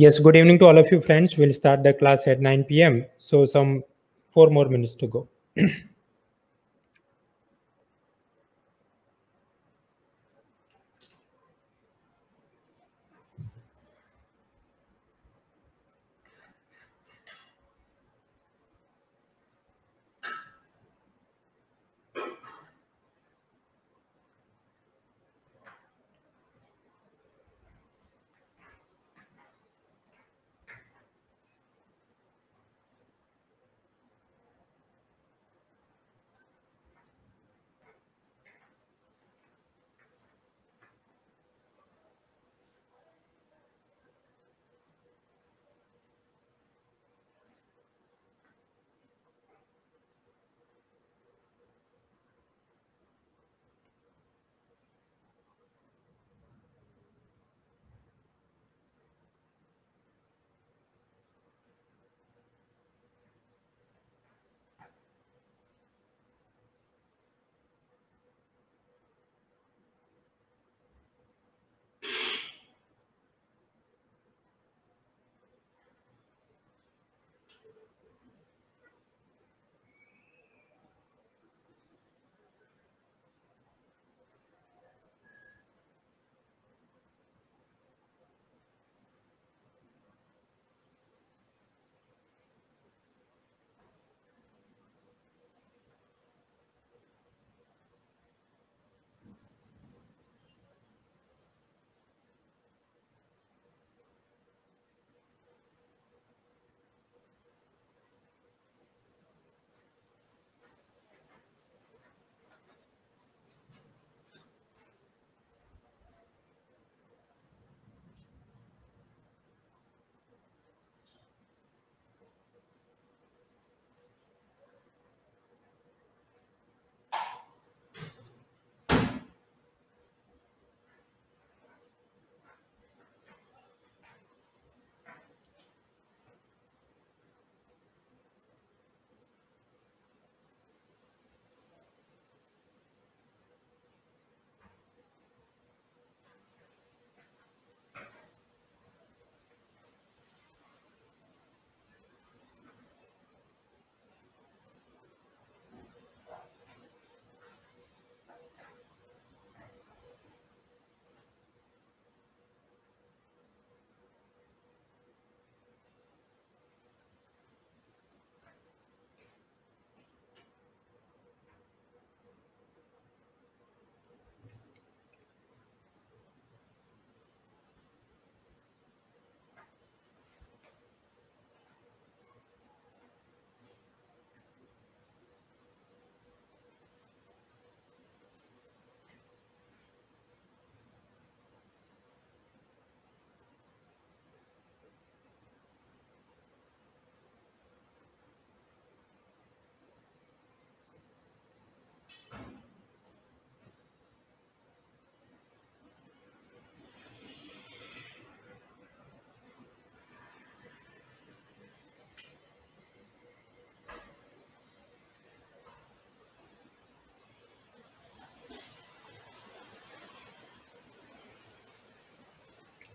Yes, good evening to all of you friends. We'll start the class at 9 p.m. So some four more minutes to go.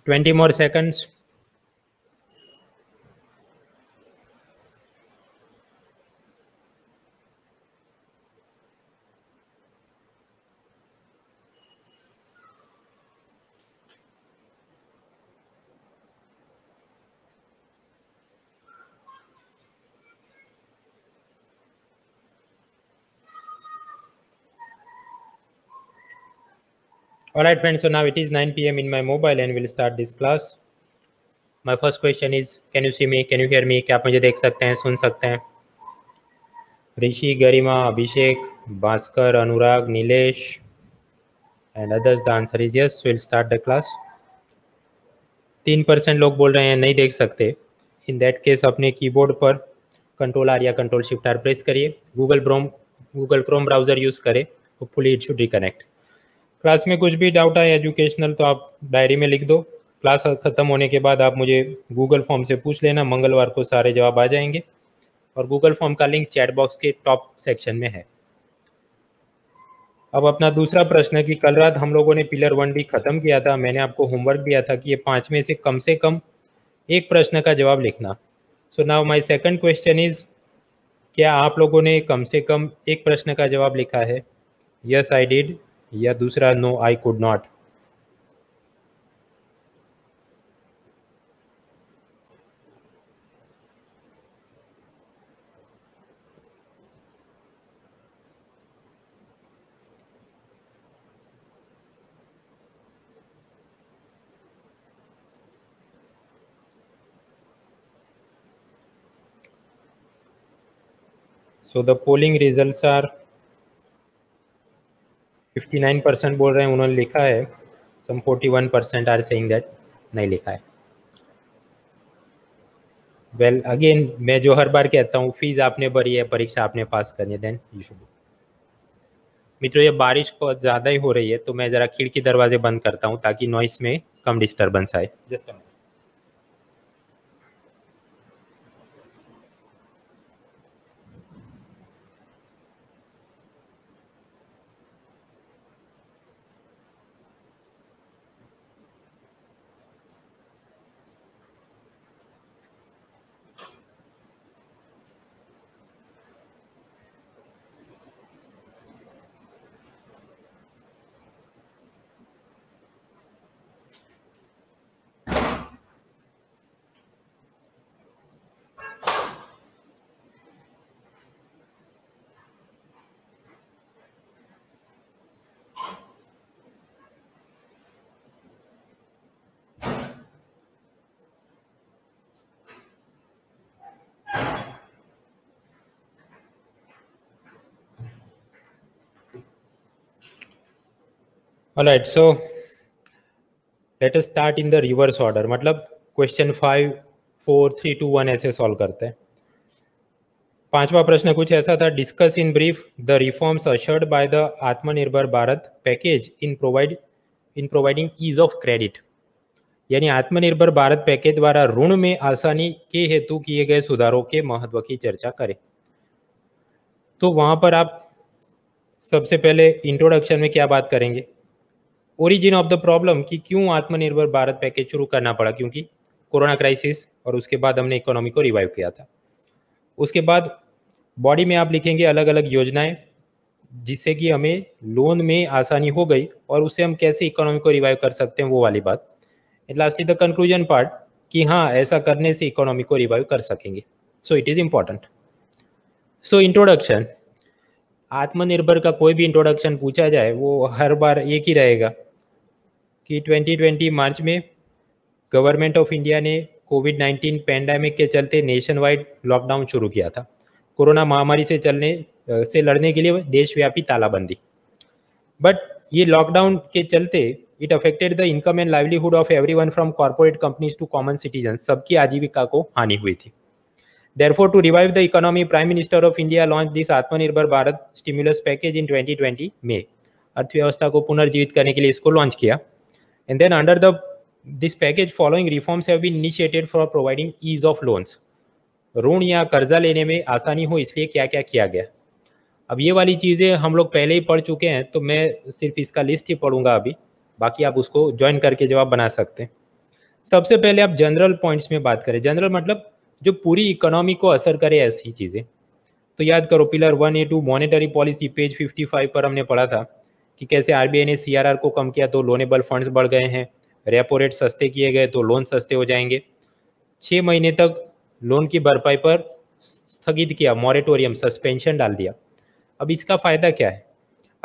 20 more seconds All right, friends. So now it is 9 p.m. in my mobile and we'll start this class. My first question is, can you see me? Can you hear me? क्या आप मुझे देख सकते हैं सुन सकते हैं Rishi Garima Abhishek Bhaskar Anurag Nilesh and others the answer is yes will start the class तीन परसेंट लोग बोल रहे हैं नहीं देख सकते इन दैट केस अपने कीबोर्ड पर कंट्रोल आर या कंट्रोल शिफ्ट आर प्रेस करिए Google Chrome Google Chrome browser use करें hopefully it should reconnect class में कुछ भी डाउट आए एजुकेशनल तो आप डायरी में लिख दो क्लास खत्म होने के बाद आप मुझे गूगल फॉर्म से पूछ लेना मंगलवार को सारे जवाब आ जाएंगे और गूगल फॉर्म का लिंक चैट बॉक्स के टॉप सेक्शन में है अब अपना दूसरा प्रश्न है कि कल रात हम लोगों ने पिलर वन डी खत्म किया था मैंने आपको होमवर्क दिया था कि ये पांच में से कम से कम एक प्रश्न का जवाब लिखना so now my second question is क्या आप लोगों ने कम से कम एक प्रश्न का जवाब लिखा है यस आई डिड या दूसरा no I could not So the polling results are 59 percent बोल रहे हैं उन्होंने लिखा है some 41 percent are saying that नहीं लिखा है वेल well, अगेन मैं जो हर बार कहता हूँ फीस आपने भरी है परीक्षा आपने पास करनी है देन यू शुड मित्रों ये बारिश को ज़्यादा ही हो रही है तो मैं ज़रा खिड़की दरवाजे बंद करता हूँ ताकि नॉइस में कम डिस्टर्बेंस आए just All right, so let us start in the reverse order. मतलब question five four three two one ऐसे सॉल्व करते हैं पांचवा प्रश्न कुछ ऐसा था discuss in brief the reforms ushered by the Atmanirbhar Bharat package in provide in providing ease of credit यानी आत्मनिर्भर भारत पैकेज द्वारा ऋण में आसानी के हेतु किए गए सुधारों के महत्व की चर्चा करें तो वहाँ पर आप सबसे पहले इंट्रोडक्शन में क्या बात करेंगे ओरिजिन ऑफ द प्रॉब्लम कि क्यों आत्मनिर्भर भारत पैकेज शुरू करना पड़ा क्योंकि कोरोना क्राइसिस और उसके बाद हमने इकोनॉमी को रिवाइव किया था उसके बाद बॉडी में आप लिखेंगे अलग अलग योजनाएं जिससे कि हमें लोन में आसानी हो गई और उससे हम कैसे इकोनॉमी को रिवाइव कर सकते हैं वो वाली बात and lastly the conclusion part कि हाँ ऐसा करने से इकोनॉमी को रिवाइव कर सकेंगे so it is important so introduction Atmanirbhar का कोई भी इंट्रोडक्शन पूछा जाए वो हर बार एक ही रहेगा कि 2020 मार्च में गवर्नमेंट ऑफ इंडिया ने कोविड 19 पैंडमिक के चलते नेशन वाइड लॉकडाउन शुरू किया था कोरोना महामारी से चलने से लड़ने के लिए देशव्यापी तालाबंदी बट ये लॉकडाउन के चलते it affected the income and livelihood of every one from corporate companies to common citizen सबकी आजीविका को हानि हुई थी Therefore, to revive the economy, Prime Minister of India launched this atmanirbhar bharat stimulus package in 2020 may arthvyavastha ko पुनर्जीवित karne ke liye isko launch kiya and then under the this package following reforms have been initiated for providing ease of loans ऋण या कर्जा लेने में आसानी हो इसलिए क्या क्या किया गया अब ये वाली चीज़ें हम लोग पहले ही पढ़ चुके हैं तो मैं सिर्फ इसका लिस्ट ही पढ़ूंगा अभी बाकी आप उसको ज्वाइन करके जवाब बना सकते हैं सबसे पहले आप जनरल पॉइंट्स में बात करें जनरल मतलब जो पूरी इकोनॉमी को असर करे ऐसी चीज़ें तो याद करो pillar one A two monetary policy page 55 पर हमने पढ़ा था कि कैसे आरबीआई ने सीआरआर को कम किया तो लोनेबल फंड्स बढ़ गए हैं रेपो रेट सस्ते किए गए तो लोन सस्ते हो जाएंगे छः महीने तक लोन की भरपाई पर स्थगित किया मॉरेटोरियम सस्पेंशन डाल दिया अब इसका फ़ायदा क्या है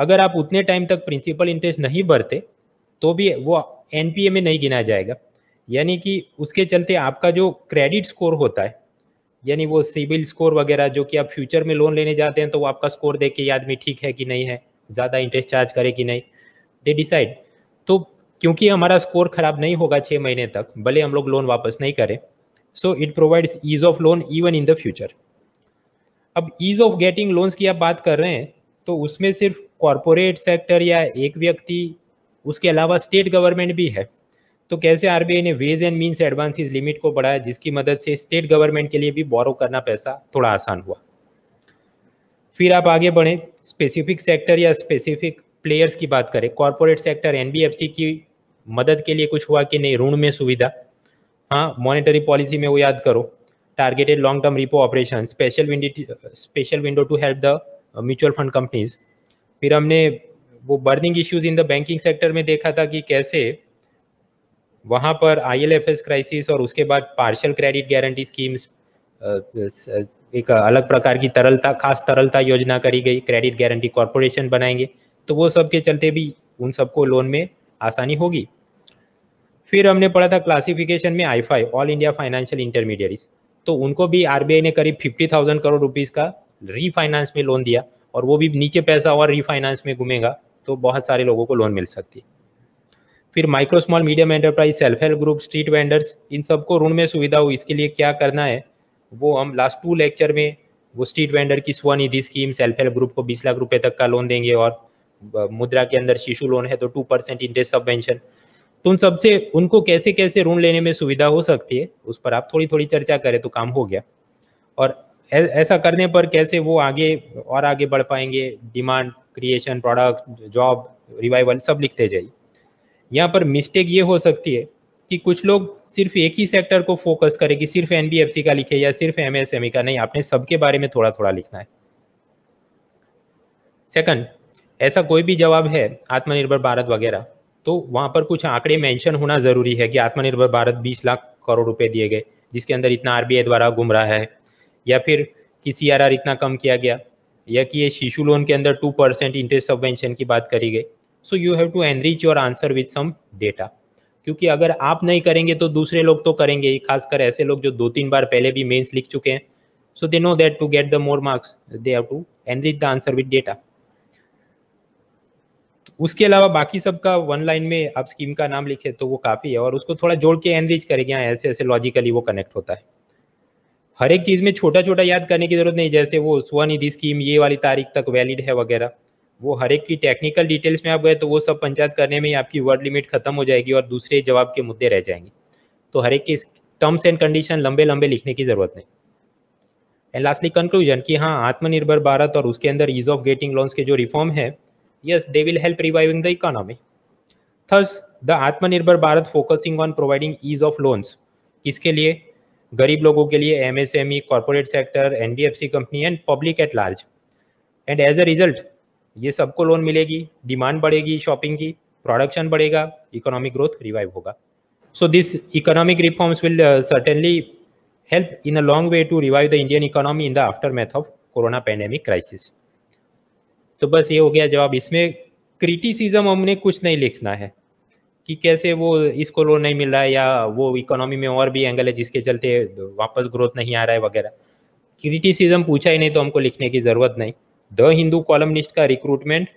अगर आप उतने टाइम तक प्रिंसिपल इंटरेस्ट नहीं भरते तो भी वो एन में नहीं गिना जाएगा यानी कि उसके चलते आपका जो क्रेडिट स्कोर होता है यानी वो सिविल स्कोर वगैरह जो कि आप फ्यूचर में लोन लेने जाते हैं तो वो आपका स्कोर देख के ये आदमी ठीक है कि नहीं है ज़्यादा इंटरेस्ट चार्ज करे कि नहीं दे डिसाइड तो क्योंकि हमारा स्कोर ख़राब नहीं होगा छः महीने तक भले हम लोग लोन वापस नहीं करें so it provides ease of loan even in the future अब ईज ऑफ गेटिंग लोन्स की आप बात कर रहे हैं तो उसमें सिर्फ कॉरपोरेट सेक्टर या एक व्यक्ति उसके अलावा स्टेट गवर्नमेंट भी है तो कैसे आरबीआई ने ways and means advances limit को बढ़ाया जिसकी मदद से स्टेट गवर्नमेंट के लिए भी बोरो करना पैसा थोड़ा आसान हुआ फिर आप आगे बढ़े स्पेसिफिक सेक्टर या स्पेसिफिक प्लेयर्स की बात करें कॉरपोरेट सेक्टर एनबीएफसी की मदद के लिए कुछ हुआ कि नहीं ऋण में सुविधा हाँ मॉनेटरी पॉलिसी में वो याद करो targeted long term repo operation special special window to help the mutual fund companies फिर हमने वो burning issues in the banking sector में देखा था कि कैसे वहां पर आईएलएफएस क्राइसिस और उसके बाद पार्शियल क्रेडिट गारंटी स्कीम्स एक अलग प्रकार की तरलता खास तरलता योजना करी गई क्रेडिट गारंटी कॉरपोरेशन बनाएंगे तो वो सब के चलते भी उन सबको लोन में आसानी होगी फिर हमने पढ़ा था क्लासिफिकेशन में AIFI all India financial intermediates तो उनको भी आई ने करीब फिफ्टी थाउजेंड करोड़ रुपीज़ का रीफाइनेंस में लोन दिया और वो भी नीचे पैसा और रीफाइनेंस में घूमेगा तो बहुत सारे लोगों को लोन मिल सकती है फिर micro small medium enterprise self help group street vendors इन सबको ऋण में सुविधा हो इसके लिए क्या करना है वो हम लास्ट टू लेक्चर में वो स्ट्रीट वेंडर की Svanidhi scheme self help group को बीस लाख रुपए तक का लोन देंगे और मुद्रा के अंदर शिशु लोन है तो टू परसेंट इंटरेस्ट सबवेंशन तो उन सबसे उनको कैसे कैसे ऋण लेने में सुविधा हो सकती है उस पर आप थोड़ी थोड़ी चर्चा करें तो काम हो गया और ऐसा करने पर कैसे वो आगे और आगे बढ़ पाएंगे demand creation product job revival सब लिखते जाइए यहाँ पर मिस्टेक ये हो सकती है कि कुछ लोग सिर्फ एक ही सेक्टर को फोकस करें कि सिर्फ एन का लिखे या सिर्फ एम e का नहीं आपने सबके बारे में थोड़ा थोड़ा लिखना है सेकंड ऐसा कोई भी जवाब है आत्मनिर्भर भारत वगैरह तो वहाँ पर कुछ आंकड़े मेंशन होना ज़रूरी है कि आत्मनिर्भर भारत 20 लाख करोड़ रुपए दिए गए जिसके अंदर इतना आरबीआई द्वारा घूम रहा है या फिर कि सीआरआर इतना कम किया गया या कि ये शिशु लोन के अंदर टू परसेंट इंटरेस्ट सबवेंशन की बात करी गई so you have to enrich your answer with some data क्योंकि अगर आप नहीं करेंगे तो दूसरे लोग तो करेंगे ही खासकर ऐसे लोग जो दो तीन बार पहले भी मेन्स लिख चुके हैं so they know that to get the more marks they have to enrich the answer with data उसके अलावा बाकी सबका वन लाइन में आप स्कीम का नाम लिखे तो वो काफ़ी है और उसको थोड़ा जोड़ के एनरीच करेंगे हाँ ऐसे ऐसे लॉजिकली वो कनेक्ट होता है हर एक चीज़ में छोटा छोटा याद करने की जरूरत नहीं जैसे वो स्वनिधि स्कीम ये वाली तारीख तक वैलिड है वगैरह वो हर एक की टेक्निकल डिटेल्स में आप गए तो वो सब पंचायत करने में ही आपकी वर्ड लिमिट खत्म हो जाएगी और दूसरे जवाब के मुद्दे रह जाएंगे तो हर एक की टर्म्स एंड कंडीशन लंबे लंबे लिखने की ज़रूरत नहीं एंड लास्टली कंक्लूजन कि हाँ आत्मनिर्भर भारत और उसके अंदर ईज ऑफ गेटिंग लोन्स के जो रिफॉर्म है yes they will help reviving the economy through the Atmanirbhar Bharat focusing on providing ease of loans किसके लिए गरीब लोगों के लिए M S M E corporate sector N B F C company and public at large and as a result ये सबको loan मिलेगी demand बढ़ेगी शॉपिंग की प्रोडक्शन बढ़ेगा इकोनॉमिक ग्रोथ रिवाइव होगा so this economic reforms will certainly in a long way to revive the Indian economy in the aftermath of corona pandemic crisis तो बस ये हो गया जवाब इसमें क्रिटिसिज्म हमने कुछ नहीं लिखना है कि कैसे वो इसको लोन नहीं मिल रहा है या वो इकोनॉमी में और भी एंगल है जिसके चलते वापस ग्रोथ नहीं आ रहा है वगैरह क्रिटिसिज्म पूछा ही नहीं तो हमको लिखने की ज़रूरत नहीं द हिंदू कॉलमनिस्ट का रिक्रूटमेंट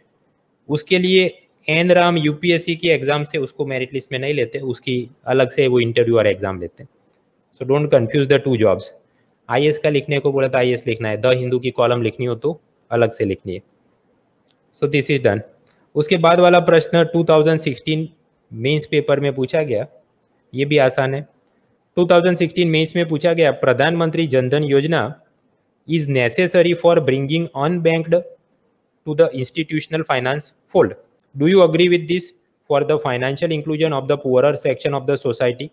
उसके लिए एन राम यूपीएससी के एग्जाम से उसको मेरिट लिस्ट में नहीं लेते उसकी अलग से वो इंटरव्यू और एग्जाम लेते so don't confuse the two jobs आई का लिखने को बोला था तो आई लिखना है द हिंदू की कॉलम लिखनी हो तो अलग से लिखनी है सो दिस इज डन उसके बाद वाला प्रश्न 2016 मेंस पेपर में पूछा गया ये भी आसान है 2016 मेंस में पूछा गया प्रधानमंत्री जनधन योजना is necessary for bringing unbanked to the institutional finance fold. Do you agree with this for the financial inclusion of the poorer section of the society?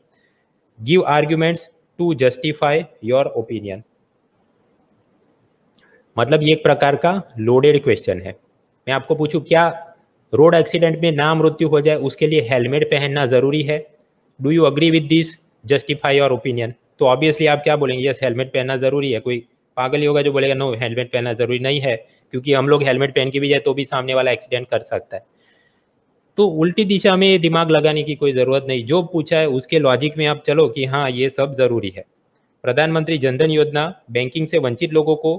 Give arguments to justify your opinion. मतलब ये एक प्रकार का loaded question है मैं आपको पूछूं क्या रोड एक्सीडेंट में ना मृत्यु हो जाए उसके लिए हेलमेट पहनना जरूरी है do you agree with this justify your opinion तो ऑब्वियसली आप क्या बोलेंगे यस हेलमेट पहनना जरूरी है कोई पागल ही होगा जो बोलेगा नो हेलमेट पहनना जरूरी नहीं है क्योंकि हम लोग हेलमेट पहन के भी जाए तो भी सामने वाला एक्सीडेंट कर सकता है तो उल्टी दिशा में दिमाग लगाने की कोई ज़रूरत नहीं जो पूछा है उसके लॉजिक में आप चलो कि हाँ ये सब ज़रूरी है प्रधानमंत्री जनधन योजना बैंकिंग से वंचित लोगों को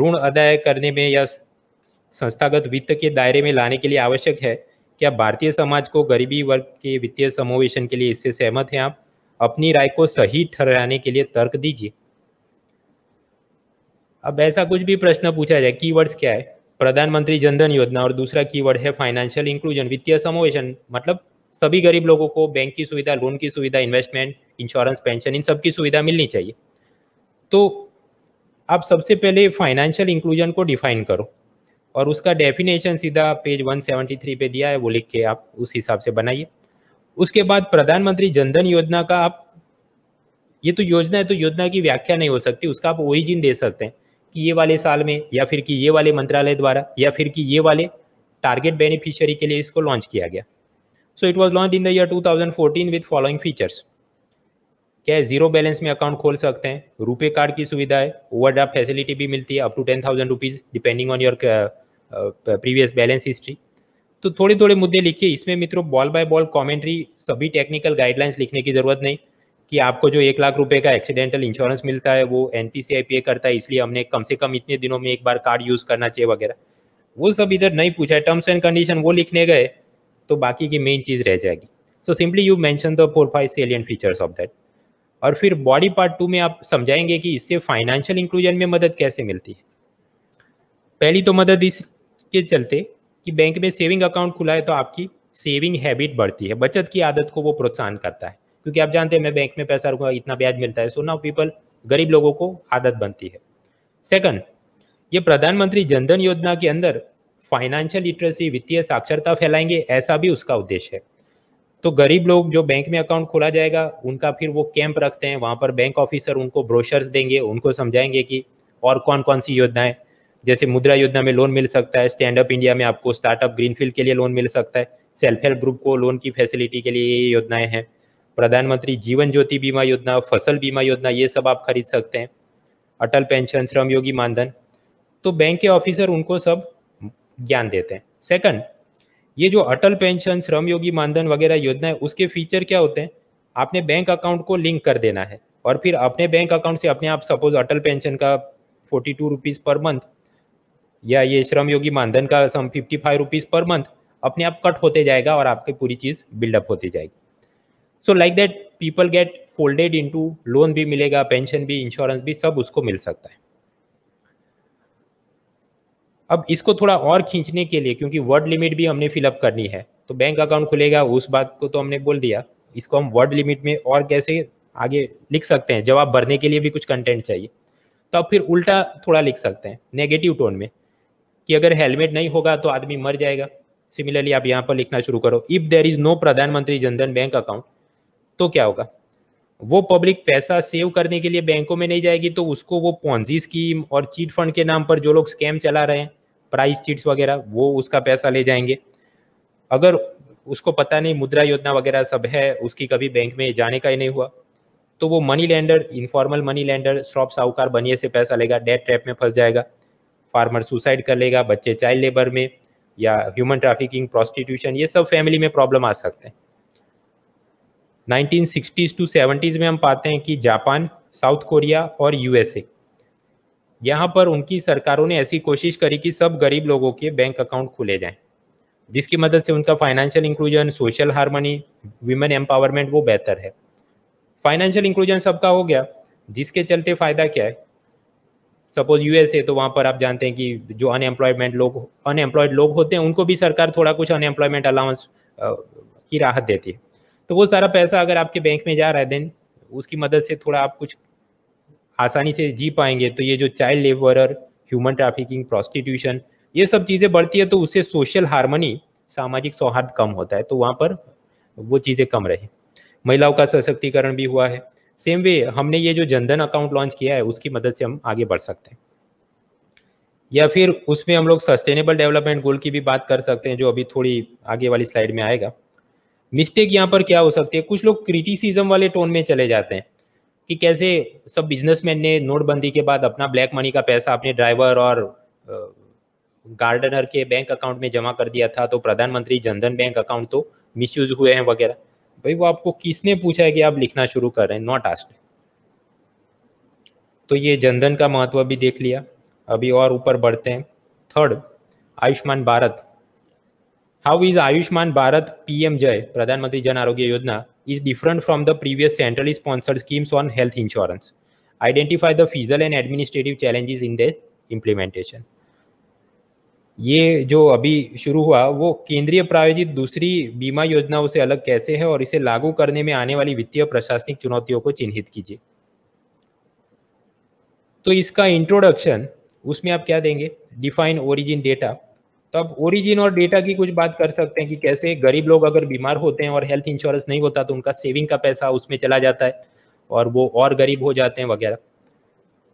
ऋण अदाय करने में या संस्थागत वित्त के दायरे में लाने के लिए आवश्यक है क्या भारतीय समाज को गरीबी वर्ग के वित्तीय समावेशन के लिए इससे सहमत हैं आप अपनी राय को सही ठहराने के लिए तर्क दीजिए अब ऐसा कुछ भी प्रश्न पूछा जाए कीवर्ड्स क्या है प्रधानमंत्री जनधन योजना और दूसरा कीवर्ड है फाइनेंशियल इंक्लूजन वित्तीय समावेशन मतलब सभी गरीब लोगों को बैंक की सुविधा लोन की सुविधा इन्वेस्टमेंट इंश्योरेंस पेंशन इन सब की सुविधा मिलनी चाहिए तो आप सबसे पहले फाइनेंशियल इंक्लूजन को डिफाइन करो और उसका डेफिनेशन सीधा पेज 173 पे दिया है वो लिख के आप उस हिसाब से बनाइए उसके बाद प्रधानमंत्री जनधन योजना का आप ये तो योजना है तो योजना की व्याख्या नहीं हो सकती उसका आप ओरिजिन दे सकते हैं कि ये वाले साल में या फिर कि ये वाले मंत्रालय द्वारा या फिर कि ये वाले टारगेट बेनिफिशियरी के लिए इसको लॉन्च किया गया so it was launch in the year 2014 with following features क्या है जीरो बैलेंस में अकाउंट खोल सकते हैं रुपे कार्ड की सुविधा है ओवरड्राफ्ट फैसिलिटी भी मिलती है up to ten thousand rupees depending on your previous balance history तो थोड़े थोड़े मुद्दे लिखिए इसमें मित्रों बॉल बाय बॉल कॉमेंट्री सभी टेक्निकल गाइडलाइंस लिखने की ज़रूरत नहीं कि आपको जो एक लाख रुपए का एक्सीडेंटल इंश्योरेंस मिलता है वो एन पी करता है इसलिए हमने कम से कम इतने दिनों में एक बार कार्ड यूज़ करना चाहिए वगैरह वो सब इधर नहीं पूछा है टर्म्स एंड कंडीशन वो लिखने गए तो बाकी की मेन चीज़ रह जाएगी so simply you mention the four five salient features of that और फिर बॉडी पार्ट टू में आप समझाएंगे कि इससे फाइनेंशियल इंक्लूजन में मदद कैसे मिलती है पहली तो मदद इसके चलते कि बैंक में सेविंग अकाउंट खुला है तो आपकी सेविंग हैबिट बढ़ती है बचत की आदत को वो प्रोत्साहन करता है क्योंकि आप जानते हैं मैं बैंक में पैसा रखूंगा इतना ब्याज मिलता है सो नाउ पीपल गरीब लोगों को आदत बनती है सेकंड ये प्रधानमंत्री जनधन योजना के अंदर फाइनेंशियल लिटरेसी वित्तीय साक्षरता फैलाएंगे ऐसा भी उसका उद्देश्य है तो गरीब लोग जो बैंक में अकाउंट खोला जाएगा उनका फिर वो कैंप रखते हैं वहां पर बैंक ऑफिसर उनको ब्रोशर्स देंगे उनको समझाएंगे कि और कौन कौन सी योजनाएं जैसे मुद्रा योजना में लोन मिल सकता है स्टैंड अप इंडिया में आपको स्टार्टअप ग्रीनफील्ड के लिए लोन मिल सकता है सेल्फ हेल्प ग्रुप को लोन की फैसिलिटी के लिए ये योजनाएं हैं प्रधानमंत्री जीवन ज्योति बीमा योजना फसल बीमा योजना ये सब आप खरीद सकते हैं अटल पेंशन श्रम योगी मानधन तो बैंक के ऑफिसर उनको सब ज्ञान देते हैं सेकंड ये जो अटल पेंशन श्रम योगी मानधन वगैरह योजना है उसके फीचर क्या होते हैं आपने बैंक अकाउंट को लिंक कर देना है और फिर अपने बैंक अकाउंट से अपने आप सपोज अटल पेंशन का forty two rupees per month या ये श्रम योगी मानधन का some fifty five rupees per month अपने आप कट होते जाएगा और आपकी पूरी चीज़ बिल्डअप होती जाएगी so like that people get folded to loan भी मिलेगा पेंशन भी इंश्योरेंस भी सब उसको मिल सकता है अब इसको थोड़ा और खींचने के लिए क्योंकि वर्ड लिमिट भी हमने फिलअप करनी है तो बैंक अकाउंट खुलेगा उस बात को तो हमने बोल दिया इसको हम वर्ड लिमिट में और कैसे आगे लिख सकते हैं जवाब भरने के लिए भी कुछ कंटेंट चाहिए तो अब फिर उल्टा थोड़ा लिख सकते हैं नेगेटिव टोन में कि अगर हेलमेट नहीं होगा तो आदमी मर जाएगा सिमिलरली आप यहाँ पर लिखना शुरू करो इफ देर इज नो प्रधानमंत्री जनधन बैंक अकाउंट तो क्या होगा वो पब्लिक पैसा सेव करने के लिए बैंकों में नहीं जाएगी तो उसको वो पॉन्जी स्कीम और चीट फंड के नाम पर जो लोग स्कैम चला रहे हैं प्राइस चीट्स वगैरह वो उसका पैसा ले जाएंगे अगर उसको पता नहीं मुद्रा योजना वगैरह सब है उसकी कभी बैंक में जाने का ही नहीं हुआ तो वो money lender informal money lender shroff साहूकार बनिए से पैसा लेगा डेट ट्रैप में फंस जाएगा फार्मर सुसाइड कर लेगा बच्चे चाइल्ड लेबर में या ह्यूमन ट्रैफिकिंग प्रोस्टिट्यूशन ये सब फैमिली में प्रॉब्लम आ सकते हैं 1960s टू 70s में हम पाते हैं कि जापान साउथ कोरिया और यूएसए यहाँ पर उनकी सरकारों ने ऐसी कोशिश करी कि सब गरीब लोगों के बैंक अकाउंट खुले जाएं जिसकी मदद से उनका financial inclusion social harmony women empowerment वो बेहतर है फाइनेंशियल इंक्लूजन सबका हो गया जिसके चलते फ़ायदा क्या है सपोज यूएसए तो वहाँ पर आप जानते हैं कि जो अनएम्प्लॉयमेंट लोग अनएम्प्लॉयड लोग होते हैं उनको भी सरकार थोड़ा कुछ अनएम्प्लॉयमेंट अलाउंस की राहत देती है तो वो सारा पैसा अगर आपके बैंक में जा रहा है देन उसकी मदद से थोड़ा आप कुछ आसानी से जी पाएंगे तो ये जो child labour human trafficking prostitution ये सब चीज़ें बढ़ती है तो उससे सोशल हारमोनी सामाजिक सौहार्द कम होता है तो वहाँ पर वो चीज़ें कम रहे महिलाओं का सशक्तिकरण भी हुआ है सेम वे हमने ये जो जनधन अकाउंट लॉन्च किया है उसकी मदद से हम आगे बढ़ सकते हैं या फिर उसमें हम लोग सस्टेनेबल डेवलपमेंट गोल की भी बात कर सकते हैं जो अभी थोड़ी आगे वाली स्लाइड में आएगा मिस्टेक यहाँ पर क्या हो सकती है कुछ लोग क्रिटिसिज्म वाले टोन में चले जाते हैं कि कैसे सब बिजनेसमैन ने नोटबंदी के बाद अपना ब्लैक मनी का पैसा अपने ड्राइवर और गार्डनर के बैंक अकाउंट में जमा कर दिया था तो प्रधानमंत्री जनधन बैंक अकाउंट तो मिस हुए हैं वगैरह भाई वो आपको किसने पूछा है कि आप लिखना शुरू कर रहे हैं नॉट आस्ट तो ये जनधन का महत्व भी देख लिया अभी और ऊपर बढ़ते हैं third Ayushman Bharat how is Ayushman Bharat P M Jay Pradhan Mantri Jan Arogya Yojana is different from the previous centrally sponsored schemes on health insurance identify the fiscal and administrative challenges in the implementation ये जो अभी शुरू हुआ वो केंद्रीय प्रायोजित दूसरी बीमा योजनाओं से अलग कैसे है और इसे लागू करने में आने वाली वित्तीय प्रशासनिक चुनौतियों को चिन्हित कीजिए तो इसका इंट्रोडक्शन उसमें आप क्या देंगे डिफाइन ओरिजिन डेटा तो आप ओरिजिन और डेटा की कुछ बात कर सकते हैं कि कैसे गरीब लोग अगर बीमार होते हैं और हेल्थ इंश्योरेंस नहीं होता तो उनका सेविंग का पैसा उसमें चला जाता है और वो और गरीब हो जाते हैं वगैरह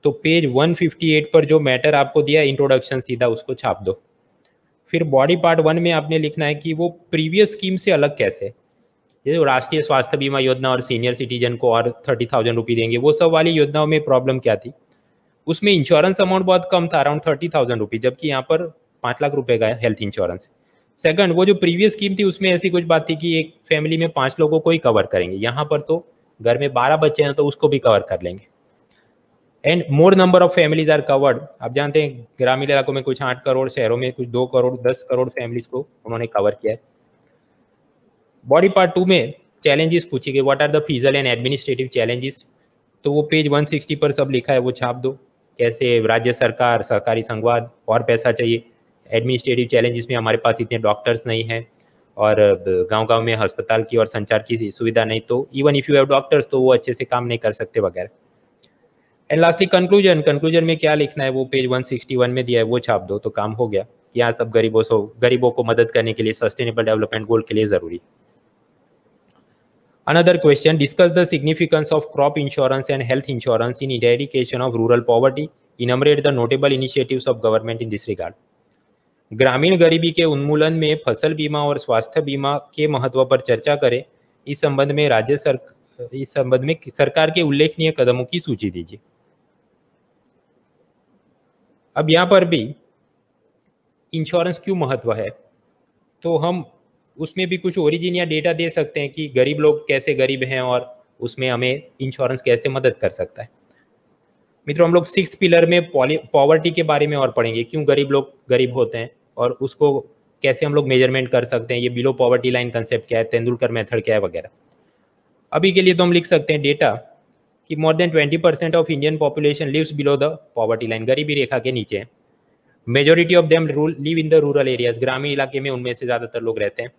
तो पेज 158 पर जो मैटर आपको दिया इंट्रोडक्शन सीधा उसको छाप दो फिर बॉडी पार्ट वन में आपने लिखना है कि वो प्रीवियस स्कीम से अलग कैसे जैसे राष्ट्रीय स्वास्थ्य बीमा योजना और सीनियर सिटीजन को और थर्टी थाउजेंड रुपी देंगे वो सब वाली योजनाओं में प्रॉब्लम क्या थी उसमें इंश्योरेंस अमाउंट बहुत कम था अराउंड थर्टी थाउजेंड रुपी जबकि यहाँ पर पाँच लाख रुपए का हेल्थ इंश्योरेंस सेकंड वो जो प्रीवियस स्कीम थी उसमें ऐसी कुछ बात थी कि एक फैमिली में पांच लोगों को ही कवर करेंगे यहाँ पर तो घर में बारह बच्चे हैं तो उसको भी कवर कर लेंगे and more number of families are covered आप जानते हैं ग्रामीण इलाकों में कुछ आठ करोड़ शहरों में कुछ दो करोड़ दस करोड़ फैमिलीज को उन्होंने कवर किया है बॉडी पार्ट टू में चैलेंजेस पूछे गए what are the fiscal and administrative challenges तो वो पेज 160 पर सब लिखा है वो छाप दो कैसे राज्य सरकार सहकारी संवाद और पैसा चाहिए एडमिनिस्ट्रेटिव चैलेंजेस में हमारे पास इतने डॉक्टर्स नहीं हैं और गांव गांव में अस्पताल की और संचार की सुविधा नहीं तो even if you have doctors तो वो अच्छे से काम नहीं कर सकते वगैरह एंड लास्टली कंक्लूजन कंक्लूजन में क्या लिखना है वो पेज 161 में दिया है वो छाप दो तो काम हो गया यहाँ सब गरीबों सो गरीबों को मदद करने के लिए सस्टेनेबल डेवलपमेंट गोल के लिए ज़रूरी another question discuss the significance of crop insurance and health insurance in eradication of rural poverty enumerate the notable initiatives of government in this regard ग्रामीण गरीबी के उन्मूलन में फसल बीमा और स्वास्थ्य बीमा के महत्व पर चर्चा करें इस संबंध में राज्य सर इस संबंध में सरकार के उल्लेखनीय कदमों की सूची दीजिए अब यहाँ पर भी इंश्योरेंस क्यों महत्व है तो हम उसमें भी कुछ ओरिजिन या डेटा दे सकते हैं कि गरीब लोग कैसे गरीब हैं और उसमें हमें इंश्योरेंस कैसे मदद कर सकता है मित्रों हम लोग सिक्स पिलर में पॉवर्टी के बारे में और पढ़ेंगे क्यों गरीब लोग गरीब होते हैं और उसको कैसे हम लोग मेजरमेंट कर सकते हैं ये बिलो पॉवर्टी लाइन कंसेप्ट क्या है तेंदुलकर मेथड क्या है वगैरह अभी के लिए तो हम लिख सकते हैं डेटा कि more than twenty percent of Indian population lives below the poverty line गरीबी रेखा के नीचे majority of them rule live in the rural areas ग्रामीण इलाके में उनमें से ज़्यादातर लोग रहते हैं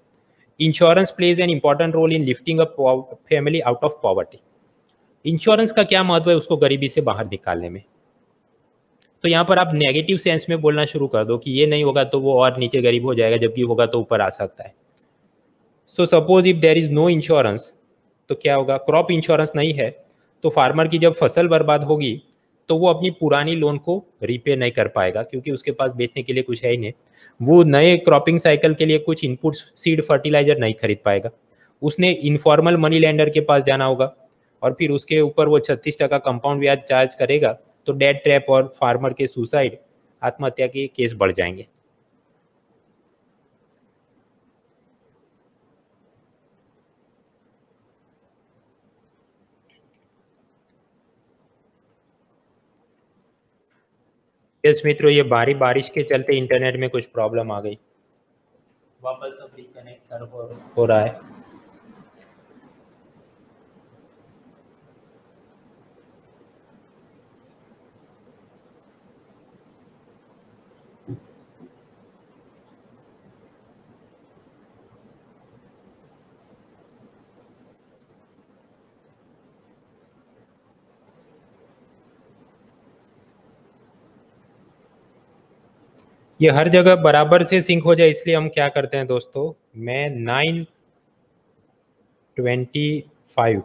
insurance plays an important role in lifting up family out of poverty insurance का क्या महत्व है उसको गरीबी से बाहर निकालने में तो यहाँ पर आप नेगेटिव सेंस में बोलना शुरू कर दो कि ये नहीं होगा तो वो और नीचे गरीब हो जाएगा जबकि होगा तो ऊपर आ सकता है so suppose if there is no insurance तो क्या होगा क्रॉप इंश्योरेंस नहीं है तो फार्मर की जब फसल बर्बाद होगी तो वो अपनी पुरानी लोन को रिपे नहीं कर पाएगा क्योंकि उसके पास बेचने के लिए कुछ है ही नहीं वो नए क्रॉपिंग साइकिल के लिए कुछ इनपुट सीड फर्टिलाइजर नहीं खरीद पाएगा उसने इनफॉर्मल मनी लैंडर के पास जाना होगा और फिर उसके ऊपर वो छत्तीस टका कंपाउंड ब्याज चार्ज करेगा तो डेड ट्रैप और फार्मर के सुसाइड आत्महत्या के केस बढ़ जाएंगे यस मित्रों ये भारी बारिश के चलते इंटरनेट में कुछ प्रॉब्लम आ गई वापस अभी रिकनेक्ट हो रहा है ये हर जगह बराबर से सिंक हो जाए इसलिए हम क्या करते हैं दोस्तों मैं नाइन ट्वेंटी फाइव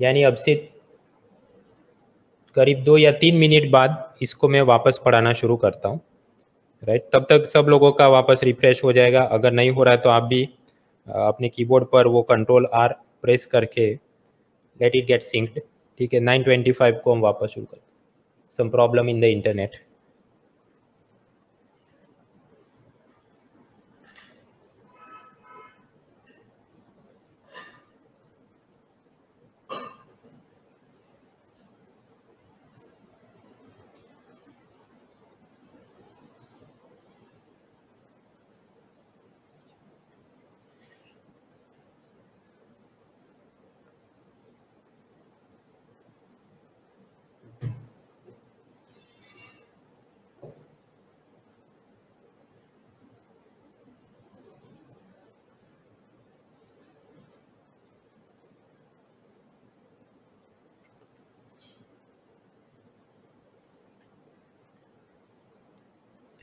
यानी अब से करीब दो या तीन मिनट बाद इसको मैं वापस पढ़ाना शुरू करता हूँ राइट तब तक सब लोगों का वापस रिफ्रेश हो जाएगा अगर नहीं हो रहा है तो आप भी अपने कीबोर्ड पर वो कंट्रोल आर प्रेस करके लेट इट गेट सिंक्ड ठीक है नाइन ट्वेंटी फाइव को हम वापस शुरू करते some problem in the internet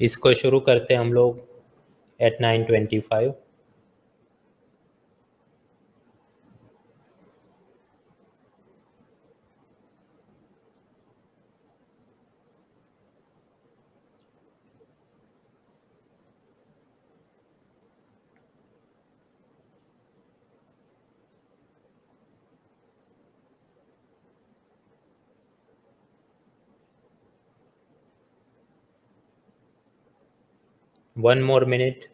इसको शुरू करते हैं हम लोग at nine twenty five One more minute.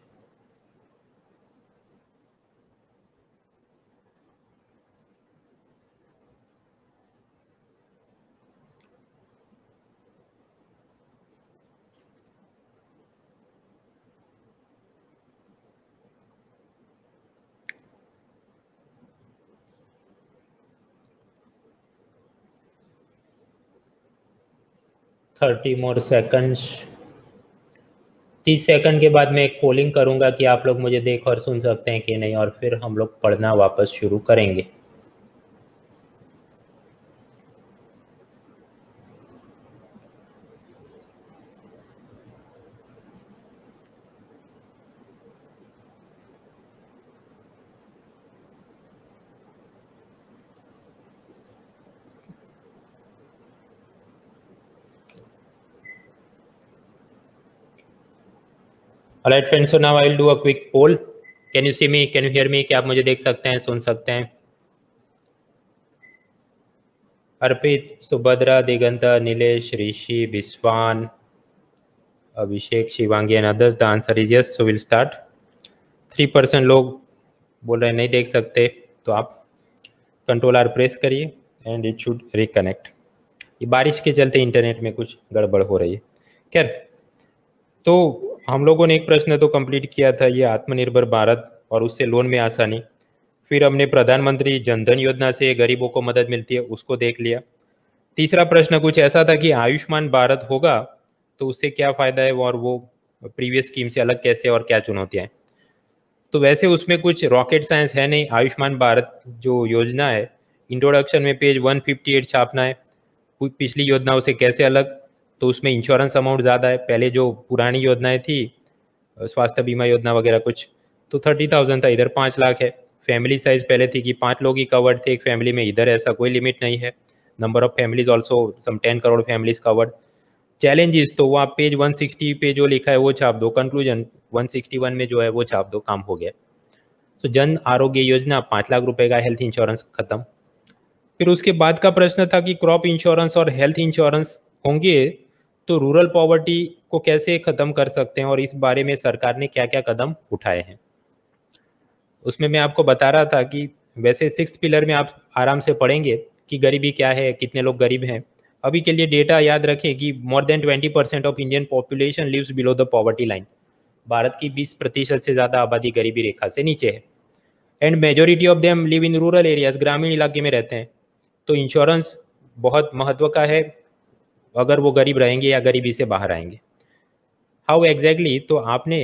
Thirty more seconds. तीस सेकंड के बाद मैं एक पोलिंग करूंगा कि आप लोग मुझे देख और सुन सकते हैं कि नहीं और फिर हम लोग पढ़ना वापस शुरू करेंगे All right, friends. So now I'll do a quick poll. Can you see me? Can you hear me? क्या आप मुझे देख सकते हैं सुन सकते हैं Arpit Subhadra Digant Nilesh Rishi Vishwan Abhishek Shivangi and others the answer is yes so will start three percent लोग बोल रहे नहीं देख सकते तो आप कंट्रोल आर प्रेस करिए एंड इट शुड रिकनेक्ट ये बारिश के चलते इंटरनेट में कुछ गड़बड़ हो रही है खैर तो हम लोगों ने एक प्रश्न तो कंप्लीट किया था ये आत्मनिर्भर भारत और उससे लोन में आसानी फिर हमने प्रधानमंत्री जनधन योजना से गरीबों को मदद मिलती है उसको देख लिया तीसरा प्रश्न कुछ ऐसा था कि आयुष्मान भारत होगा तो उससे क्या फ़ायदा है और वो प्रीवियस स्कीम से अलग कैसे और क्या चुनौतियाँ हैं तो वैसे उसमें कुछ रॉकेट साइंस है नहीं आयुष्मान भारत जो योजना है इंट्रोडक्शन में पेज 158 छापना है पिछली योजनाओं से कैसे अलग तो उसमें इंश्योरेंस अमाउंट ज़्यादा है पहले जो पुरानी योजनाएं थी स्वास्थ्य बीमा योजना वगैरह कुछ तो थर्टी थाउजेंड था इधर पाँच लाख है फैमिली साइज पहले थी कि पाँच लोग ही कवर्ड थे एक फैमिली में इधर ऐसा कोई लिमिट नहीं है number of families also some ten crore families covered challenges तो वहाँ पेज वन पे जो लिखा है वो छाप दो कंक्लूजन वन में जो है वो छाप दो काम हो गया तो जन आरोग्य योजना पाँच लाख रुपये का हेल्थ इंश्योरेंस खत्म फिर उसके बाद का प्रश्न था कि क्रॉप इंश्योरेंस और हेल्थ इंश्योरेंस होंगे तो रूरल पॉवर्टी को कैसे ख़त्म कर सकते हैं और इस बारे में सरकार ने क्या क्या कदम उठाए हैं उसमें मैं आपको बता रहा था कि वैसे सिक्स पिलर में आप आराम से पढ़ेंगे कि गरीबी क्या है कितने लोग गरीब हैं अभी के लिए डेटा याद रखें कि more than twenty percent of Indian population lives below the poverty line Bharat की बीस प्रतिशत से ज़्यादा आबादी गरीबी रेखा से नीचे है and majority of them live in rural areas ग्रामीण इलाके में रहते हैं तो इंश्योरेंस बहुत महत्व का है अगर वो गरीब रहेंगे या गरीबी से बाहर आएंगे हाउ एग्जैक्टली तो आपने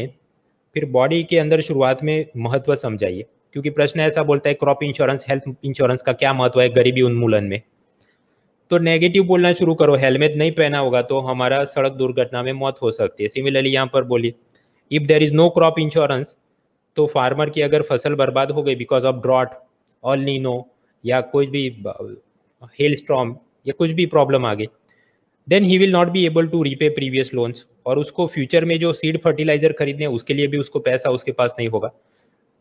फिर बॉडी के अंदर शुरुआत में महत्व समझाइए क्योंकि प्रश्न ऐसा बोलता है क्रॉप इंश्योरेंस हेल्थ इंश्योरेंस का क्या महत्व है गरीबी उन्मूलन में तो नेगेटिव बोलना शुरू करो हेलमेट नहीं पहना होगा तो हमारा सड़क दुर्घटना में मौत हो सकती है सिमिलरली यहाँ पर बोलिए if there is no crop insurance तो फार्मर की अगर फसल बर्बाद हो गई because of drought El Nino या कोई भी हेल uh, स्ट्रॉम या कुछ भी प्रॉब्लम आ गई then he will not be able to repay previous loans और उसको फ्यूचर में जो सीड फर्टिलाइजर खरीदने उसके लिए भी उसको पैसा उसके पास नहीं होगा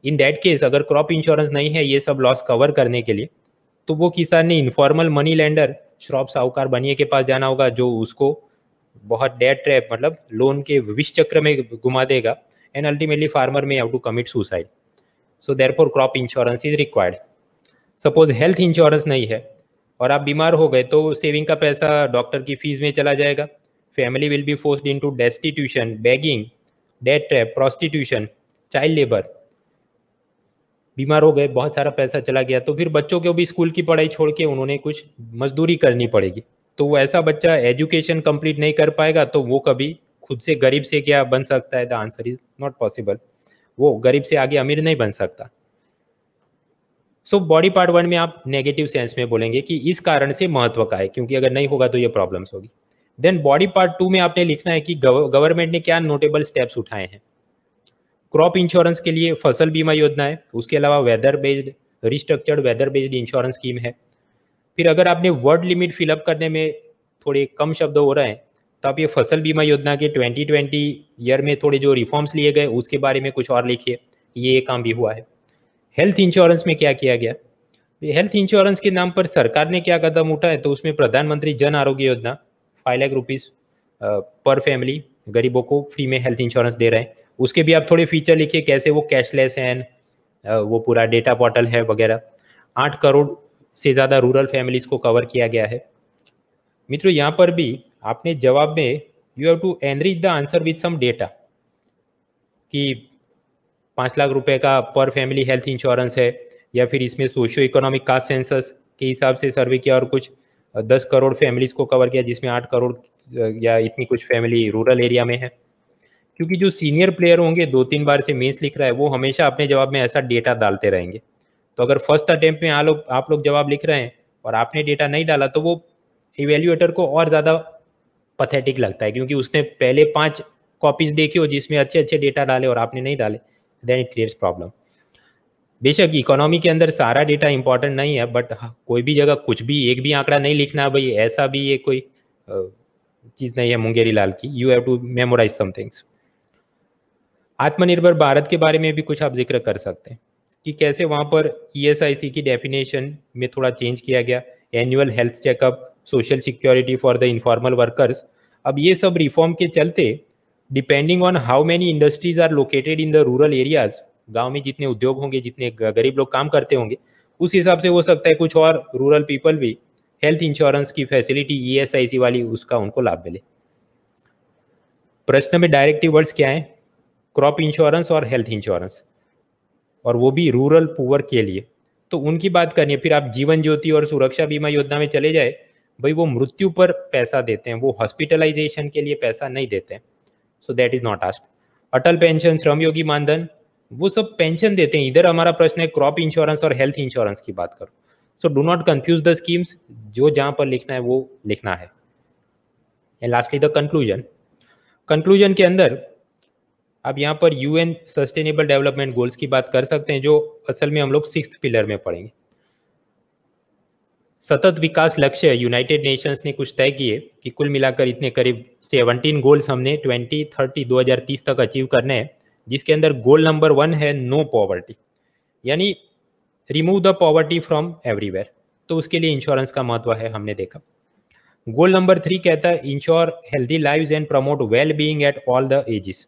इन डैट केस अगर क्रॉप इंश्योरेंस नहीं है ये सब लॉस कवर करने के लिए तो वो किसान ने इनफॉर्मल मनी लैंडर श्रॉप साहूकार बनिए के पास जाना होगा जो उसको बहुत डेट ट्रैप मतलब लोन के विष चक्र में घुमा देगा and ultimately farmer may have to commit suicide so therefore crop insurance is required suppose health insurance नहीं है और आप बीमार हो गए तो सेविंग का पैसा डॉक्टर की फीस में चला जाएगा family will be forced to destitution begging debt trap prostitution child labour बीमार हो गए बहुत सारा पैसा चला गया तो फिर बच्चों को भी स्कूल की पढ़ाई छोड़ के उन्होंने कुछ मजदूरी करनी पड़ेगी तो वो ऐसा बच्चा एजुकेशन कंप्लीट नहीं कर पाएगा तो वो कभी खुद से गरीब से क्या बन सकता है the answer is not possible वो गरीब से आगे अमीर नहीं बन सकता सो बॉडी पार्ट वन में आप नेगेटिव सेंस में बोलेंगे कि इस कारण से महत्व का है क्योंकि अगर नहीं होगा तो ये प्रॉब्लम्स होगी देन बॉडी पार्ट टू में आपने लिखना है कि गवर्नमेंट ने क्या नोटेबल स्टेप्स उठाए हैं क्रॉप इंश्योरेंस के लिए फसल बीमा योजना है उसके अलावा weather based restructured weather based insurance scheme है फिर अगर आपने वर्ड लिमिट फिलअप करने में थोड़े कम शब्द हो रहे हैं तो आप ये फसल बीमा योजना के 2020 ईयर में थोड़े जो रिफॉर्म्स लिए गए उसके बारे में कुछ और लिखिए ये काम भी हुआ है हेल्थ इंश्योरेंस में क्या किया गया हेल्थ तो इंश्योरेंस के नाम पर सरकार ने क्या कदम उठाए तो उसमें प्रधानमंत्री Jan Arogya Yojana five lakh rupees per family गरीबों को फ्री में हेल्थ इंश्योरेंस दे रहे हैं उसके भी आप थोड़े फीचर लिखिए कैसे वो कैशलेस हैं वो पूरा डेटा पोर्टल है वगैरह आठ करोड़ से ज़्यादा रूरल फैमिलीज़ को कवर किया गया है मित्रों यहाँ पर भी आपने जवाब में you have to enrich the answer with some data कि पाँच लाख रुपए का पर फैमिली हेल्थ इंश्योरेंस है या फिर इसमें सोशियो इकोनॉमिक कास्ट सेंसस के हिसाब से सर्वे किया और कुछ दस करोड़ फैमिलीज को कवर किया जिसमें आठ करोड़ या इतनी कुछ फैमिली रूरल एरिया में है क्योंकि जो सीनियर प्लेयर होंगे दो तीन बार से मेंस लिख रहा है वो हमेशा अपने जवाब में ऐसा डेटा डालते रहेंगे तो अगर फर्स्ट अटेम्प्ट में लोग आप लोग जवाब लिख रहे हैं और आपने डेटा नहीं डाला तो वो इवेल्यूएटर को और ज़्यादा पथेटिक लगता है क्योंकि उसने पहले पाँच कॉपीज देखी हो जिसमें अच्छे अच्छे डेटा डाले और आपने नहीं डाले देन इट क्रिएट्स प्रॉब्लम बेशक इकोनॉमी के अंदर सारा डेटा इंपॉर्टेंट नहीं है बट हाँ, कोई भी जगह कुछ भी एक भी आंकड़ा नहीं लिखना है भाई ऐसा भी ये कोई चीज़ नहीं है मुंगेरी लाल की you have to memorize some things Atmanirbhar Bharat के बारे में भी कुछ आप जिक्र कर सकते हैं कि कैसे वहाँ पर ई e की डेफिनेशन में थोड़ा चेंज किया गया annual health checkup social security for the informal workers अब ये सब रिफॉर्म के चलते depending on how many industries are located in the rural areas गांव में जितने उद्योग होंगे जितने गरीब लोग काम करते होंगे उस हिसाब से हो सकता है कुछ और रूरल पीपल भी हेल्थ इंश्योरेंस की फैसिलिटी ईएसआईसी e वाली उसका उनको लाभ मिले प्रश्न में डायरेक्टिव वर्ड्स क्या हैं क्रॉप इंश्योरेंस और हेल्थ इंश्योरेंस और वो भी रूरल पुअर के लिए तो उनकी बात करनी है फिर आप जीवन ज्योति और सुरक्षा बीमा योजना में चले जाए भाई वो मृत्यु पर पैसा देते हैं वो हॉस्पिटलाइजेशन के लिए पैसा नहीं देते हैं so that is not as Atal pension Shram Yogi मानधन वो सब पेंशन देते हैं इधर हमारा प्रश्न है क्रॉप इंश्योरेंस और हेल्थ इंश्योरेंस की बात करो so do not confuse the schemes जो जहाँ पर लिखना है वो लिखना है and lastly the conclusion conclusion के अंदर आप यहाँ पर यूएन सस्टेनेबल डेवलपमेंट गोल्स की बात कर सकते हैं जो असल में हम लोग सिक्स पिलर में पढ़ेंगे सतत विकास लक्ष्य यूनाइटेड नेशंस ने कुछ तय किए कि कुल मिलाकर इतने करीब 17 गोल्स हमने दो हजार 2030 तक अचीव करने हैं जिसके अंदर गोल नंबर वन है नो पॉवर्टी यानी remove the poverty from everywhere तो उसके लिए इंश्योरेंस का महत्व है हमने देखा गोल नंबर थ्री कहता है ensure healthy live and promote well being at all the ages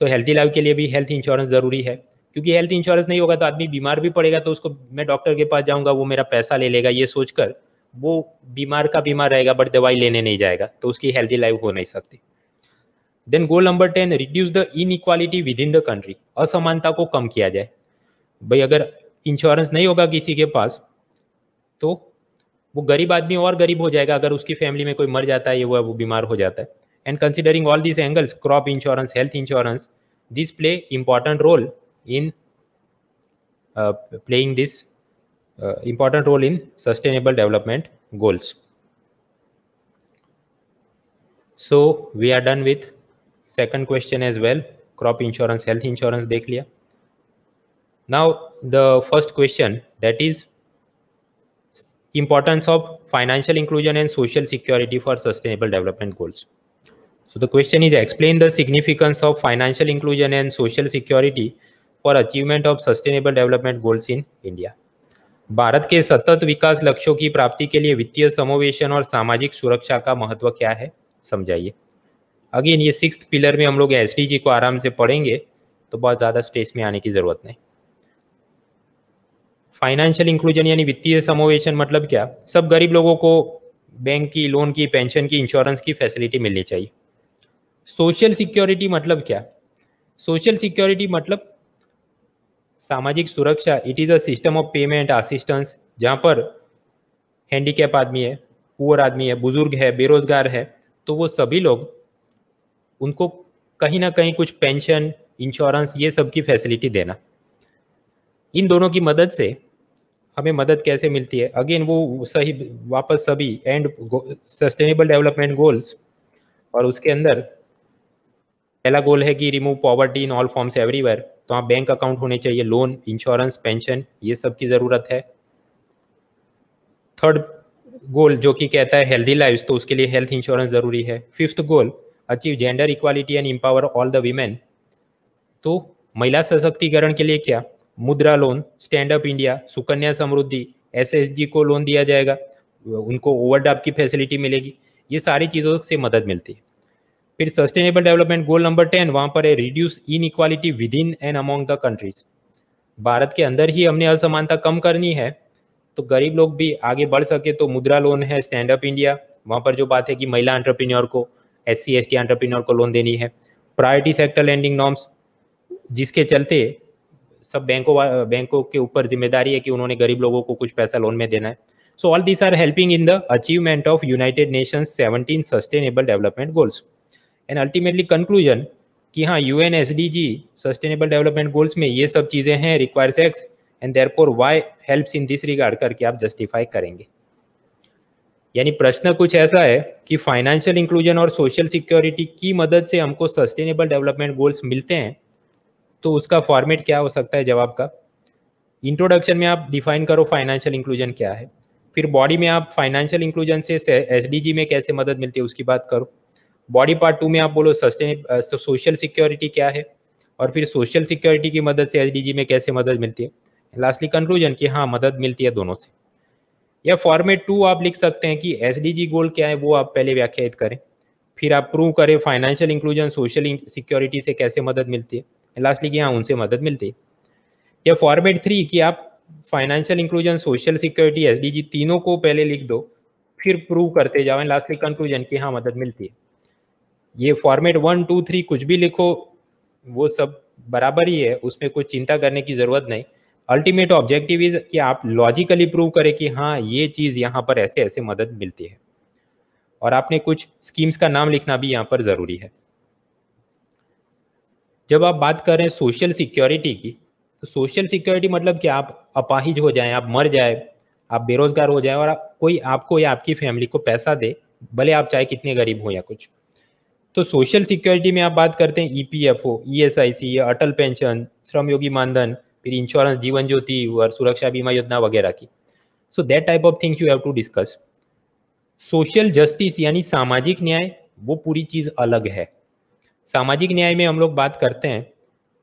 तो हेल्थी लाइव के लिए भी हेल्थ इंश्योरेंस ज़रूरी है क्योंकि हेल्थ इंश्योरेंस नहीं होगा तो आदमी बीमार भी पड़ेगा तो उसको मैं डॉक्टर के पास जाऊंगा वो मेरा पैसा ले लेगा ये सोचकर वो बीमार का बीमार रहेगा बट दवाई लेने नहीं जाएगा तो उसकी हेल्थी लाइफ हो नहीं सकती then goal number ten reduce the inequality within the country असमानता को कम किया जाए भाई अगर इंश्योरेंस नहीं होगा किसी के पास तो वो गरीब आदमी और गरीब हो जाएगा अगर उसकी फैमिली में कोई मर जाता है वो वो बीमार हो जाता है and considering all this angles crop insurance health insurance this play important role in uh, playing this uh, important role in sustainable development goals. So we are done with second question as well, crop insurance, health insurance, they clear. Now the first question that is importance of financial inclusion and social security for sustainable development goals. So the question is explain the significance of financial inclusion and social security for achievement of sustainable development goals in India Bharat के सतत विकास लक्ष्यों की प्राप्ति के लिए वित्तीय समोवेशन और सामाजिक सुरक्षा का महत्व क्या है समझाइए अगेन ये सिक्स पिलर में हम लोग एस को आराम से पढ़ेंगे तो बहुत ज़्यादा स्टेज में आने की ज़रूरत नहीं फाइनेंशियल इंक्लूजन यानी वित्तीय समोवेशन मतलब क्या सब गरीब लोगों को बैंक की लोन की पेंशन की इंश्योरेंस की फैसिलिटी मिलनी चाहिए सोशल सिक्योरिटी मतलब क्या सोशल सिक्योरिटी मतलब सामाजिक सुरक्षा it is a system of payment assistance जहाँ पर हैंडीकैप आदमी है पुअर आदमी है बुजुर्ग है बेरोजगार है तो वो सभी लोग उनको कहीं ना कहीं कुछ पेंशन इंश्योरेंस ये सब की फैसिलिटी देना इन दोनों की मदद से हमें मदद कैसे मिलती है अगेन वो सही वापस सभी एंड सस्टेनेबल डेवलपमेंट गोल्स और उसके अंदर पहला गोल है कि remove poverty in all forms everywhere तो आप बैंक अकाउंट होने चाहिए लोन इंश्योरेंस पेंशन ये सब की ज़रूरत है थर्ड गोल जो कि कहता है हेल्दी लाइफ तो उसके लिए हेल्थ इंश्योरेंस ज़रूरी है fifth goal achieve gender equality and empower all the women तो महिला सशक्तिकरण के लिए क्या Mudra loan stand up India Sukanya Samriddhi एस को लोन दिया जाएगा उनको ओवरड्राफ्ट की फैसिलिटी मिलेगी ये सारी चीज़ों से मदद मिलती है फिर sustainable development goal number ten वहां पर है reduce inequality within and among the countries Bharat के अंदर ही हमने असमानता कम करनी है तो गरीब लोग भी आगे बढ़ सके तो मुद्रा लोन है स्टैंड अप इंडिया वहां पर जो बात है कि महिला एंटरप्रेन्योर को एस सी एस टी को लोन देनी है प्रायोरिटी सेक्टर लैंडिंग नॉर्म्स जिसके चलते सब बैंकों बैंकों के ऊपर जिम्मेदारी है कि उन्होंने गरीब लोगों को कुछ पैसा लोन में देना है so all this are helping in the achievement of United Nations 17 sustainable development goals and ultimately conclusion कि हाँ U N S D G sustainable development goals में ये सब चीज़ें हैं requires X and therefore Y helps in this regard करके आप justify करेंगे यानी प्रश्न कुछ ऐसा है कि फाइनेंशियल इंक्लूजन और सोशल सिक्योरिटी की मदद से हमको सस्टेनेबल डेवलपमेंट गोल्स मिलते हैं तो उसका फॉर्मेट क्या हो सकता है जवाब का इंट्रोडक्शन में आप डिफाइन करो फाइनेंशियल इंक्लूजन क्या है फिर बॉडी में आप फाइनेंशियल इंक्लूजन से एस में कैसे मदद मिलती है उसकी बात करो बॉडी पार्ट टू में आप बोलो सस्टेन सोशल सिक्योरिटी क्या है और फिर सोशल सिक्योरिटी की मदद से एच में कैसे मदद मिलती है लास्टली कंक्लूजन की हाँ मदद मिलती है दोनों से या फॉर्मेट टू आप लिख सकते हैं कि एस गोल क्या है वो आप पहले व्याख्यात करें फिर आप प्रूव करें फाइनेंशियल इंक्लूजन सोशल सिक्योरिटी से कैसे मदद मिलती है लास्टली कि हाँ उनसे मदद मिलती है या फॉर्मेट थ्री कि आप फाइनेंशियल इंक्लूजन सोशल सिक्योरिटी एस तीनों को पहले लिख दो फिर प्रूव करते जाओ लास्टली कंक्लूजन की हाँ मदद मिलती है ये फॉर्मेट वन टू थ्री कुछ भी लिखो वो सब बराबर ही है उसमें कोई चिंता करने की ज़रूरत नहीं अल्टीमेट ऑब्जेक्टिव इज कि आप लॉजिकली प्रूव करें कि हाँ ये चीज़ यहाँ पर ऐसे ऐसे मदद मिलती है और आपने कुछ स्कीम्स का नाम लिखना भी यहाँ पर ज़रूरी है जब आप बात करें सोशल सिक्योरिटी की तो सोशल सिक्योरिटी मतलब कि आप अपाहिज हो जाए आप मर जाए आप बेरोजगार हो जाए और कोई आपको या आपकी फैमिली को पैसा दे भले आप चाहे कितने गरीब हो या कुछ तो सोशल सिक्योरिटी में आप बात करते हैं EPFO e ESIC e Atal pension Shram Yogi मानधन फिर इंश्योरेंस जीवन ज्योति और सुरक्षा बीमा योजना वगैरह की so that type of things you have to discuss social justice यानी सामाजिक न्याय वो पूरी चीज़ अलग है सामाजिक न्याय में हम लोग बात करते हैं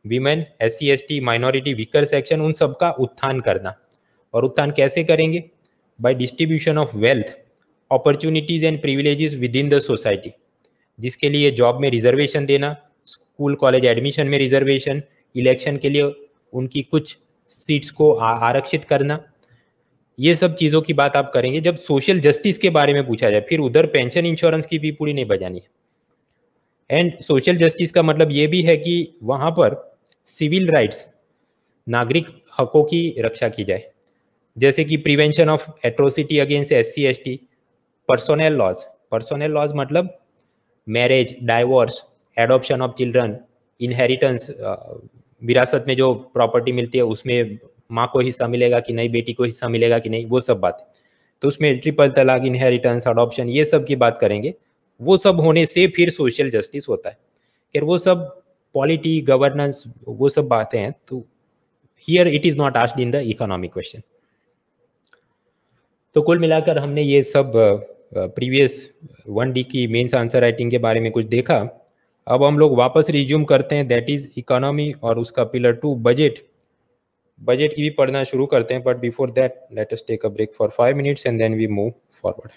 women S C S T minority weaker section उन सब का उत्थान करना और उत्थान कैसे करेंगे by distribution of wealth opportunities and privileges within the society जिसके लिए जॉब में रिजर्वेशन देना स्कूल कॉलेज एडमिशन में रिजर्वेशन इलेक्शन के लिए उनकी कुछ सीट्स को आरक्षित करना ये सब चीज़ों की बात आप करेंगे जब सोशल जस्टिस के बारे में पूछा जाए फिर उधर पेंशन इंश्योरेंस की भी पूरी नहीं बजानी है एंड सोशल जस्टिस का मतलब ये भी है कि वहाँ पर सिविल राइट्स नागरिक हकों की रक्षा की जाए जैसे कि prevention of atrocity against S C S T personal laws personal laws मतलब marriage divorce adoption of children inheritance विरासत में जो प्रॉपर्टी मिलती है उसमें माँ को हिस्सा मिलेगा कि नहीं बेटी को हिस्सा मिलेगा कि नहीं वो सब बात तो उसमें ट्रिपल तलाक इनहेरिटेंस अडोप्शन ये सब की बात करेंगे वो सब होने से फिर सोशल जस्टिस होता है खैर वो सब पॉलिटी गवर्नेंस वो सब बातें हैं तो here it is not asked in the economic question तो कुल मिलाकर हमने ये सब प्रीवियस वन डी की मेन्स आंसर राइटिंग के बारे में कुछ देखा अब हम लोग वापस रिज्यूम करते हैं दैट इज़ इकोनॉमी और उसका पिलर टू बजट बजट की भी पढ़ना शुरू करते हैं but before that let us take a break for five minutes and then we move forward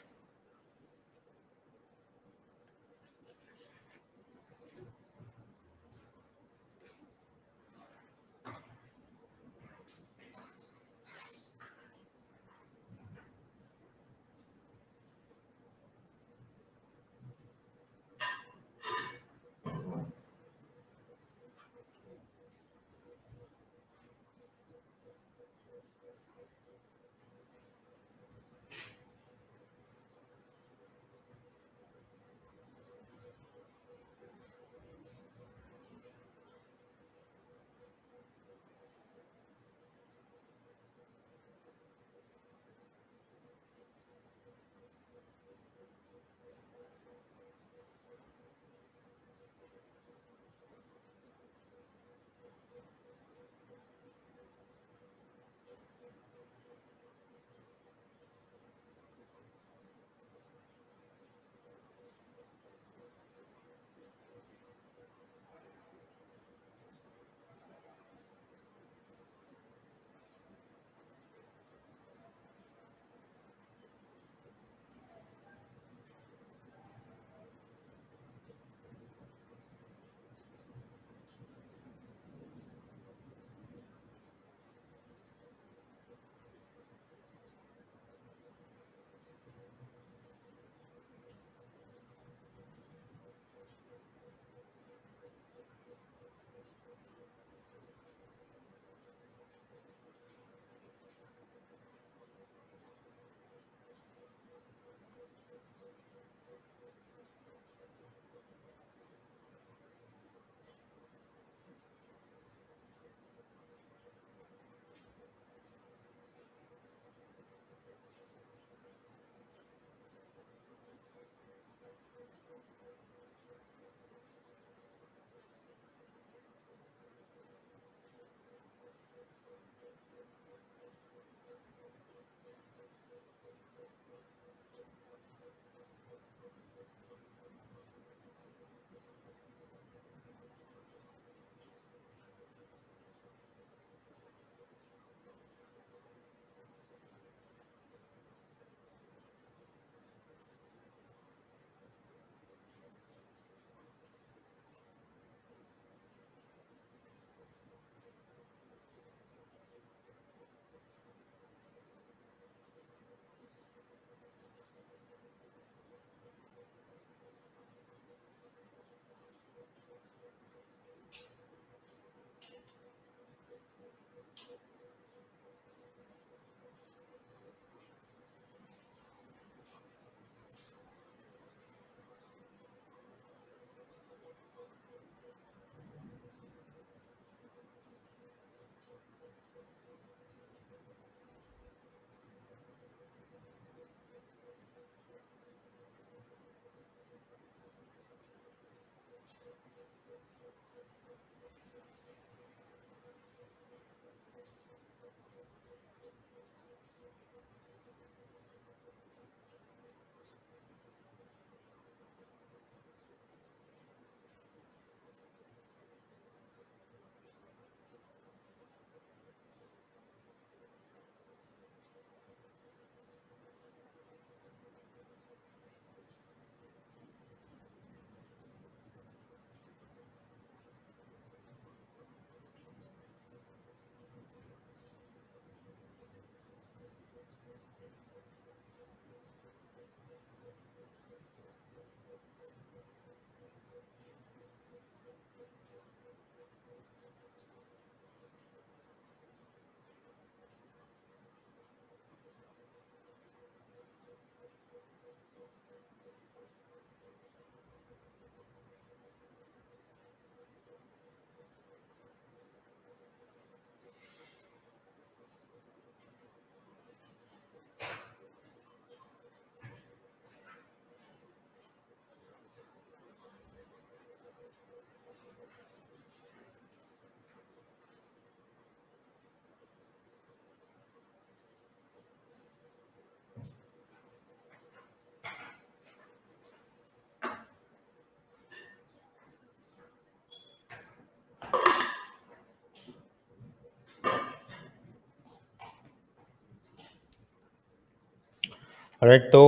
right तो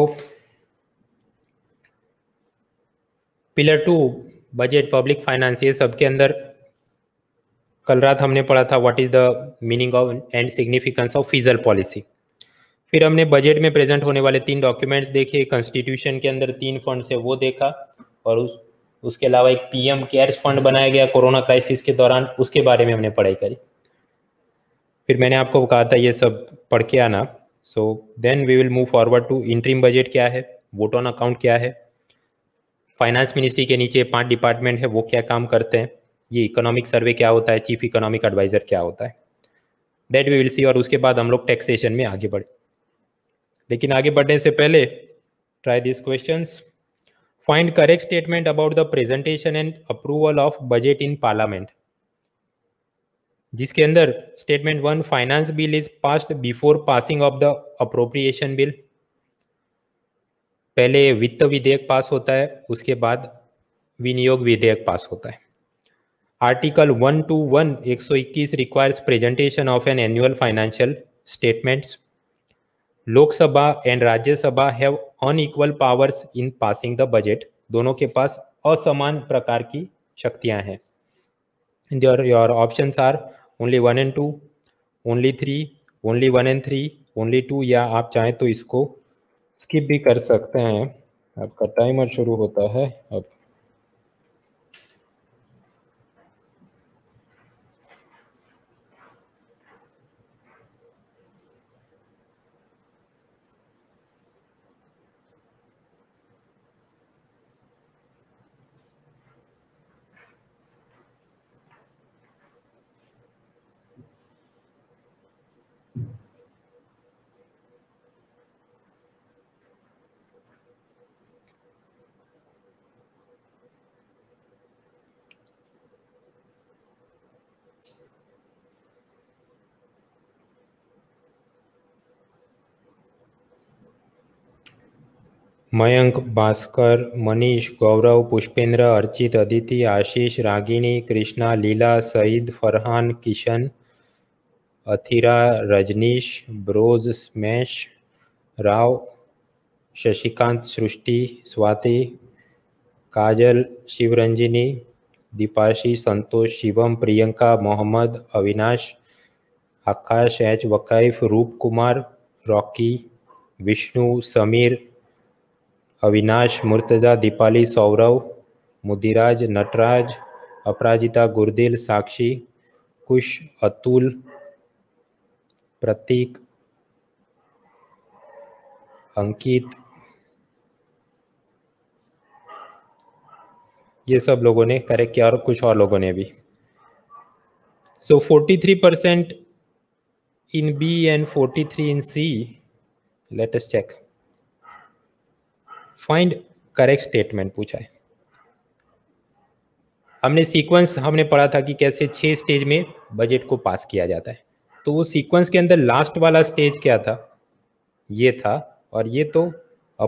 pillar two budget public finance ये सबके अंदर कल रात हमने पढ़ा था what is the meaning of and significance of fiscal policy फिर हमने बजट में प्रेजेंट होने वाले तीन डॉक्यूमेंट्स देखे कॉन्स्टिट्यूशन के अंदर तीन फंड है वो देखा और उस, उसके अलावा एक पीएम केयर्स फंड बनाया गया कोरोना क्राइसिस के दौरान उसके बारे में हमने पढ़ाई करी फिर मैंने आपको कहा था ये सब पढ़ के आना so then we will move forward to interim budget क्या है वोट ऑन अकाउंट क्या है फाइनेंस मिनिस्ट्री के नीचे पांच डिपार्टमेंट है वो क्या काम करते हैं ये इकोनॉमिक सर्वे क्या होता है चीफ इकोनॉमिक एडवाइजर क्या होता है डेट वी विल सी और उसके बाद हम लोग टैक्सेशन में आगे बढ़े लेकिन आगे बढ़ने से पहले try this question find correct statement about the presentation and approval of budget in parliament जिसके अंदर statement one finance bill is passed before passing of the appropriation bill पहले वित्त विधेयक पास होता है उसके बाद विनियोग विधेयक पास होता है आर्टिकल वन टू वन एक सौ इक्कीस requires presentation of an annual financial statements Lok Sabha and Rajya Sabha have unequal powers in passing the budget दोनों के पास असमान प्रकार की शक्तियां हैं your your options are only one and two only three only one and three only two या आप चाहें तो इसको स्किप भी कर सकते हैं आपका टाइमर शुरू होता है अब Mayank Bhaskar Manish Gaurav Pushpendra Archit Aditi Ashish Ragini Krishna Leela Saeed Farhan Kishan Athira Rajneesh bros smash Rao Shashikant Srishti Swati Kajal Shivranjani Deepashi Santosh Shivam Priyanka Mohammad Avinash Akash H Waqif Roop Kumar Rocky Vishnu Sameer Avinash Murtaza Deepali Saurav Mudiraj Nataraj Aparajita Gurdil Sakshi Kush Atul Prateek Ankit ये सब लोगों ने करेक्ट किया और कुछ और लोगों ने भी so forty three percent in B and forty three in C latest check find correct statement पूछा है हमने सीक्वेंस हमने पढ़ा था कि कैसे छह स्टेज में बजट को पास किया जाता है तो वो सीक्वेंस के अंदर लास्ट वाला स्टेज क्या था ये था और ये तो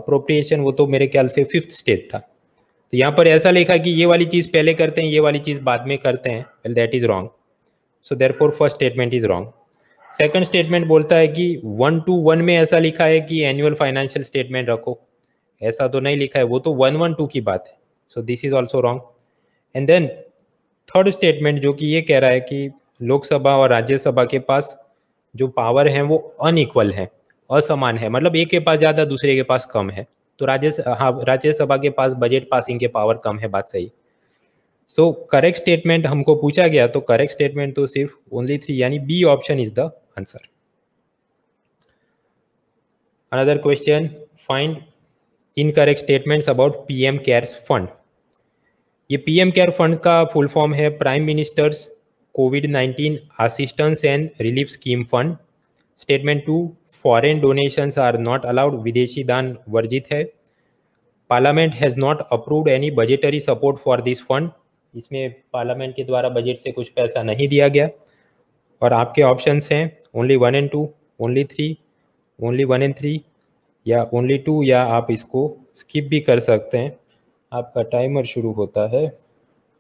अप्रोप्रिएशन वो तो मेरे ख्याल से फिफ्थ स्टेज था तो यहाँ पर ऐसा लिखा कि ये वाली चीज़ पहले करते हैं ये वाली चीज़ बाद में करते हैं well that is wrong so therefore first statement is wrong second statement बोलता है कि वन टू वन में ऐसा लिखा है कि एनुअल फाइनेंशियल स्टेटमेंट रखो ऐसा तो नहीं लिखा है वो तो वन वन टू की बात है so this is also wrong and then third statement जो कि ये कह रहा है कि लोकसभा और राज्यसभा के पास जो पावर है वो अनइक्वल है असमान है मतलब एक के पास ज़्यादा दूसरे के पास कम है तो राज्य हाँ राज्यसभा के पास बजट पासिंग के पावर कम है बात सही सो करेक्ट स्टेटमेंट हमको पूछा गया तो करेक्ट स्टेटमेंट तो सिर्फ ओनली थ्री यानी B option is the answer another question find incorrect statements about PM cares fund ये पीएम केयर फंड का फुल फॉर्म है prime ministers covid 19 assistance and relief scheme fund statement two foreign donations are not allowed विदेशी दान वर्जित है parliament has not approved any budgetary support for this fund इसमें parliament के द्वारा budget से कुछ पैसा नहीं दिया गया और आपके ऑप्शंस हैं only one and two only three only one and three या ओनली टू या आप इसको स्किप भी कर सकते हैं आपका टाइमर शुरू होता है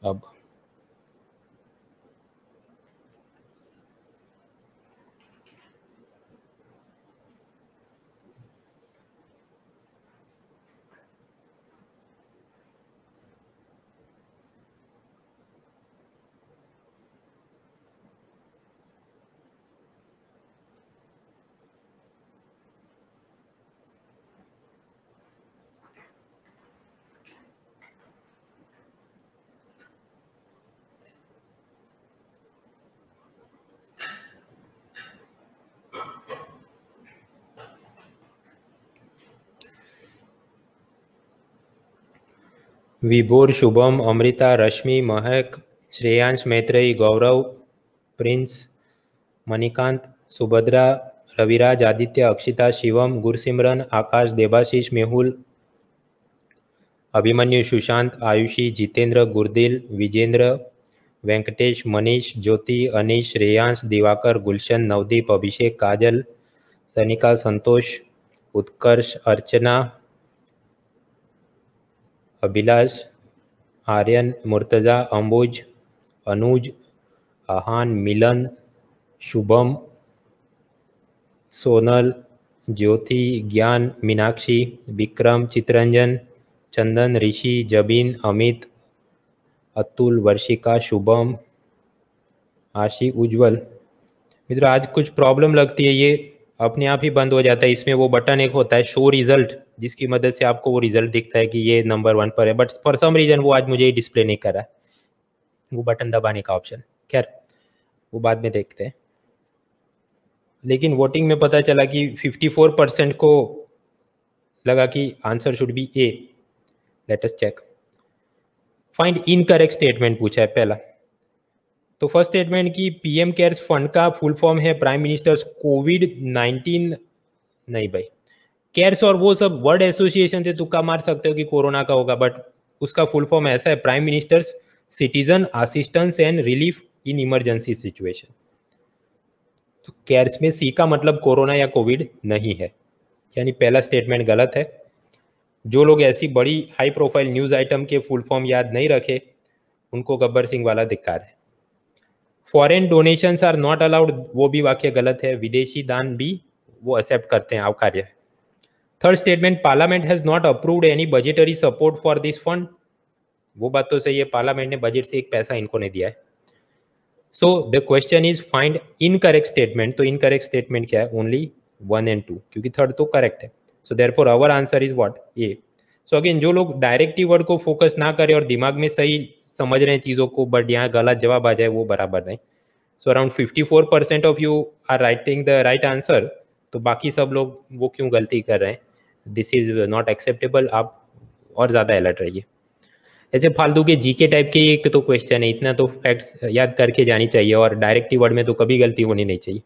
अब विभोर शुभम अमृता रश्मि महक श्रेयांश मैत्रेयी गौरव प्रिंस मणिकांत सुभद्रा रविराज आदित्य अक्षिता शिवम गुरसिमरन आकाश देवाशीष मेहुल अभिमन्यु सुशांत आयुषी जितेंद्र गुरदिल विजेंद्र वेंकटेश मनीष ज्योति अनिश श्रेयांश दिवाकर गुलशन नवदीप अभिषेक काजल सनिका संतोष उत्कर्ष अर्चना अभिलाष आर्यन मुर्तज़ा अंबुज अनुज आहान मिलन शुभम सोनल ज्योति ज्ञान मीनाक्षी विक्रम चित्रंजन चंदन ऋषि जबीन अमित अतुल वर्षिका शुभम आशी उज्जवल मित्रों आज कुछ प्रॉब्लम लगती है ये अपने आप ही बंद हो जाता है इसमें वो बटन एक होता है शो रिजल्ट जिसकी मदद से आपको वो रिजल्ट दिखता है कि ये नंबर वन पर है बट फॉर सम रीजन वो आज मुझे डिस्प्ले नहीं कर रहा वो बटन दबाने का ऑप्शन खैर वो बाद में देखते हैं लेकिन वोटिंग में पता चला कि 54 परसेंट को लगा कि answer should be A latest check find incorrect statement पूछा है पहला तो फर्स्ट स्टेटमेंट की पीएम केयर्स फंड का फुल फॉर्म है प्राइम मिनिस्टर्स कोविड 19 नहीं भाई केयर्स और वो सब वर्ड एसोसिएशन से तुक्का मार सकते हो कि कोरोना का होगा बट उसका फुल फॉर्म ऐसा है prime ministers citizen assistance and relief in emergency situation तो केयर्स में सी का मतलब कोरोना या कोविड नहीं है यानी पहला स्टेटमेंट गलत है जो लोग ऐसी बड़ी हाई प्रोफाइल न्यूज आइटम के फुल फॉर्म याद नहीं रखे उनको गब्बर सिंह वाला धिक्कार है foreign donations are not allowed वो भी वाक्य गलत है विदेशी दान भी वो एक्सेप्ट करते हैं अवकार्य है third statement parliament has not approved any budgetary support for this fund वो बात तो सही है पार्लियामेंट ने बजट से एक पैसा इनको नहीं दिया है so the question is find incorrect statement तो इनकरेक्ट स्टेटमेंट क्या है ओनली वन एंड टू क्योंकि थर्ड तो करेक्ट है so therefore our answer is what A so again जो लोग डायरेक्टिव वर्ड को फोकस ना करें और दिमाग में सही समझ रहे हैं चीज़ों को बट यहाँ गलत जवाब आ जाए वो बराबर नहीं so around fifty four percent of you are writing the right answer तो बाकी सब लोग वो क्यों गलती कर रहे हैं दिस इज नॉट एक्सेप्टेबल आप और ज़्यादा अलर्ट रहिए ऐसे फालतू के जीके टाइप के एक तो क्वेश्चन है इतना तो फैक्ट्स याद करके जानी चाहिए और डायरेक्टिव वर्ड में तो कभी गलती होनी नहीं चाहिए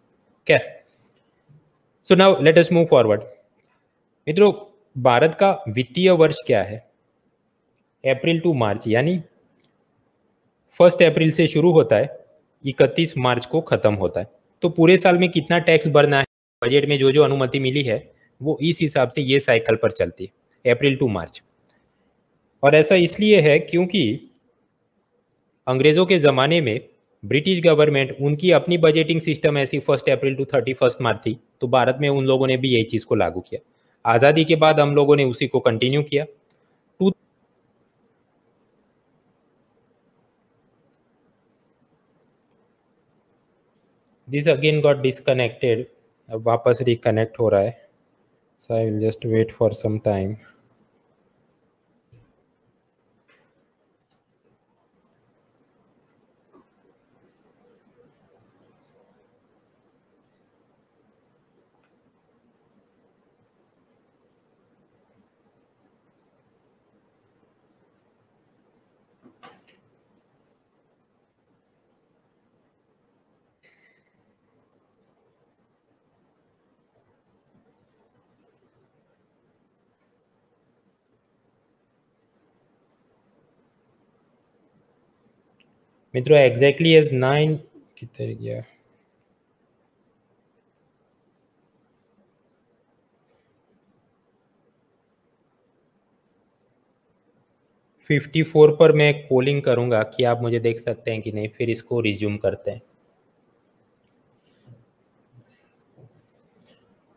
क्या so now let us move forward मित्रों भारत का वित्तीय वर्ष क्या है अप्रैल टू मार्च यानी फर्स्ट अप्रैल से शुरू होता है इकतीस मार्च को खत्म होता है तो पूरे साल में कितना टैक्स भरना है बजट में जो जो अनुमति मिली है वो इस हिसाब से ये साइकिल पर चलती है अप्रैल टू मार्च और ऐसा इसलिए है क्योंकि अंग्रेज़ों के ज़माने में ब्रिटिश गवर्नमेंट उनकी अपनी बजटिंग सिस्टम ऐसी first April to thirty first March थी तो भारत में उन लोगों ने भी यही चीज़ को लागू किया आज़ादी के बाद हम लोगों ने उसी को कंटिन्यू किया to this again got disconnected अब वापस रिकनेक्ट हो रहा है so i will just wait for some time मित्रों एग्जैक्टली एज नाइन कितने गया फिफ्टी फोर पर मैं एक पोलिंग करूंगा कि आप मुझे देख सकते हैं कि नहीं फिर इसको रिज्यूम करते हैं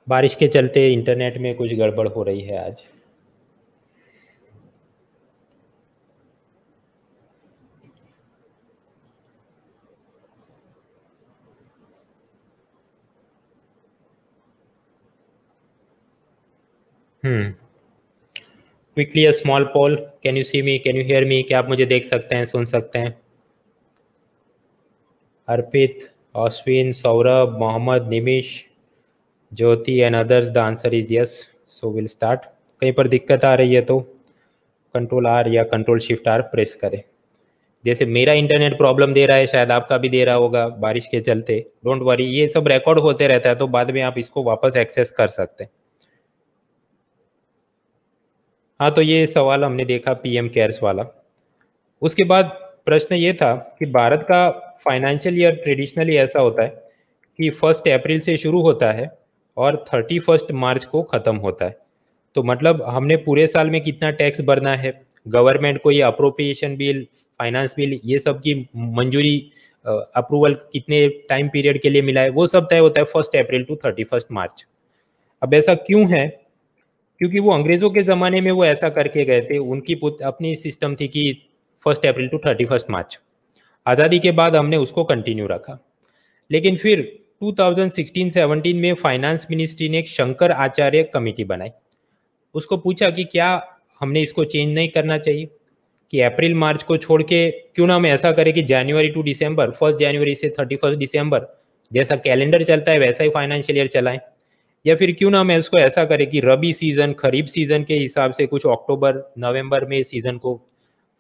बारिश के चलते इंटरनेट में कुछ गड़बड़ हो रही है आज hmm quickly a small poll can you see me can you hear me क्या आप मुझे देख सकते हैं सुन सकते हैं Arpit Ashwin Saurabh Mohammad Nimish Jyoti and others the answer is yes so will start कहीं पर दिक्कत आ रही है तो कंट्रोल आर या कंट्रोल शिफ्ट आर प्रेस करें जैसे मेरा इंटरनेट प्रॉब्लम दे रहा है शायद आपका भी दे रहा होगा बारिश के चलते डोंट वरी ये सब रिकॉर्ड होते रहता है तो बाद में आप इसको वापस एक्सेस कर सकते हैं हाँ तो ये सवाल हमने देखा पीएम केयर्स वाला उसके बाद प्रश्न ये था कि भारत का फाइनेंशियल ईयर ट्रेडिशनली ऐसा होता है कि फर्स्ट अप्रैल से शुरू होता है और थर्टी फर्स्ट मार्च को ख़त्म होता है तो मतलब हमने पूरे साल में कितना टैक्स भरना है गवर्नमेंट को ये अप्रोप्रिएशन बिल फाइनेंस बिल ये सब की मंजूरी अप्रूवल कितने टाइम पीरियड के लिए मिला है वो सब तय होता है first April to thirty first March अब ऐसा क्यों है क्योंकि वो अंग्रेजों के ज़माने में वो ऐसा करके गए थे उनकी अपनी सिस्टम थी कि first April to thirty first March आज़ादी के बाद हमने उसको कंटिन्यू रखा लेकिन फिर 2016-17 में फाइनेंस मिनिस्ट्री ने एक शंकर आचार्य कमेटी बनाई उसको पूछा कि क्या हमने इसको चेंज नहीं करना चाहिए कि अप्रैल मार्च को छोड़ के क्यों ना हम ऐसा करें कि जनवरी टू दिसंबर फर्स्ट जनवरी से थर्टी फर्स्ट दिसंबर जैसा कैलेंडर चलता है वैसा ही फाइनेंशियल ईयर चलाएं या फिर क्यों ना मैं इसको ऐसा करें कि रबी सीजन खरीफ सीजन के हिसाब से कुछ अक्टूबर नवंबर में सीजन को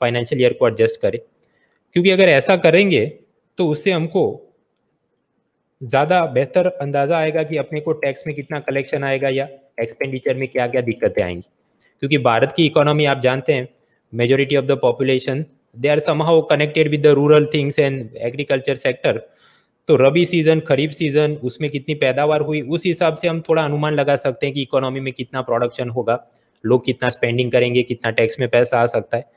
फाइनेंशियल ईयर को एडजस्ट करें क्योंकि अगर ऐसा करेंगे तो उससे हमको ज़्यादा बेहतर अंदाज़ा आएगा कि अपने को टैक्स में कितना कलेक्शन आएगा या एक्सपेंडिचर में क्या क्या दिक्कतें आएंगी क्योंकि भारत की इकोनॉमी आप जानते हैं majority of the population they are somehow connected with the rural things and agriculture sector तो रबी सीजन खरीफ सीजन उसमें कितनी पैदावार हुई उस हिसाब से हम थोड़ा अनुमान लगा सकते हैं कि इकोनॉमी में कितना प्रोडक्शन होगा लोग कितना स्पेंडिंग करेंगे कितना टैक्स में पैसा आ सकता है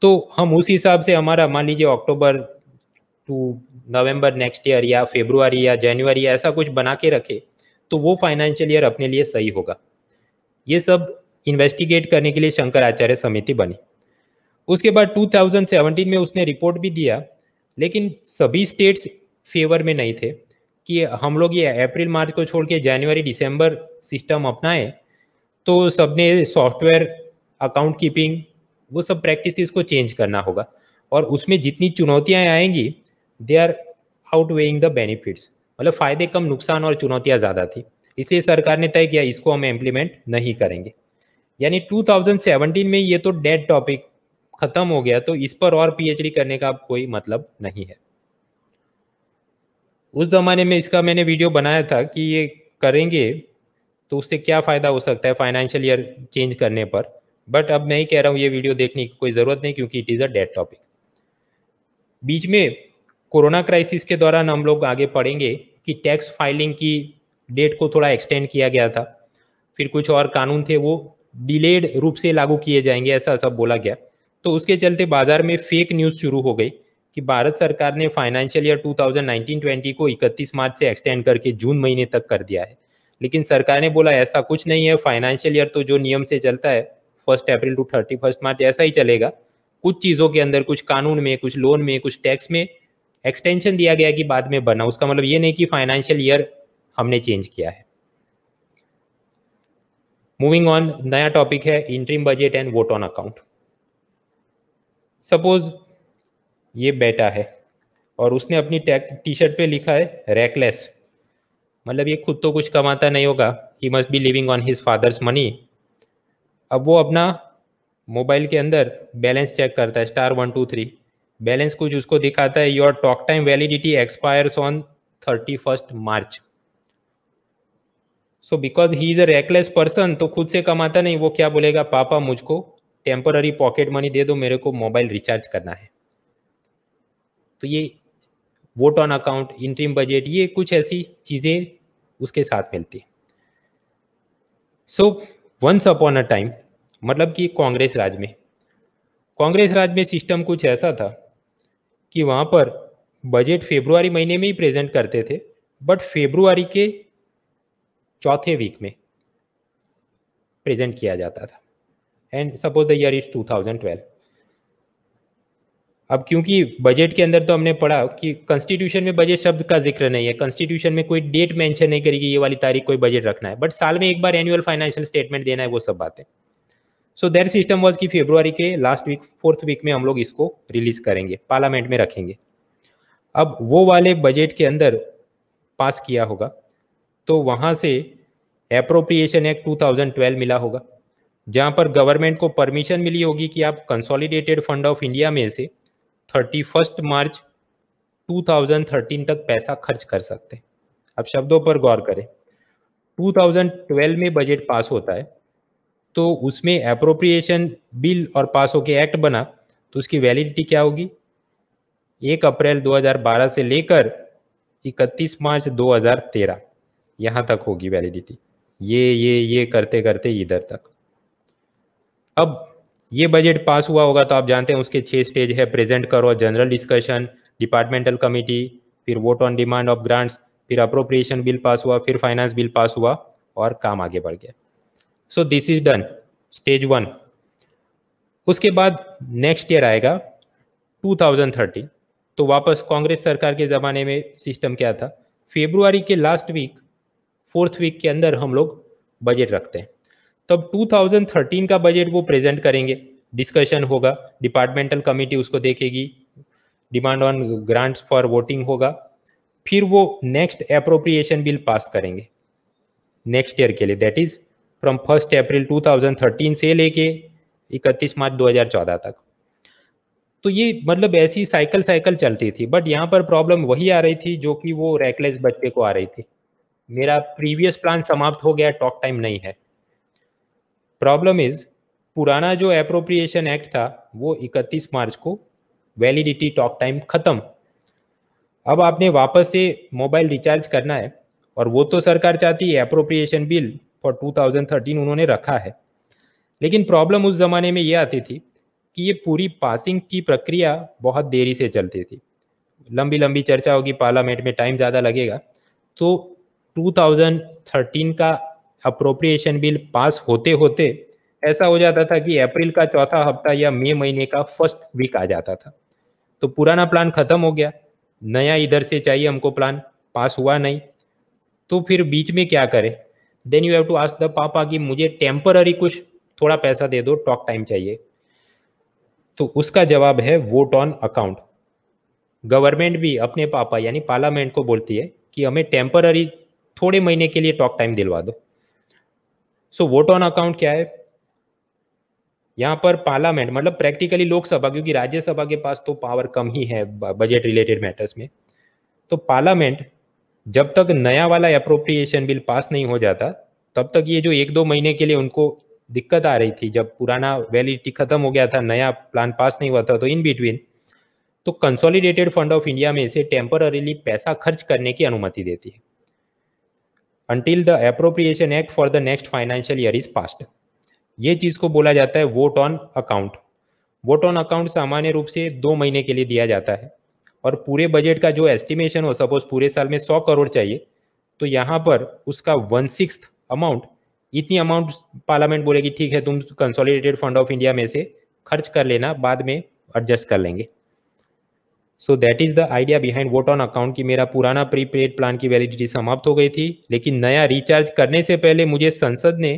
तो हम उस हिसाब से हमारा मान लीजिए October to November next year या फेब्रुआरी या जनवरी ऐसा कुछ बना के रखे तो वो फाइनेंशियल ईयर अपने लिए सही होगा ये सब इन्वेस्टिगेट करने के लिए शंकराचार्य समिति बनी उसके बाद 2017 में उसने रिपोर्ट भी दिया लेकिन सभी स्टेट्स फेवर में नहीं थे कि हम लोग ये अप्रैल मार्च को छोड़ के जनवरी दिसंबर सिस्टम अपनाए तो सबने सॉफ्टवेयर अकाउंट कीपिंग वो सब प्रैक्टिस को चेंज करना होगा और उसमें जितनी चुनौतियाँ आएंगी they are outweighing the benefits मतलब फ़ायदे कम नुकसान और चुनौतियाँ ज़्यादा थी इसलिए सरकार ने तय किया इसको हम इम्प्लीमेंट नहीं करेंगे यानी 2017 में ये तो डेड टॉपिक ख़त्म हो गया तो इस पर और पीएचडी करने का कोई मतलब नहीं है उस ज़माने में इसका मैंने वीडियो बनाया था कि ये करेंगे तो उससे क्या फ़ायदा हो सकता है फाइनेंशियल ईयर चेंज करने पर बट अब मैं ही कह रहा हूँ ये वीडियो देखने की कोई ज़रूरत नहीं क्योंकि it is a dead topic बीच में कोरोना क्राइसिस के दौरान हम लोग आगे पढ़ेंगे कि टैक्स फाइलिंग की डेट को थोड़ा एक्सटेंड किया गया था फिर कुछ और कानून थे वो डिलेड रूप से लागू किए जाएंगे ऐसा सब बोला गया तो उसके चलते बाजार में फेक न्यूज़ शुरू हो गई कि भारत सरकार ने फाइनेंशियल ईयर 2019-20 को 31 मार्च से एक्सटेंड करके जून महीने तक कर दिया है लेकिन सरकार ने बोला ऐसा कुछ नहीं है फाइनेंशियल ईयर तो जो नियम से चलता है first April to thirty first March ऐसा ही चलेगा कुछ चीज़ों के अंदर कुछ कानून में कुछ लोन में कुछ टैक्स में एक्सटेंशन दिया गया कि बाद में बना उसका मतलब ये नहीं कि फाइनेंशियल ईयर हमने चेंज किया है मूविंग ऑन नया टॉपिक है interim budget and vote on account suppose ये बेटा है और उसने अपनी टी शर्ट पे लिखा है रैकलेस मतलब ये खुद तो कुछ कमाता नहीं होगा ही must be living on his father's money अब वो अपना मोबाइल के अंदर बैलेंस चेक करता है star one two three balance कुछ उसको दिखाता है your talk time validity expires on thirty first March so because he is a reckless person तो खुद से कमाता नहीं वो क्या बोलेगा पापा मुझको टेम्पररी पॉकेट मनी दे दो मेरे को मोबाइल रिचार्ज करना है तो ये vote on account interim budget ये कुछ ऐसी चीज़ें उसके साथ मिलती so once upon a time मतलब कि कांग्रेस राज में कांग्रेस राज में सिस्टम कुछ ऐसा था कि वहाँ पर बजट फेब्रुआरी महीने में ही प्रेजेंट करते थे बट फेब्रुआरी के चौथे वीक में प्रेजेंट किया जाता था and suppose the year is 2012 अब क्योंकि बजट के अंदर तो हमने पढ़ा कि कॉन्स्टिट्यूशन में बजट शब्द का जिक्र नहीं है कॉन्स्टिट्यूशन में कोई डेट मेंशन नहीं करेगी ये वाली तारीख कोई बजट रखना है बट साल में एक बार एनुअल फाइनेंशियल स्टेटमेंट देना है वो सब बातें सो देर सिस्टम वॉज कि फेब्रुआरी के लास्ट वीक फोर्थ वीक में हम लोग इसको रिलीज करेंगे पार्लियामेंट में रखेंगे अब वो वाले बजट के अंदर पास किया होगा तो वहाँ से अप्रोप्रिएशन एक्ट टू मिला होगा जहाँ पर गवर्नमेंट को परमिशन मिली होगी कि आप कंसोलिडेटेड फंड ऑफ इंडिया में से थर्टी फर्स्ट मार्च 2013 तक पैसा खर्च कर सकते हैं अब शब्दों पर गौर करें 2012 में बजट पास होता है तो उसमें अप्रोप्रिएशन बिल और पास होके एक्ट बना तो उसकी वैलिडिटी क्या होगी एक अप्रैल 2012 से लेकर 31 मार्च 2013 यहां तक होगी वैलिडिटी ये ये ये करते करते इधर तक अब ये बजट पास हुआ होगा तो आप जानते हैं उसके छः स्टेज है प्रेजेंट करो जनरल डिस्कशन डिपार्टमेंटल कमेटी फिर vote on demand of grants फिर अप्रोप्रिएशन बिल पास हुआ फिर फाइनेंस बिल पास हुआ और काम आगे बढ़ गया so this is done stage one उसके बाद नेक्स्ट ईयर आएगा 2013 तो वापस कांग्रेस सरकार के ज़माने में सिस्टम क्या था फेब्रुआरी के लास्ट वीक फोर्थ वीक के अंदर हम लोग बजट रखते हैं तब 2013 का बजट वो प्रेजेंट करेंगे डिस्कशन होगा डिपार्टमेंटल कमेटी उसको देखेगी demand on grants for voting होगा फिर वो नेक्स्ट अप्रोप्रिएशन बिल पास करेंगे नेक्स्ट ईयर के लिए that is from first April 2013 से लेके 31 मार्च 2014 तक तो ये मतलब ऐसी साइकिल साइकिल चलती थी बट यहाँ पर प्रॉब्लम वही आ रही थी जो कि वो रैकलेस बच्चे को आ रही थी मेरा प्रीवियस प्लान समाप्त हो गया टॉक टाइम नहीं है प्रॉब्लम इज पुराना जो एप्रोप्रिएशन एक्ट था वो 31 मार्च को वैलिडिटी टॉक टाइम खत्म अब आपने वापस से मोबाइल रिचार्ज करना है और वो तो सरकार चाहती है अप्रोप्रिएशन बिल फॉर 2013 उन्होंने रखा है लेकिन प्रॉब्लम उस ज़माने में ये आती थी कि ये पूरी पासिंग की प्रक्रिया बहुत देरी से चलती थी लंबी लंबी चर्चा होगी पार्लियामेंट में टाइम ज़्यादा लगेगा तो 2013 का अप्रोप्रिएशन बिल पास होते होते ऐसा हो जाता था कि अप्रैल का चौथा हफ्ता या मई महीने का फर्स्ट वीक आ जाता था तो पुराना प्लान खत्म हो गया नया इधर से चाहिए हमको प्लान पास हुआ नहीं तो फिर बीच में क्या करें then you have to ask the papa कि मुझे टेम्पररी कुछ थोड़ा पैसा दे दो टॉक टाइम चाहिए तो उसका जवाब है वोट ऑन अकाउंट गवर्नमेंट भी अपने पापा यानी पार्लियामेंट को बोलती है कि हमें टेम्पररी थोड़े महीने के लिए टॉक टाइम दिलवा दो सो वोट ऑन अकाउंट क्या है यहाँ पर पार्लियामेंट मतलब प्रैक्टिकली लोकसभा क्योंकि राज्यसभा के पास तो पावर कम ही है बजट रिलेटेड मैटर्स में तो पार्लियामेंट जब तक नया वाला अप्रोप्रिएशन बिल पास नहीं हो जाता तब तक ये जो एक दो महीने के लिए उनको दिक्कत आ रही थी जब पुराना वैलिडिटी खत्म हो गया था नया प्लान पास नहीं हुआ था तो इन बिटवीन तो कंसोलिडेटेड फंड ऑफ इंडिया में इसे टेम्पररीली पैसा खर्च करने की अनुमति देती है until the appropriation act for the next financial year is past ये चीज को बोला जाता है vote on account vote on account सामान्य रूप से दो महीने के लिए दिया जाता है और पूरे बजट का जो एस्टिमेशन हो सपोज पूरे साल में सौ करोड़ चाहिए तो यहाँ पर उसका वन सिक्स अमाउंट इतनी अमाउंट पार्लियामेंट बोलेगी ठीक है तुम कंसोलिडेटेड फंड ऑफ इंडिया में से खर्च कर लेना बाद में एडजस्ट कर लेंगे so that is the idea behind vote on account की मेरा पुराना प्रीपेड प्लान की वैलिडिटी समाप्त हो गई थी लेकिन नया रिचार्ज करने से पहले मुझे संसद ने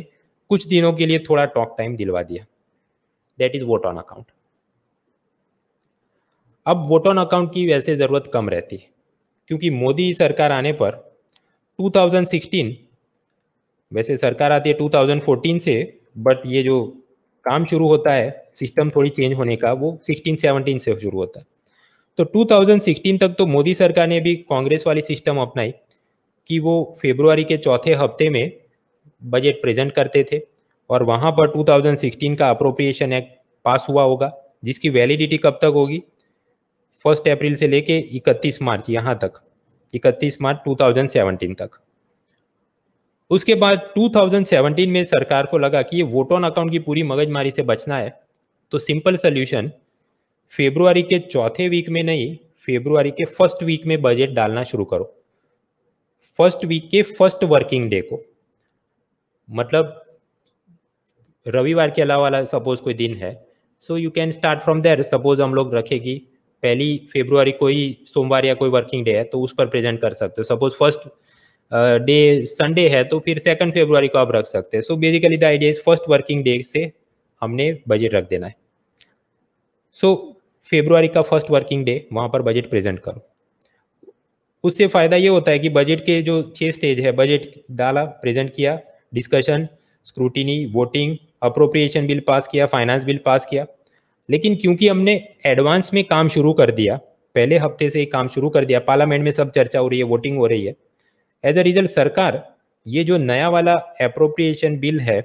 कुछ दिनों के लिए थोड़ा टॉक टाइम दिलवा दिया that is vote on account अब वोट ऑन अकाउंट की वैसे ज़रूरत कम रहती है क्योंकि मोदी सरकार आने पर 2016 वैसे सरकार आती है 2014 से बट ये जो काम शुरू होता है सिस्टम थोड़ी चेंज होने का वो 16 17 से शुरू होता है तो 2016 तक तो मोदी सरकार ने भी कांग्रेस वाली सिस्टम अपनाई कि वो फेब्रुआरी के चौथे हफ्ते में बजट प्रेजेंट करते थे और वहाँ पर 2016 का अप्रोप्रिएशन एक्ट पास हुआ होगा जिसकी वैलिडिटी कब तक होगी फर्स्ट अप्रैल से लेके 31 मार्च यहाँ तक 31 मार्च 2017 तक उसके बाद 2017 में सरकार को लगा कि ये वोट ऑन अकाउंट की पूरी मगजमारी से बचना है तो सिंपल सोल्यूशन फेब्रुआरी के चौथे वीक में नहीं फेब्रुआरी के फर्स्ट वीक में बजट डालना शुरू करो फर्स्ट वीक के फर्स्ट वर्किंग डे को मतलब रविवार के अलावा वाला सपोज कोई दिन है so you can start from there suppose हम लोग रखेगी पहली फेब्रुआरी कोई सोमवार या कोई वर्किंग डे है तो उस पर प्रेजेंट कर सकते हो सपोज फर्स्ट डे संडे है तो फिर सेकंड फेब्रुआरी को आप रख सकते हैं so basically the idea is first working day से हमने बजट रख देना है सो so, फेब्रुआरी का फर्स्ट वर्किंग डे वहाँ पर बजट प्रेजेंट करो उससे फ़ायदा ये होता है कि बजट के जो छः स्टेज है बजट डाला प्रेजेंट किया discussion scrutiny voting appropriation bill pass किया फाइनेंस बिल पास किया लेकिन क्योंकि हमने एडवांस में काम शुरू कर दिया पहले हफ्ते से काम शुरू कर दिया पार्लियामेंट में सब चर्चा हो रही है वोटिंग हो रही है एज अ रिजल्ट सरकार ये जो नया वाला अप्रोप्रिएशन बिल है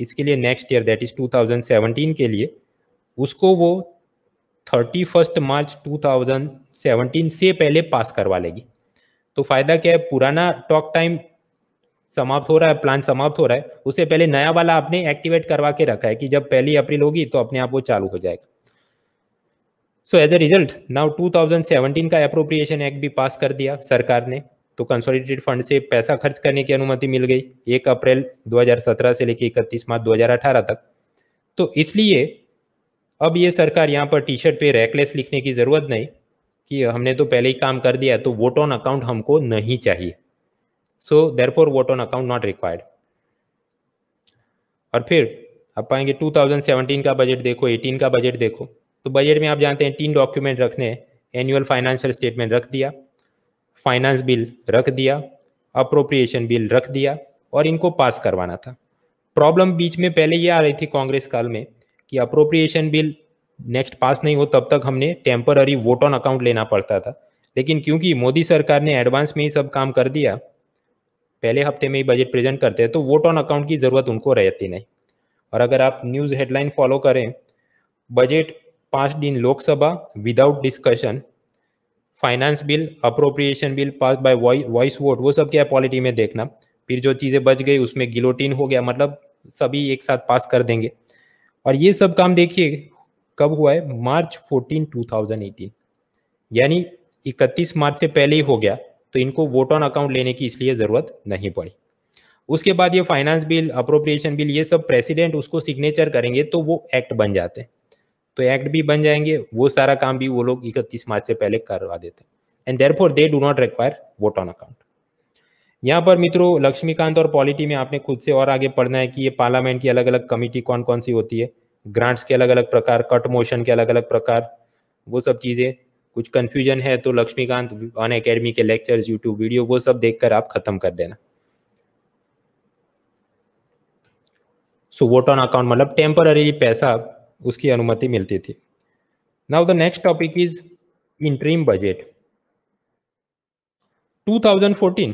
इसके लिए नेक्स्ट ईयर दैट इज़ 2017 के लिए उसको वो thirty first March two thousand seventeen से पहले पास करवा लेगी तो फायदा क्या है पुराना टॉक टाइम समाप्त हो रहा है प्लान समाप्त हो रहा है उससे पहले नया वाला आपने एक्टिवेट करवा के रखा है कि जब पहली अप्रैल होगी तो अपने आप वो चालू हो जाएगा so as a result now 2017 का अप्रोप्रिएशन एक्ट भी पास कर दिया सरकार ने तो कंसोलिडेटेड फंड से पैसा खर्च करने की अनुमति मिल गई एक अप्रैल 2017 से लेकर इकतीस मार्च 2018 तक तो इसलिए अब ये सरकार यहाँ पर टी शर्ट पे रैकलेस लिखने की ज़रूरत नहीं कि हमने तो पहले ही काम कर दिया है तो वोट ऑन अकाउंट हमको नहीं चाहिए so therefore vote on account not required और फिर आप पाएंगे 2017 का बजट देखो 18 का बजट देखो तो बजट में आप जानते हैं तीन डॉक्यूमेंट रखने एनुअल फाइनेंशियल स्टेटमेंट रख दिया फाइनेंस बिल रख दिया अप्रोप्रिएशन बिल रख दिया और इनको पास करवाना था प्रॉब्लम बीच में पहले ये आ रही थी कांग्रेस काल में कि अप्रोप्रिएशन बिल नेक्स्ट पास नहीं हो तब तक हमने टेम्पररी वोट ऑन अकाउंट लेना पड़ता था लेकिन क्योंकि मोदी सरकार ने एडवांस में ही सब काम कर दिया पहले हफ्ते में ही बजट प्रेजेंट करते हैं तो वोट ऑन अकाउंट की ज़रूरत उनको रहती नहीं और अगर आप न्यूज़ हेडलाइन फॉलो करें बजट पाँच दिन Lok Sabha without discussion finance bill appropriation bill pass by voice vote वो सब क्या है पॉलिटी में देखना फिर जो चीज़ें बच गई उसमें गिलोटीन हो गया मतलब सभी एक साथ पास कर देंगे और ये सब काम देखिए कब हुआ है मार्च 14 2018 यानी 31 मार्च से पहले ही हो गया तो इनको वोट ऑन अकाउंट लेने की इसलिए ज़रूरत नहीं पड़ी उसके बाद ये फाइनेंस बिल अप्रोप्रिएशन बिल ये सब प्रेसिडेंट उसको सिग्नेचर करेंगे तो वो एक्ट बन जाते हैं तो एक्ट भी बन जाएंगे वो सारा काम भी वो लोग इकतीस मार्च से पहले करवा देते हैं and therefore they do not require vote on account यहाँ पर मित्रों लक्ष्मीकांत और पॉलिटी में आपने खुद से और आगे पढ़ना है कि ये पार्लियामेंट की अलग अलग कमेटी कौन कौन सी होती है ग्रांट्स के अलग अलग प्रकार कट मोशन के अलग अलग प्रकार वो सब चीज़ें कुछ कन्फ्यूजन है तो लक्ष्मीकांत अन अकेडमी के लेक्चर्स यूट्यूब वीडियो वो सब देखकर आप ख़त्म कर देना सो वोट ऑन अकाउंट मतलब टेम्पररी पैसा उसकी अनुमति मिलती थी now the next topic is interim budget 2014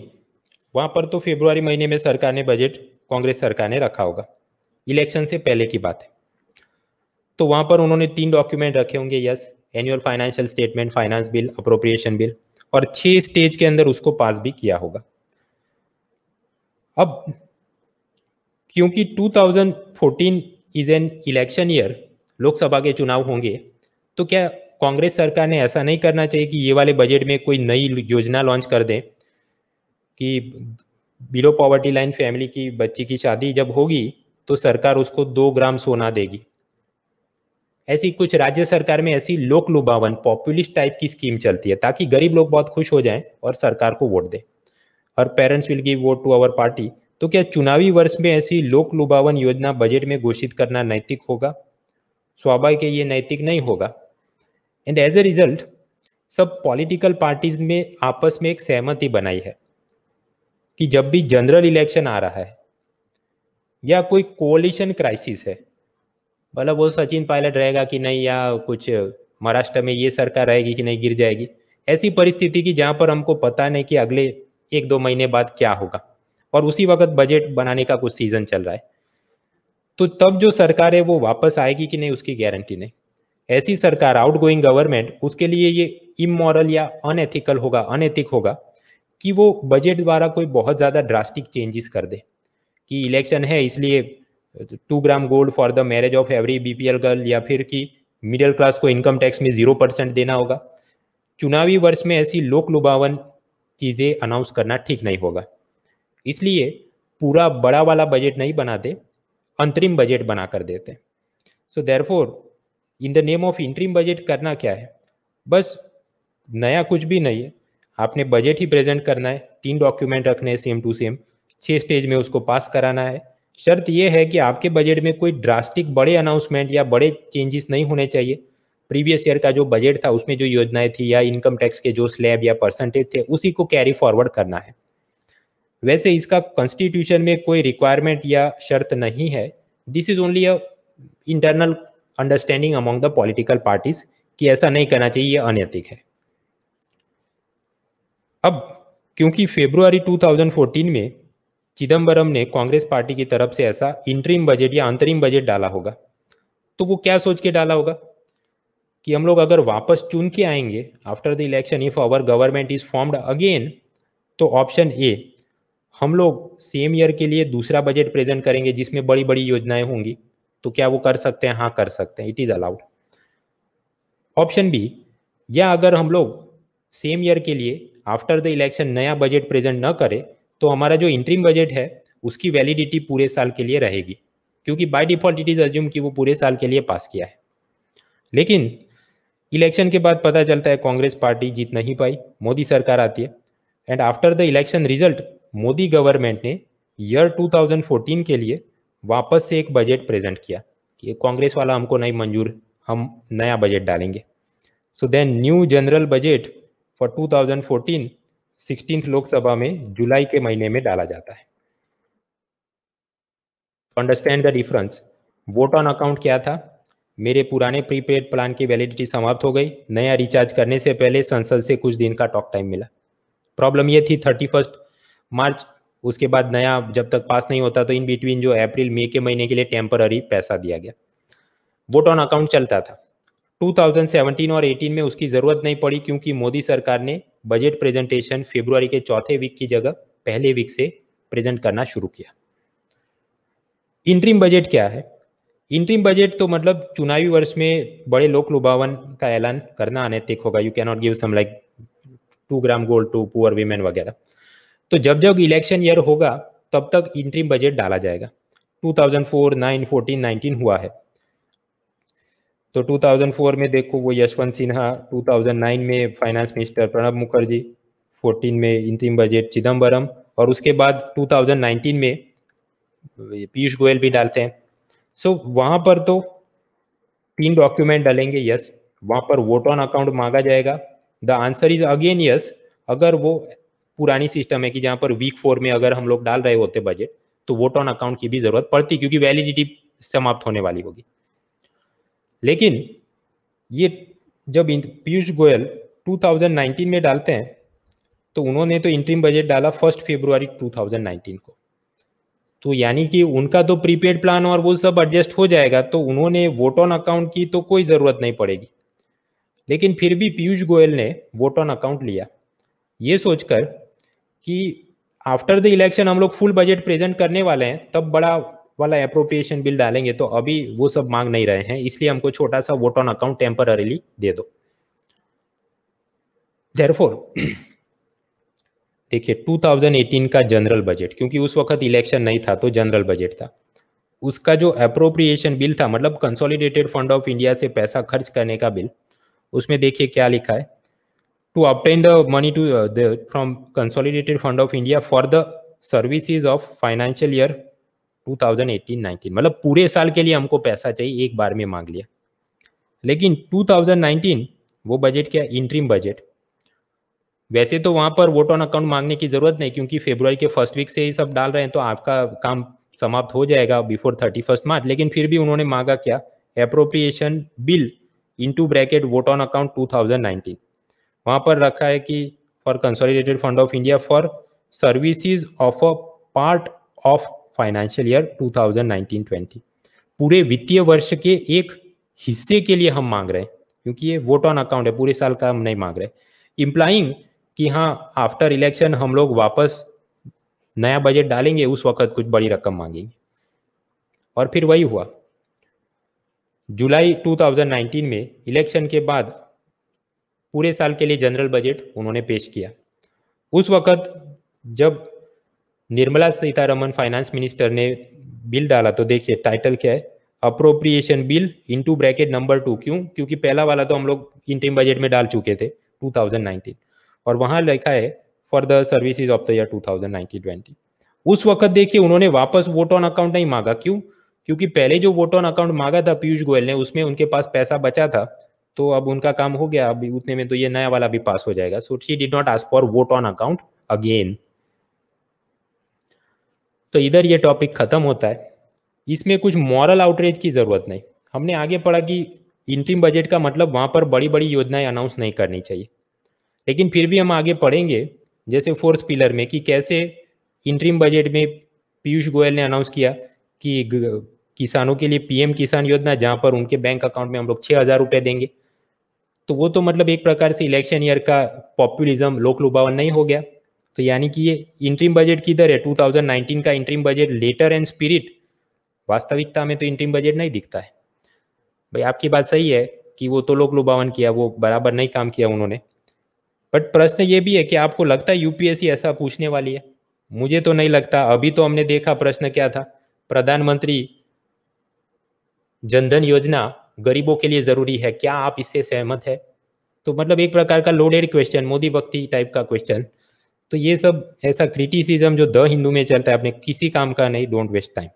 वहां पर तो फेब्रुआरी महीने में सरकार ने बजट कांग्रेस सरकार ने रखा होगा इलेक्शन से पहले की बात है तो वहां पर उन्होंने तीन डॉक्यूमेंट रखे होंगे yes annual financial statement finance bill appropriation bill और छह स्टेज के अंदर उसको पास भी किया होगा अब क्योंकि 2014 is an election year Lok Sabha के चुनाव होंगे तो क्या कांग्रेस सरकार ने ऐसा नहीं करना चाहिए कि ये वाले बजट में कोई नई योजना लॉन्च कर दें कि बिलो पॉवर्टी लाइन फैमिली की बच्ची की शादी जब होगी तो सरकार उसको दो ग्राम सोना देगी ऐसी कुछ राज्य सरकार में ऐसी लोक लुभावन पॉपुलिस्ट टाइप की स्कीम चलती है ताकि गरीब लोग बहुत खुश हो जाएं और सरकार को वोट दें और parents will give vote to our party तो क्या चुनावी वर्ष में ऐसी लोक लुभावन योजना बजट में घोषित करना नैतिक होगा स्वाभाविक है ये नैतिक नहीं होगा एंड एज ए रिजल्ट सब पॉलिटिकल पार्टीज में आपस में एक सहमति बनाई है कि जब भी जनरल इलेक्शन आ रहा है या कोई कोलिशन क्राइसिस है मतलब वो सचिन पायलट रहेगा कि नहीं या कुछ महाराष्ट्र में ये सरकार रहेगी कि नहीं गिर जाएगी ऐसी परिस्थिति की जहाँ पर हमको पता नहीं कि अगले एक दो महीने बाद क्या होगा और उसी वक्त बजट बनाने का कुछ सीजन चल रहा है तो तब जो सरकार है वो वापस आएगी कि नहीं उसकी गारंटी नहीं ऐसी सरकार आउट गोइंग गवर्नमेंट उसके लिए ये इमोरल या अनएथिकल होगा अनैथिक होगा कि वो बजट द्वारा कोई बहुत ज़्यादा ड्रास्टिक चेंजेस कर दे कि इलेक्शन है इसलिए two gram gold for the marriage of every BPL girl या फिर कि मिडिल क्लास को इनकम टैक्स में जीरो परसेंट देना होगा चुनावी वर्ष में ऐसी लोक लुभावन चीज़ें अनाउंस करना ठीक नहीं होगा इसलिए पूरा बड़ा वाला बजट नहीं बनाते अंतरिम बजट बना कर देते so therefore in the name of interim budget करना क्या है बस नया कुछ भी नहीं है आपने बजट ही प्रेजेंट करना है तीन डॉक्यूमेंट रखने हैं सेम टू सेम छः स्टेज में उसको पास कराना है शर्त यह है कि आपके बजट में कोई ड्रास्टिक बड़े अनाउंसमेंट या बड़े चेंजेस नहीं होने चाहिए प्रीवियस ईयर का जो बजट था उसमें जो योजनाएं थी या इनकम टैक्स के जो स्लैब या परसेंटेज थे उसी को कैरी फॉरवर्ड करना है वैसे इसका कॉन्स्टिट्यूशन में कोई रिक्वायरमेंट या शर्त नहीं है this is only a internal understanding among the political parties कि ऐसा नहीं करना चाहिए ये अनैतिक है अब क्योंकि फेब्रुआरी 2014 में चिदम्बरम ने कांग्रेस पार्टी की तरफ से ऐसा इंट्रीम बजट या अंतरिम बजट डाला होगा तो वो क्या सोच के डाला होगा कि हम लोग अगर वापस चुन के आएंगे after the election if our government is formed again तो ऑप्शन ए हम लोग सेम ईयर के लिए दूसरा बजट प्रेजेंट करेंगे जिसमें बड़ी बड़ी योजनाएं होंगी तो क्या वो कर सकते हैं हाँ कर सकते हैं it is allowed option B या अगर हम लोग सेम ईयर के लिए आफ्टर द इलेक्शन नया बजट प्रेजेंट न करें तो हमारा जो इंट्रीम बजट है उसकी वैलिडिटी पूरे साल के लिए रहेगी क्योंकि by default it is assume कि वो पूरे साल के लिए पास किया है लेकिन इलेक्शन के बाद पता चलता है कांग्रेस पार्टी जीत नहीं पाई मोदी सरकार आती है and after the election result Modi government ने ईयर 2014 के लिए वापस से एक बजट प्रेजेंट किया कि कांग्रेस वाला हमको नहीं मंजूर हम नया बजट डालेंगे so then new general budget for two sixteen Lok Sabha में जुलाई के महीने में डाला जाता है understand the difference vote on account क्या था मेरे पुराने प्रीपेड प्लान की वैलिडिटी समाप्त हो गई नया रिचार्ज करने से पहले संसद से कुछ दिन का टॉक टाइम मिला प्रॉब्लम ये थी थर्टी फर्स्ट मार्च उसके बाद नया जब तक पास नहीं होता तो इन बिटवीन जो अप्रैल मई के महीने के लिए टेम्पररी पैसा दिया गया वोट ऑन अकाउंट चलता था 2017 और 18 में उसकी ज़रूरत नहीं पड़ी क्योंकि मोदी सरकार ने बजट प्रेजेंटेशन फेब्रुआरी के चौथे वीक की जगह पहले वीक से प्रेजेंट करना शुरू किया इंट्रीम बजट क्या है इंट्रीम बजट तो मतलब चुनावी वर्ष में बड़े लोक लुभावन का ऐलान करना अनैतिक होगा you can not give some like two gram gold to poor women वगैरह तो जब जब इलेक्शन ईयर होगा तब तक इंट्रीम बजट डाला जाएगा 2004, 9, 14, 19 हुआ है तो 2004 में देखो वो यशवंत सिन्हा 2009 में फाइनेंस मिनिस्टर प्रणब मुखर्जी 14 में इंतिम बजट चिदम्बरम और उसके बाद 2019 में पीयूष गोयल भी डालते हैं सो so, वहाँ पर तो तीन डॉक्यूमेंट डालेंगे यस वहाँ पर वोट ऑन अकाउंट मांगा जाएगा the answer is again yes अगर वो पुरानी सिस्टम है कि जहाँ पर वीक फोर में अगर हम लोग डाल रहे होते बजट तो वोट ऑन अकाउंट की भी जरूरत पड़ती क्योंकि वैलिडिटी समाप्त होने वाली होगी लेकिन ये जब पीयूष गोयल 2019 में डालते हैं तो उन्होंने तो इंट्रीम बजट डाला फर्स्ट फेब्रुआरी 2019 को तो यानी कि उनका तो प्रीपेड प्लान और वो सब एडजस्ट हो जाएगा तो उन्होंने वोट ऑन अकाउंट की तो कोई ज़रूरत नहीं पड़ेगी लेकिन फिर भी पीयूष गोयल ने वोट ऑन अकाउंट लिया ये सोचकर कि आफ्टर द इलेक्शन हम लोग फुल बजट प्रेजेंट करने वाले हैं तब बड़ा वाला अप्रोप्रिएशन बिल डालेंगे तो अभी वो सब मांग नहीं रहे हैं इसलिए हमको छोटा सा वोट ऑन अकाउंट टेम्पररीली दे दो देरफोर देखिए 2018 का जनरल बजट क्योंकि उस वक्त इलेक्शन नहीं था तो जनरल बजट था उसका जो अप्रोप्रिएशन बिल था मतलब कंसोलिडेटेड फंड ऑफ इंडिया से पैसा खर्च करने का बिल उसमें देखिए क्या लिखा है to obtain the money to from consolidated fund of India for the services of financial year 2018-19 मतलब पूरे साल के लिए हमको पैसा चाहिए एक बार में मांग लिया लेकिन 2019 वो बजट क्या इंट्रीम बजट वैसे तो वहां पर वोट ऑन अकाउंट मांगने की जरूरत नहीं क्योंकि फेब्रुआरी के फर्स्ट वीक से ही सब डाल रहे हैं तो आपका काम समाप्त हो जाएगा बिफोर थर्टी फर्स्ट मार्च लेकिन फिर भी उन्होंने मांगा क्या appropriation bill into bracket vote on account 2019 वहां पर रखा है कि for consolidated fund of India for services of a part of financial year 2019-20 पूरे वित्तीय वर्ष के एक हिस्से के लिए हम मांग रहे हैं क्योंकि ये वोट ऑन अकाउंट है पूरे साल का हम नहीं मांग रहे इम्प्लाइंग कि हाँ आफ्टर इलेक्शन हम लोग वापस नया बजट डालेंगे उस वक्त कुछ बड़ी रकम मांगेंगे और फिर वही हुआ जुलाई 2019 में इलेक्शन के बाद पूरे साल के लिए जनरल बजट उन्होंने पेश किया उस वक्त जब निर्मला सीतारमन फाइनेंस मिनिस्टर ने बिल डाला तो देखिए टाइटल क्या है appropriation bill into bracket number two क्यों क्योंकि पहला वाला तो हम लोग इंटीम बजट में डाल चुके थे 2019 और वहां लिखा है for the services of the year 2019-20 उस वक्त देखिए उन्होंने वापस वोट ऑन अकाउंट नहीं मांगा क्यों क्योंकि पहले जो वोट ऑन अकाउंट मांगा था पीयूष गोयल ने उसमें उनके पास पैसा बचा था तो अब उनका काम हो गया अभी उतने में तो ये नया वाला भी पास हो जाएगा so she did not ask for vote on account again तो इधर ये टॉपिक खत्म होता है इसमें कुछ मॉरल आउटरीच की जरूरत नहीं हमने आगे पढ़ा कि इंट्रीम बजट का मतलब वहाँ पर बड़ी बड़ी योजनाएं अनाउंस नहीं करनी चाहिए लेकिन फिर भी हम आगे पढ़ेंगे जैसे फोर्थ पिलर में कि कैसे इंट्रीम बजट में पीयूष गोयल ने अनाउंस किया कि किसानों के लिए पीएम किसान योजना जहाँ पर उनके बैंक अकाउंट में हम लोग छः हज़ार रुपये देंगे तो वो तो मतलब एक प्रकार से इलेक्शन ईयर का पॉपुलिज्म लोक लुभावन नहीं हो गया तो यानी कि ये इंट्रीम बजट किधर है 2019 का interim budget letter and spirit वास्तविकता में तो इंट्रीम बजट नहीं दिखता है भाई आपकी बात सही है कि वो तो लोग लुभावन किया वो बराबर नहीं काम किया उन्होंने बट प्रश्न ये भी है कि आपको लगता है यूपीएससी ऐसा पूछने वाली है मुझे तो नहीं लगता अभी तो हमने देखा प्रश्न क्या था प्रधानमंत्री जनधन योजना गरीबों के लिए जरूरी है क्या आप इससे सहमत है तो मतलब एक प्रकार का लोडेड क्वेश्चन मोदी भक्ति टाइप का क्वेश्चन तो ये सब ऐसा क्रिटिसिज्म जो द हिंदू में चलता है अपने किसी काम का नहीं डोंट वेस्ट टाइम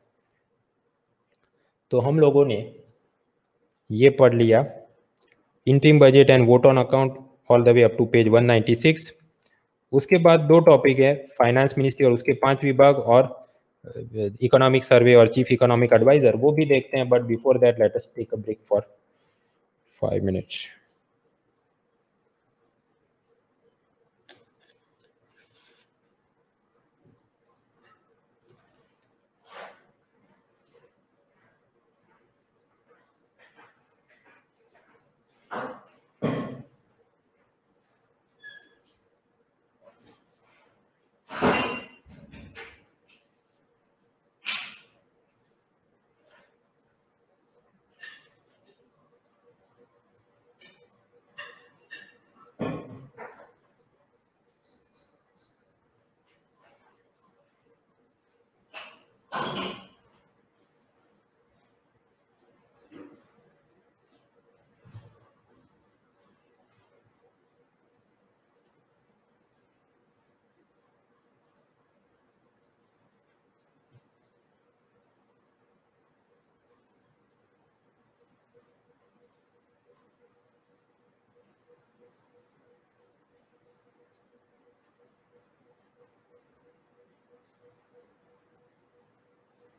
तो हम लोगों ने ये पढ़ लिया interim budget and vote on account all the way up to page 196 उसके बाद दो टॉपिक है फाइनेंस मिनिस्ट्री और उसके पांच विभाग और इकोनॉमिक सर्वे और चीफ इकोनॉमिक एडवाइजर वो भी देखते हैं but before that let us take a break for five minutes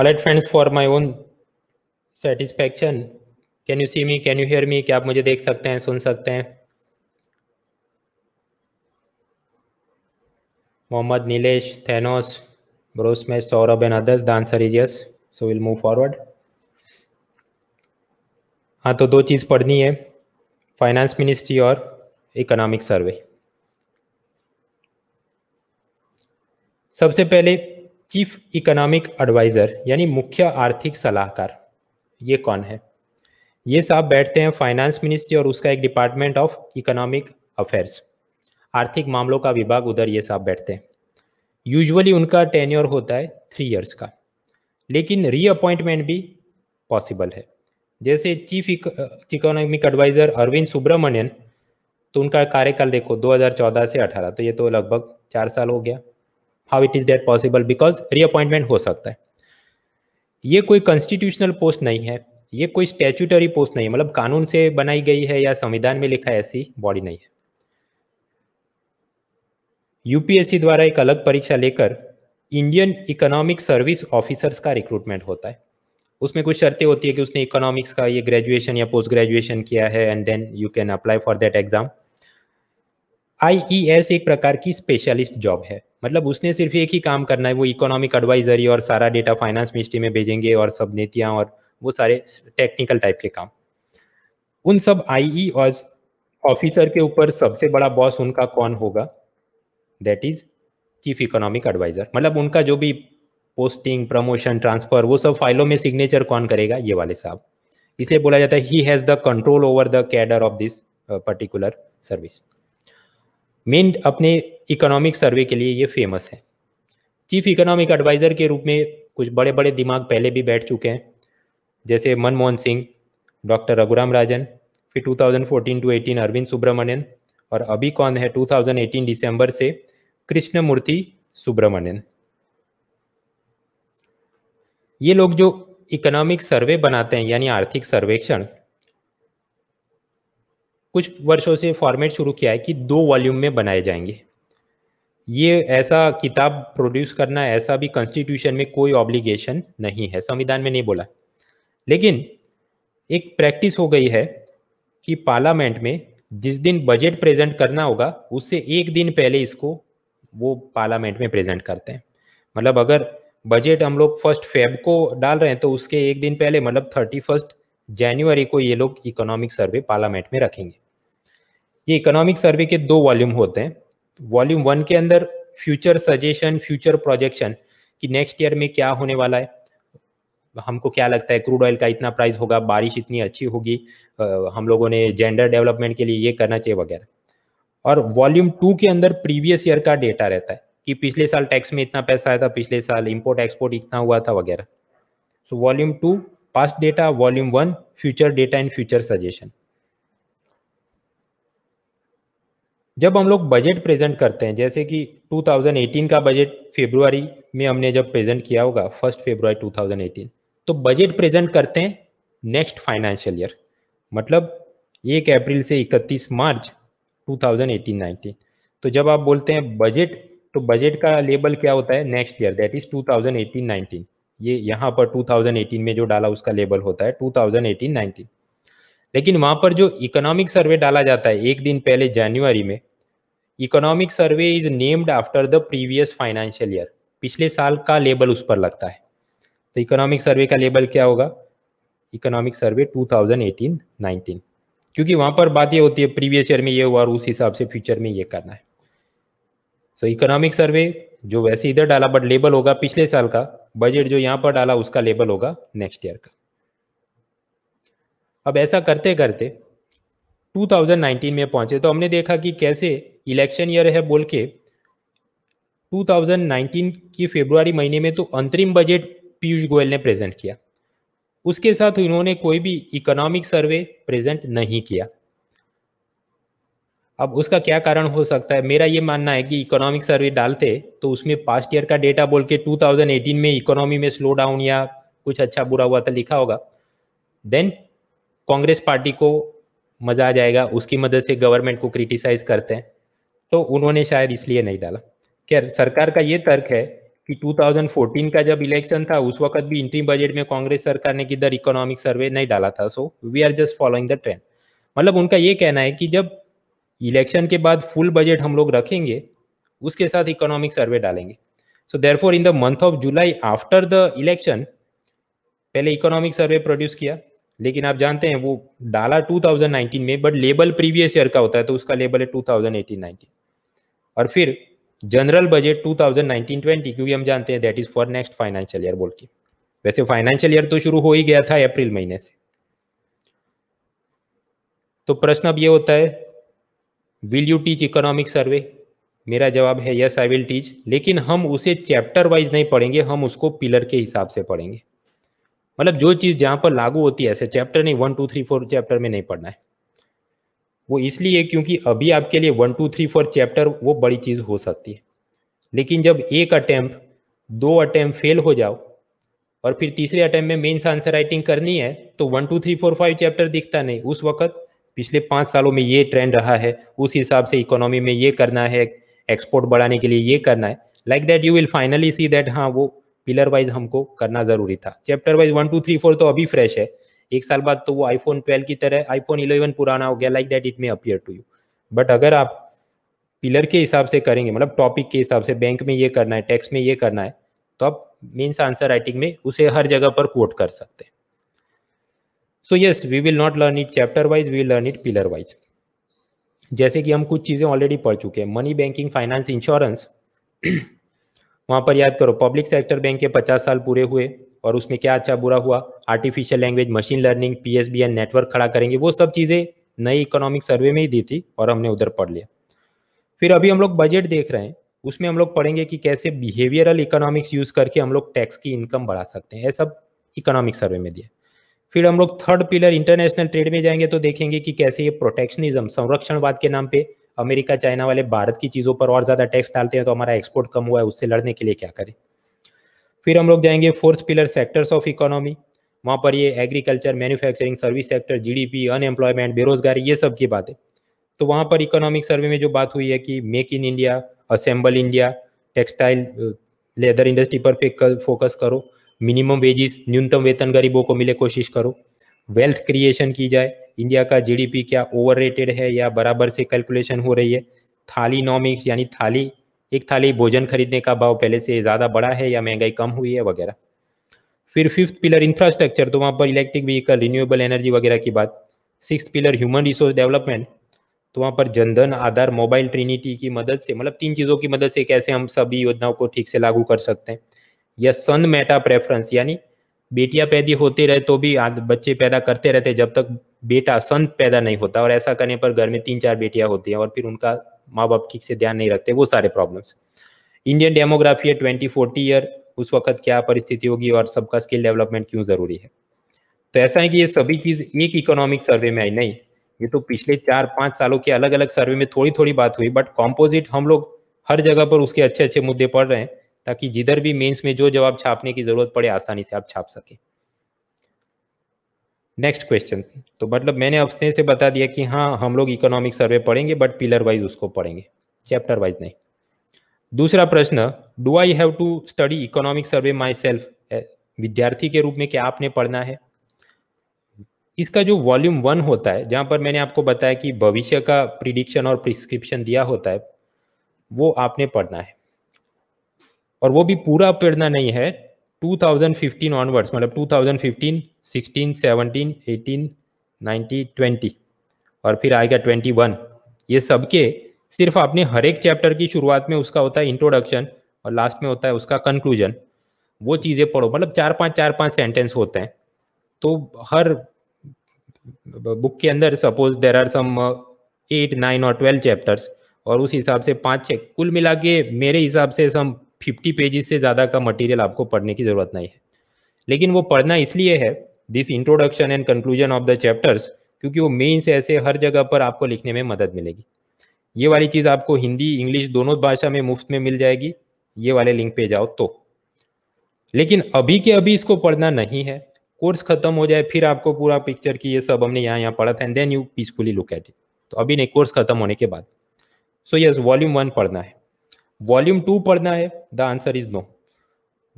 alright friends for my own satisfaction can you see me can you hear me क्या आप मुझे देख सकते हैं सुन सकते हैं मोहम्मद नीलेश थेनोस ब्रोस में Saurabh and others the answer is yes so will move forward हाँ तो दो चीज़ पढ़नी है फाइनेंस मिनिस्ट्री और इकोनॉमिक सर्वे सबसे पहले चीफ इकोनॉमिक एडवाइज़र यानी मुख्य आर्थिक सलाहकार ये कौन है ये साहब बैठते हैं फाइनेंस मिनिस्ट्री और उसका एक डिपार्टमेंट ऑफ इकोनॉमिक अफेयर्स आर्थिक मामलों का विभाग उधर ये साहब बैठते हैं यूजुअली उनका टेन्योर होता है थ्री इयर्स का लेकिन रीअपॉइंटमेंट भी पॉसिबल है जैसे chief economic adviser Arvind Subramanian तो उनका कार्यकाल देखो 2014 से 18 तो ये तो लगभग चार साल हो गया how it is there possible because reappointment हो सकता है ये कोई कॉन्स्टिट्यूशनल पोस्ट नहीं है ये कोई स्टेचूटरी पोस्ट नहीं है मतलब कानून से बनाई गई है या संविधान में लिखा है ऐसी बॉडी नहीं है यूपीएससी द्वारा एक अलग परीक्षा लेकर इंडियन इकोनॉमिक सर्विस ऑफिसर्स का रिक्रूटमेंट होता है उसमें कुछ शर्तें होती है कि उसने इकोनॉमिक्स का ये ग्रेजुएशन या पोस्ट ग्रेजुएशन किया है and then you can apply for that exam आई एक प्रकार की स्पेशलिस्ट जॉब है मतलब उसने सिर्फ एक ही काम करना है वो इकोनॉमिक एडवाइजरी और सारा डेटा फाइनेंस मिनिस्ट्री में भेजेंगे और सब नीतियाँ और वो सारे टेक्निकल टाइप के काम उन सब आई e और ऑफिसर के ऊपर सबसे बड़ा बॉस उनका कौन होगा that is chief economic adviser मतलब उनका जो भी पोस्टिंग प्रमोशन ट्रांसफर वो सब फाइलों में सिग्नेचर कौन करेगा ये वाले साहब इसलिए बोला जाता है he has the control over the cadre of this particular service मेन अपने इकोनॉमिक सर्वे के लिए ये फेमस है चीफ इकोनॉमिक एडवाइज़र के रूप में कुछ बड़े बड़े दिमाग पहले भी बैठ चुके हैं जैसे मनमोहन सिंह डॉक्टर रघुराम राजन फिर 2014 टू एटीन अरविंद सुब्रमण्यन और अभी कौन है 2018 दिसंबर से कृष्णमूर्ति सुब्रमण्यन ये लोग जो इकोनॉमिक सर्वे बनाते हैं यानी आर्थिक सर्वेक्षण कुछ वर्षों से फॉर्मेट शुरू किया है कि दो वॉल्यूम में बनाए जाएंगे ये ऐसा किताब प्रोड्यूस करना ऐसा भी कॉन्स्टिट्यूशन में कोई ऑब्लिगेशन नहीं है संविधान में नहीं बोला लेकिन एक प्रैक्टिस हो गई है कि पार्लियामेंट में जिस दिन बजट प्रेजेंट करना होगा उससे एक दिन पहले इसको वो पार्लियामेंट में प्रेजेंट करते हैं मतलब अगर बजट हम लोग फर्स्ट फेब को डाल रहे हैं तो उसके एक दिन पहले मतलब थर्टी फर्स्ट जनवरी को ये लोग इकोनॉमिक सर्वे पार्लियामेंट में रखेंगे ये इकोनॉमिक सर्वे के दो वॉल्यूम होते हैं वॉल्यूम वन के अंदर फ्यूचर सजेशन फ्यूचर प्रोजेक्शन कि नेक्स्ट ईयर में क्या होने वाला है हमको क्या लगता है क्रूड ऑयल का इतना प्राइस होगा बारिश इतनी अच्छी होगी हम लोगों ने जेंडर डेवलपमेंट के लिए ये करना चाहिए वगैरह और वॉल्यूम टू के अंदर प्रीवियस ईयर का डेटा रहता है कि पिछले साल टैक्स में इतना पैसा आया था पिछले साल इम्पोर्ट एक्सपोर्ट इतना हुआ था वगैरह so volume two past data, volume one, future data and future suggestion. जब हम लोग बजट प्रेजेंट करते हैं जैसे कि 2018 का बजट फेब्रुआरी में हमने जब प्रेजेंट किया होगा फर्स्ट फेब्रुआरी 2018 तो बजट प्रेजेंट करते हैं नेक्स्ट फाइनेंशियल ईयर मतलब एक अप्रैल से 31 मार्च 2018-19 तो जब आप बोलते हैं बजट तो बजट का लेबल क्या होता है नेक्स्ट ईयर दैट इज 2018-19 ये यहाँ पर 2018 में जो डाला उसका लेबल होता है 2018-19 लेकिन वहां पर जो इकोनॉमिक सर्वे डाला जाता है एक दिन पहले जनवरी में economic survey is named after the previous financial year पिछले साल का लेबल उस पर लगता है तो इकोनॉमिक सर्वे का लेबल क्या होगा इकोनॉमिक सर्वे 2018-19 क्योंकि वहां पर बात ये होती है प्रीवियस ईयर में ये हुआ और उस हिसाब से फ्यूचर में ये करना है सो इकोनॉमिक सर्वे जो वैसे इधर डाला बट लेबल होगा पिछले साल का बजट जो यहां पर डाला उसका लेबल होगा नेक्स्ट ईयर का अब ऐसा करते करते 2019 में पहुंचे तो हमने देखा कि कैसे इलेक्शन ईयर है बोल के 2019 की फेब्रुआरी महीने में तो अंतरिम बजट पीयूष गोयल ने प्रेजेंट किया उसके साथ उन्होंने कोई भी इकोनॉमिक सर्वे प्रेजेंट नहीं किया अब उसका क्या कारण हो सकता है मेरा ये मानना है कि इकोनॉमिक सर्वे डालते तो उसमें पास्ट ईयर का डेटा बोल के 2018 में इकोनॉमी में स्लो डाउन या कुछ अच्छा बुरा हुआ था लिखा होगा देन कांग्रेस पार्टी को मजा आ जाएगा उसकी मदद से गवर्नमेंट को क्रिटिसाइज करते हैं तो उन्होंने शायद इसलिए नहीं डाला खैर सरकार का ये तर्क है कि 2014 का जब इलेक्शन था उस वक्त भी इंट्री बजट में कांग्रेस सरकार ने किधर इकोनॉमिक सर्वे नहीं डाला था so we are just following the trend मतलब उनका ये कहना है कि जब इलेक्शन के बाद फुल बजट हम लोग रखेंगे उसके साथ इकोनॉमिक सर्वे डालेंगे so there in the month of July after the election पहले इकोनॉमिक सर्वे प्रोड्यूस किया लेकिन आप जानते हैं वो डाला 2019 में बट लेबल प्रीवियस ईयर का होता है तो उसका लेबल है 2018-19 और फिर जनरल बजट 2019-20 क्योंकि हम जानते हैं that is for next financial year बोल के वैसे फाइनेंशियल ईयर तो शुरू हो ही गया था अप्रैल महीने से तो प्रश्न अब ये होता है will you teach economic survey मेरा जवाब है यस आई विल टीच लेकिन हम उसे चैप्टर वाइज नहीं पढ़ेंगे हम उसको पिलर के हिसाब से पढ़ेंगे मतलब जो चीज़ जहाँ पर लागू होती है ऐसे चैप्टर नहीं one two three four chapter में नहीं पढ़ना है वो इसलिए क्योंकि अभी आपके लिए one two three four chapter वो बड़ी चीज़ हो सकती है लेकिन जब एक अटैम्प दो अटैम्प फेल हो जाओ और फिर तीसरे अटैम्प में मेन्स आंसर राइटिंग करनी है तो one two three four five chapter दिखता नहीं उस वक्त पिछले पाँच सालों में ये ट्रेंड रहा है उस हिसाब से इकोनॉमी में ये करना है एक्सपोर्ट बढ़ाने के लिए ये करना है like that you will finally see that हाँ वो पिलर वाइज हमको करना ज़रूरी था chapter wise one two three four तो अभी फ्रेश है एक साल बाद तो वो आईफोन ट्वेल्व की तरह आईफोन इलेवन पुराना हो गया like that it may appear to you but अगर आप पिलर के हिसाब से करेंगे मतलब टॉपिक के हिसाब से बैंक में ये करना है टैक्स में ये करना है तो आप मीन्स आंसर राइटिंग में उसे हर जगह पर कोट कर सकते हैं so yes we will not learn it chapter wise we learn it pillar wise जैसे कि हम कुछ चीज़ें ऑलरेडी पढ़ चुके हैं मनी बैंकिंग फाइनेंस इंश्योरेंस वहाँ पर याद करो पब्लिक सेक्टर बैंक के पचास साल पूरे हुए और उसमें क्या अच्छा बुरा हुआ artificial language machine learning P S B N network खड़ा करेंगे वो सब चीज़ें नई इकोनॉमिक सर्वे में ही दी थी और हमने उधर पढ़ लिया फिर अभी हम लोग बजट देख रहे हैं उसमें हम लोग पढ़ेंगे कि कैसे बिहेवियरल इकोनॉमिक्स यूज़ करके हम लोग टैक्स की इनकम बढ़ा सकते हैं यह सब इकोनॉमिक सर्वे में दिया फिर हम लोग थर्ड पिलर इंटरनेशनल ट्रेड में जाएंगे तो देखेंगे कि कैसे ये प्रोटेक्शनिज्म संरक्षणवाद के नाम पे अमेरिका चाइना वाले भारत की चीज़ों पर और ज़्यादा टैक्स डालते हैं तो हमारा एक्सपोर्ट कम हुआ है उससे लड़ने के लिए क्या करें फिर हम लोग जाएंगे fourth pillar sectors of economy वहाँ पर ये agriculture manufacturing service sector GDP unemployment बेरोजगारी ये सब की बात है तो वहाँ पर इकोनॉमिक सर्वे में जो बात हुई है कि make in India assemble India textile leather industry पर फोकस करो मिनिमम वेजिस न्यूनतम वेतन गरीबों को मिले कोशिश करो वेल्थ क्रिएशन की जाए इंडिया का जीडीपी क्या ओवररेटेड है या बराबर से कैलकुलेशन हो रही है थाली नॉमिक्स यानी थाली एक थाली भोजन खरीदने का भाव पहले से ज़्यादा बड़ा है या महंगाई कम हुई है वगैरह फिर फिफ्थ पिलर इंफ्रास्ट्रक्चर तो वहाँ पर इलेक्ट्रिक व्हीकल रिन्यूएबल एनर्जी वगैरह की बात six pillar human resource development तो वहाँ पर जनधन आधार मोबाइल ट्रिनिटी की मदद से मतलब तीन चीज़ों की मदद से कैसे हम सभी योजनाओं को ठीक से लागू कर सकते हैं या सन मेटा प्रेफरेंस यानी बेटियां पैदी होती रहे तो भी बच्चे पैदा करते रहते जब तक बेटा सन पैदा नहीं होता और ऐसा करने पर घर में तीन चार बेटियां होती हैं और फिर उनका माँ बाप ठीक से ध्यान नहीं रखते वो सारे प्रॉब्लम्स इंडियन डेमोग्राफी है ट्वेंटी फोर्टी ईयर उस वक्त क्या परिस्थिति होगी और सबका स्किल डेवलपमेंट क्यों जरूरी है तो ऐसा है कि ये सभी चीज एक इकोनॉमिक सर्वे में आई नहीं ये तो पिछले चार पांच सालों के अलग अलग सर्वे में थोड़ी थोड़ी बात हुई बट कॉम्पोजिट हम लोग हर जगह पर उसके अच्छे अच्छे मुद्दे पढ़ रहे हैं ताकि जिधर भी मेंस में जो जवाब छापने की जरूरत पड़े आसानी से आप छाप सके नेक्स्ट क्वेश्चन तो मतलब मैंने अपने से बता दिया कि हाँ हम लोग इकोनॉमिक सर्वे पढ़ेंगे बट पिलर वाइज उसको पढ़ेंगे चैप्टर वाइज नहीं दूसरा प्रश्न do I have to study economic survey myself विद्यार्थी के रूप में क्या आपने पढ़ना है इसका जो वॉल्यूम वन होता है जहां पर मैंने आपको बताया कि भविष्य का प्रिडिक्शन और प्रिस्क्रिप्शन दिया होता है वो आपने पढ़ना है और वो भी पूरा प्रेरणा नहीं है 2015 ऑनवर्ड्स मतलब 2015, 16, 17, 18, 19 20 और फिर आएगा 21 ये सब के सिर्फ आपने हर एक चैप्टर की शुरुआत में उसका होता है इंट्रोडक्शन और लास्ट में होता है उसका कंक्लूजन वो चीज़ें पढ़ो मतलब चार पांच चार पांच सेंटेंस होते हैं तो हर बुक के अंदर suppose there are some eight nine और ट्वेल्व चैप्टर्स और उस हिसाब से पाँच छः कुल मिला के मेरे हिसाब से सम फिफ्टी पेजेस से ज़्यादा का मटेरियल आपको पढ़ने की ज़रूरत नहीं है लेकिन वो पढ़ना इसलिए है this introduction and conclusion of the chapters क्योंकि वो मेन से ऐसे हर जगह पर आपको लिखने में मदद मिलेगी ये वाली चीज़ आपको हिंदी इंग्लिश दोनों भाषा में मुफ्त में मिल जाएगी ये वाले लिंक पे जाओ तो लेकिन अभी के अभी इसको पढ़ना नहीं है कोर्स खत्म हो जाए फिर आपको पूरा पिक्चर की ये सब हमने यहाँ यहाँ पढ़ा था and then you peacefully look at it तो अभी नहीं कोर्स खत्म होने के बाद सो यस वॉल्यूम वन पढ़ना है वॉल्यूम टू पढ़ना है the answer is no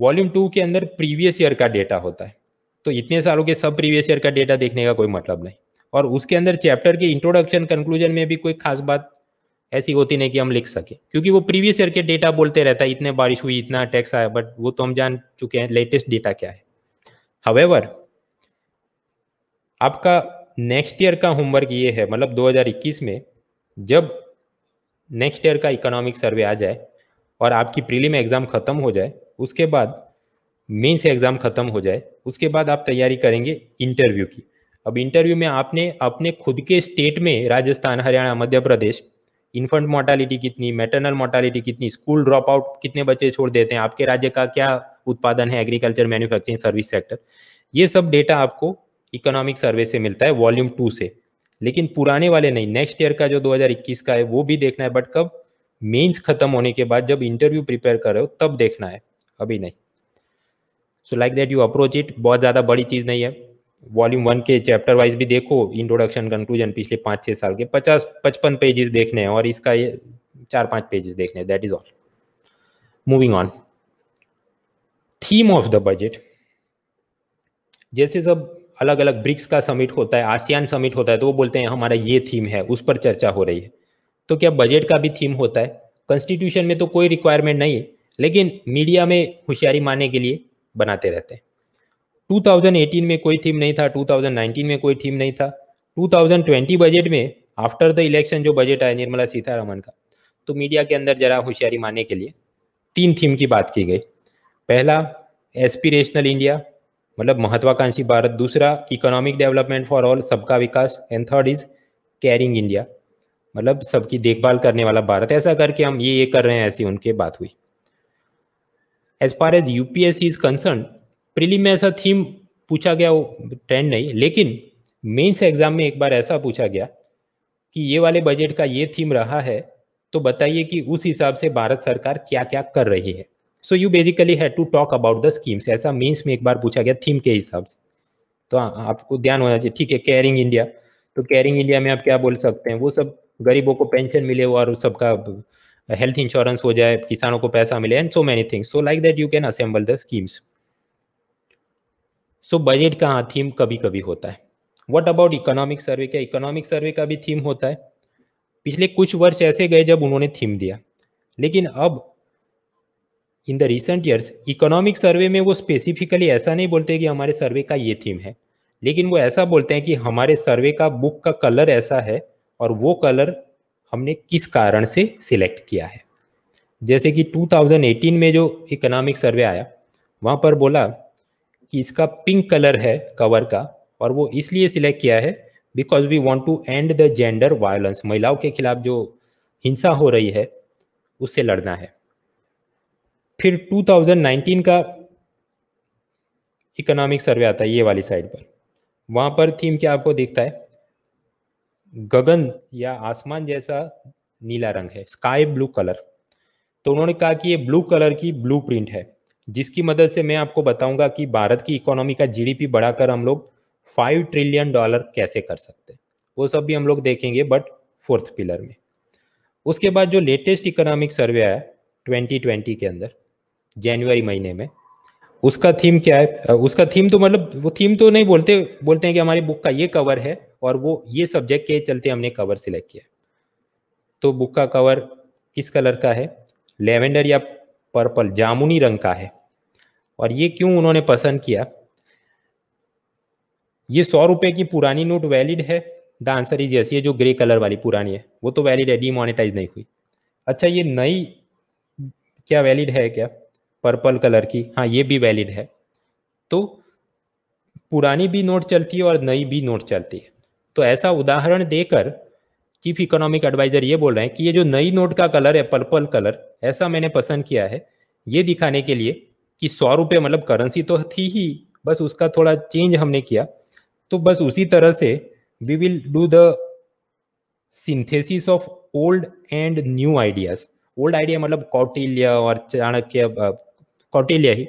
volume two के अंदर प्रीवियस ईयर का डेटा होता है तो इतने सालों के सब प्रीवियस ईयर का डेटा देखने का कोई मतलब नहीं और उसके अंदर चैप्टर के इंट्रोडक्शन कंक्लूजन में भी कोई खास बात ऐसी होती नहीं कि हम लिख सके क्योंकि वो प्रीवियस ईयर के डेटा बोलते रहता है इतने बारिश हुई इतना टैक्स आया बट वो तो हम जान चुके हैं लेटेस्ट डेटा क्या है हवेवर आपका नेक्स्ट ईयर का होमवर्क ये है मतलब 2021 में जब नेक्स्ट ईयर का इकोनॉमिक सर्वे आ जाए और आपकी प्रीलिम एग्ज़ाम ख़त्म हो जाए उसके बाद मेंस एग्ज़ाम ख़त्म हो जाए उसके बाद आप तैयारी करेंगे इंटरव्यू की अब इंटरव्यू में आपने अपने खुद के स्टेट में राजस्थान हरियाणा मध्य प्रदेश इन्फेंट मोर्टालिटी कितनी मेटरनल मोर्टालिटी कितनी स्कूल ड्रॉप आउट कितने बच्चे छोड़ देते हैं आपके राज्य का क्या उत्पादन है एग्रीकल्चर मैन्युफैक्चरिंग सर्विस सेक्टर ये सब डेटा आपको इकोनॉमिक सर्वे से मिलता है वॉल्यूम टू से लेकिन पुराने वाले नहीं नेक्स्ट ईयर का जो 2021 का है वो भी देखना है बट कब मेंस खत्म होने के बाद जब इंटरव्यू प्रिपेयर कर रहे हो तब देखना है अभी नहीं so like that you approach it बहुत ज़्यादा बड़ी चीज़ नहीं है वॉल्यूम वन के चैप्टर वाइज भी देखो इंट्रोडक्शन कंक्लूजन पिछले पाँच छः साल के पचास पचपन पेजेस देखने हैं और इसका ये चार पाँच पेजेस देखने that is all moving on theme of the budget जैसे सब अलग अलग ब्रिक्स का समिट होता है आसियान समिट होता है तो वो बोलते हैं हमारा ये थीम है उस पर चर्चा हो रही है तो क्या बजट का भी थीम होता है कॉन्स्टिट्यूशन में तो कोई रिक्वायरमेंट नहीं है लेकिन मीडिया में होशियारी माने के लिए बनाते रहते हैं 2018 में कोई थीम नहीं था 2019 में कोई थीम नहीं था 2020 बजट में आफ्टर द इलेक्शन जो बजट आया निर्मला सीतारमन का तो मीडिया के अंदर जरा होशियारी मानने के लिए तीन थीम की बात की गई पहला एस्पिरेशनल इंडिया मतलब महत्वाकांक्षी भारत दूसरा इकोनॉमिक डेवलपमेंट फॉर ऑल सबका विकास and third is caring India मतलब सबकी देखभाल करने वाला भारत ऐसा करके हम ये ये कर रहे हैं ऐसी उनके बात हुई as far as UPSC is concern प्रिली में ऐसा थीम पूछा गया वो ट्रेंड नहीं लेकिन मेंस एग्जाम में एक बार ऐसा पूछा गया कि ये वाले बजट का ये थीम रहा है तो बताइए कि उस हिसाब से भारत सरकार क्या क्या कर रही है so you basically had to talk about the schemes ऐसा मेंस में एक बार पूछा गया थीम के हिसाब से तो आ, आपको ध्यान होना चाहिए ठीक है केयरिंग इंडिया तो केयरिंग इंडिया में आप क्या बोल सकते हैं वो सब गरीबों को पेंशन मिले और सबका हेल्थ इंश्योरेंस हो जाए किसानों को पैसा मिले and so many things so like that you can assemble the schemes so budget का थीम कभी कभी होता है वट अबाउट इकोनॉमिक सर्वे क्या इकोनॉमिक सर्वे का भी थीम होता है पिछले कुछ वर्ष ऐसे गए जब उन्होंने थीम दिया लेकिन अब in the recent years economic survey में वो स्पेसिफिकली ऐसा नहीं बोलते कि हमारे सर्वे का ये थीम है लेकिन वो ऐसा बोलते हैं कि हमारे सर्वे का बुक का कलर ऐसा है और वो कलर हमने किस कारण से सिलेक्ट किया है जैसे कि 2018 में जो इकोनॉमिक सर्वे आया वहाँ पर बोला कि इसका पिंक कलर है कवर का और वो इसलिए सिलेक्ट किया है because we want to end the gender violence महिलाओं के खिलाफ जो हिंसा हो रही है उससे लड़ना है फिर 2019 का इकोनॉमिक सर्वे आता है ये वाली साइड पर वहाँ पर थीम क्या आपको दिखता है गगन या आसमान जैसा नीला रंग है स्काई ब्लू कलर तो उन्होंने कहा कि ये ब्लू कलर की ब्लू प्रिंट है जिसकी मदद से मैं आपको बताऊंगा कि भारत की इकोनॉमी का जीडीपी बढ़ाकर हम लोग फाइव ट्रिलियन डॉलर कैसे कर सकते हैं वो सब भी हम लोग देखेंगे बट फोर्थ पिलर में उसके बाद जो लेटेस्ट इकोनॉमिक सर्वे आया 2020 के अंदर जनवरी महीने में उसका थीम क्या है उसका थीम तो मतलब वो थीम तो नहीं बोलते बोलते हैं कि हमारी बुक का ये कवर है और वो ये सब्जेक्ट के चलते हमने कवर सिलेक्ट किया तो बुक का कवर किस कलर का है लेवेंडर या पर्पल जामुनी रंग का है और ये क्यों उन्होंने पसंद किया ये सौ रुपये की पुरानी नोट वैलिड है द आंसर इज यस ये जो ग्रे कलर वाली पुरानी है वो तो वैलिड है डीमोनेटाइज नहीं हुई अच्छा ये नई क्या वैलिड है क्या पर्पल कलर की हाँ ये भी वैलिड है तो पुरानी भी नोट चलती है और नई भी नोट चलती है तो ऐसा उदाहरण देकर चीफ इकोनॉमिक एडवाइजर ये बोल रहे हैं कि ये जो नई नोट का कलर है पर्पल कलर ऐसा मैंने पसंद किया है ये दिखाने के लिए कि सौ रुपये मतलब करेंसी तो थी ही बस उसका थोड़ा चेंज हमने किया तो बस उसी तरह से we will do the synthesis of old and new ideas old idea मतलब कौटिल्य और चाणक्य कौटिल्य ही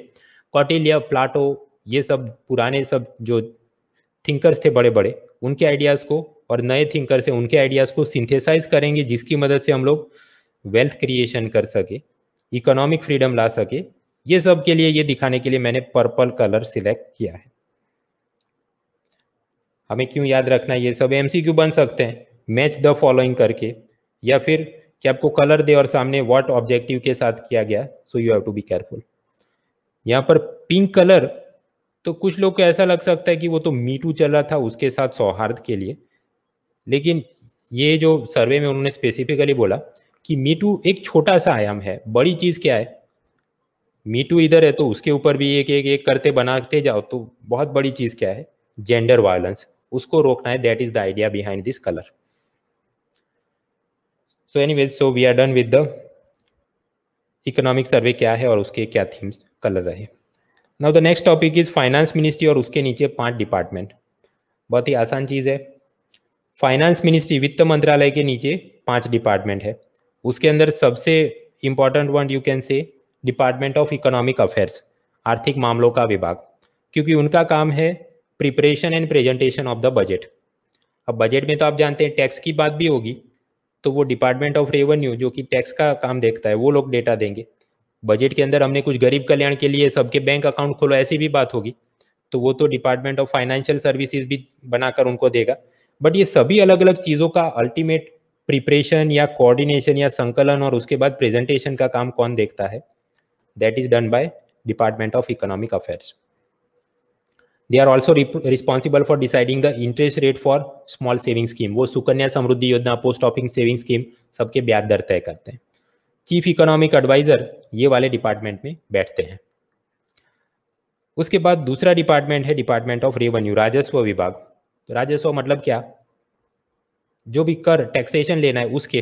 कौटिल्य प्लाटो ये सब पुराने सब जो थिंकर्स थे बड़े बड़े उनके आइडियाज़ को और नए थिंकर से उनके आइडियाज़ को सिंथेसाइज करेंगे जिसकी मदद से हम लोग वेल्थ क्रिएशन कर सके इकोनॉमिक फ्रीडम ला सके ये सब के लिए ये दिखाने के लिए मैंने पर्पल कलर सिलेक्ट किया है हमें क्यों याद रखना है ये सब एम बन सकते हैं मैच द फॉलोइंग करके या फिर कि आपको कलर दे और सामने व्हाट ऑब्जेक्टिव के साथ किया गया so you have to be careful यहाँ पर पिंक कलर तो कुछ लोग को ऐसा लग सकता है कि वो तो मीटू चल रहा था उसके साथ सौहार्द के लिए लेकिन ये जो सर्वे में उन्होंने स्पेसिफिकली बोला कि मीटू एक छोटा सा आयाम है बड़ी चीज़ क्या है मीटू इधर है तो उसके ऊपर भी एक एक एक करते बनाते जाओ तो बहुत बड़ी चीज़ क्या है जेंडर वायलेंस उसको रोकना है that is the idea behind this colour so anyways so we are done with the economic survey क्या है और उसके क्या थीम्स कलर रहे now the next topic is finance ministry और उसके नीचे पांच डिपार्टमेंट बहुत ही आसान चीज़ है फाइनेंस मिनिस्ट्री वित्त मंत्रालय के नीचे पांच डिपार्टमेंट है उसके अंदर सबसे important one you can say department of economic affairs आर्थिक मामलों का विभाग क्योंकि उनका काम है preparation and presentation of the budget अब बजट में तो आप जानते हैं टैक्स की बात भी होगी तो वो डिपार्टमेंट ऑफ रेवेन्यू जो कि टैक्स का काम देखता है वो लोग डेटा देंगे बजट के अंदर हमने कुछ गरीब कल्याण के लिए सबके बैंक अकाउंट खोलो ऐसी भी बात होगी तो वो तो डिपार्टमेंट ऑफ फाइनेंशियल सर्विसेज भी बनाकर उनको देगा बट ये सभी अलग अलग चीज़ों का अल्टीमेट प्रिपरेशन या कोऑर्डिनेशन या संकलन और उसके बाद प्रेजेंटेशन का काम कौन देखता है that is done by department of economic affairs they are also responsible for deciding the interest rate for small saving scheme वो सुकन्या समृद्धि योजना पोस्ट ऑफिस सेविंग स्कीम सबके ब्याज दर तय करते हैं चीफ इकोनॉमिक एडवाइज़र ये वाले डिपार्टमेंट में बैठते हैं उसके बाद दूसरा डिपार्टमेंट है डिपार्टमेंट ऑफ रेवेन्यू राजस्व विभाग तो राजस्व मतलब क्या जो भी कर टैक्सेशन लेना है उसके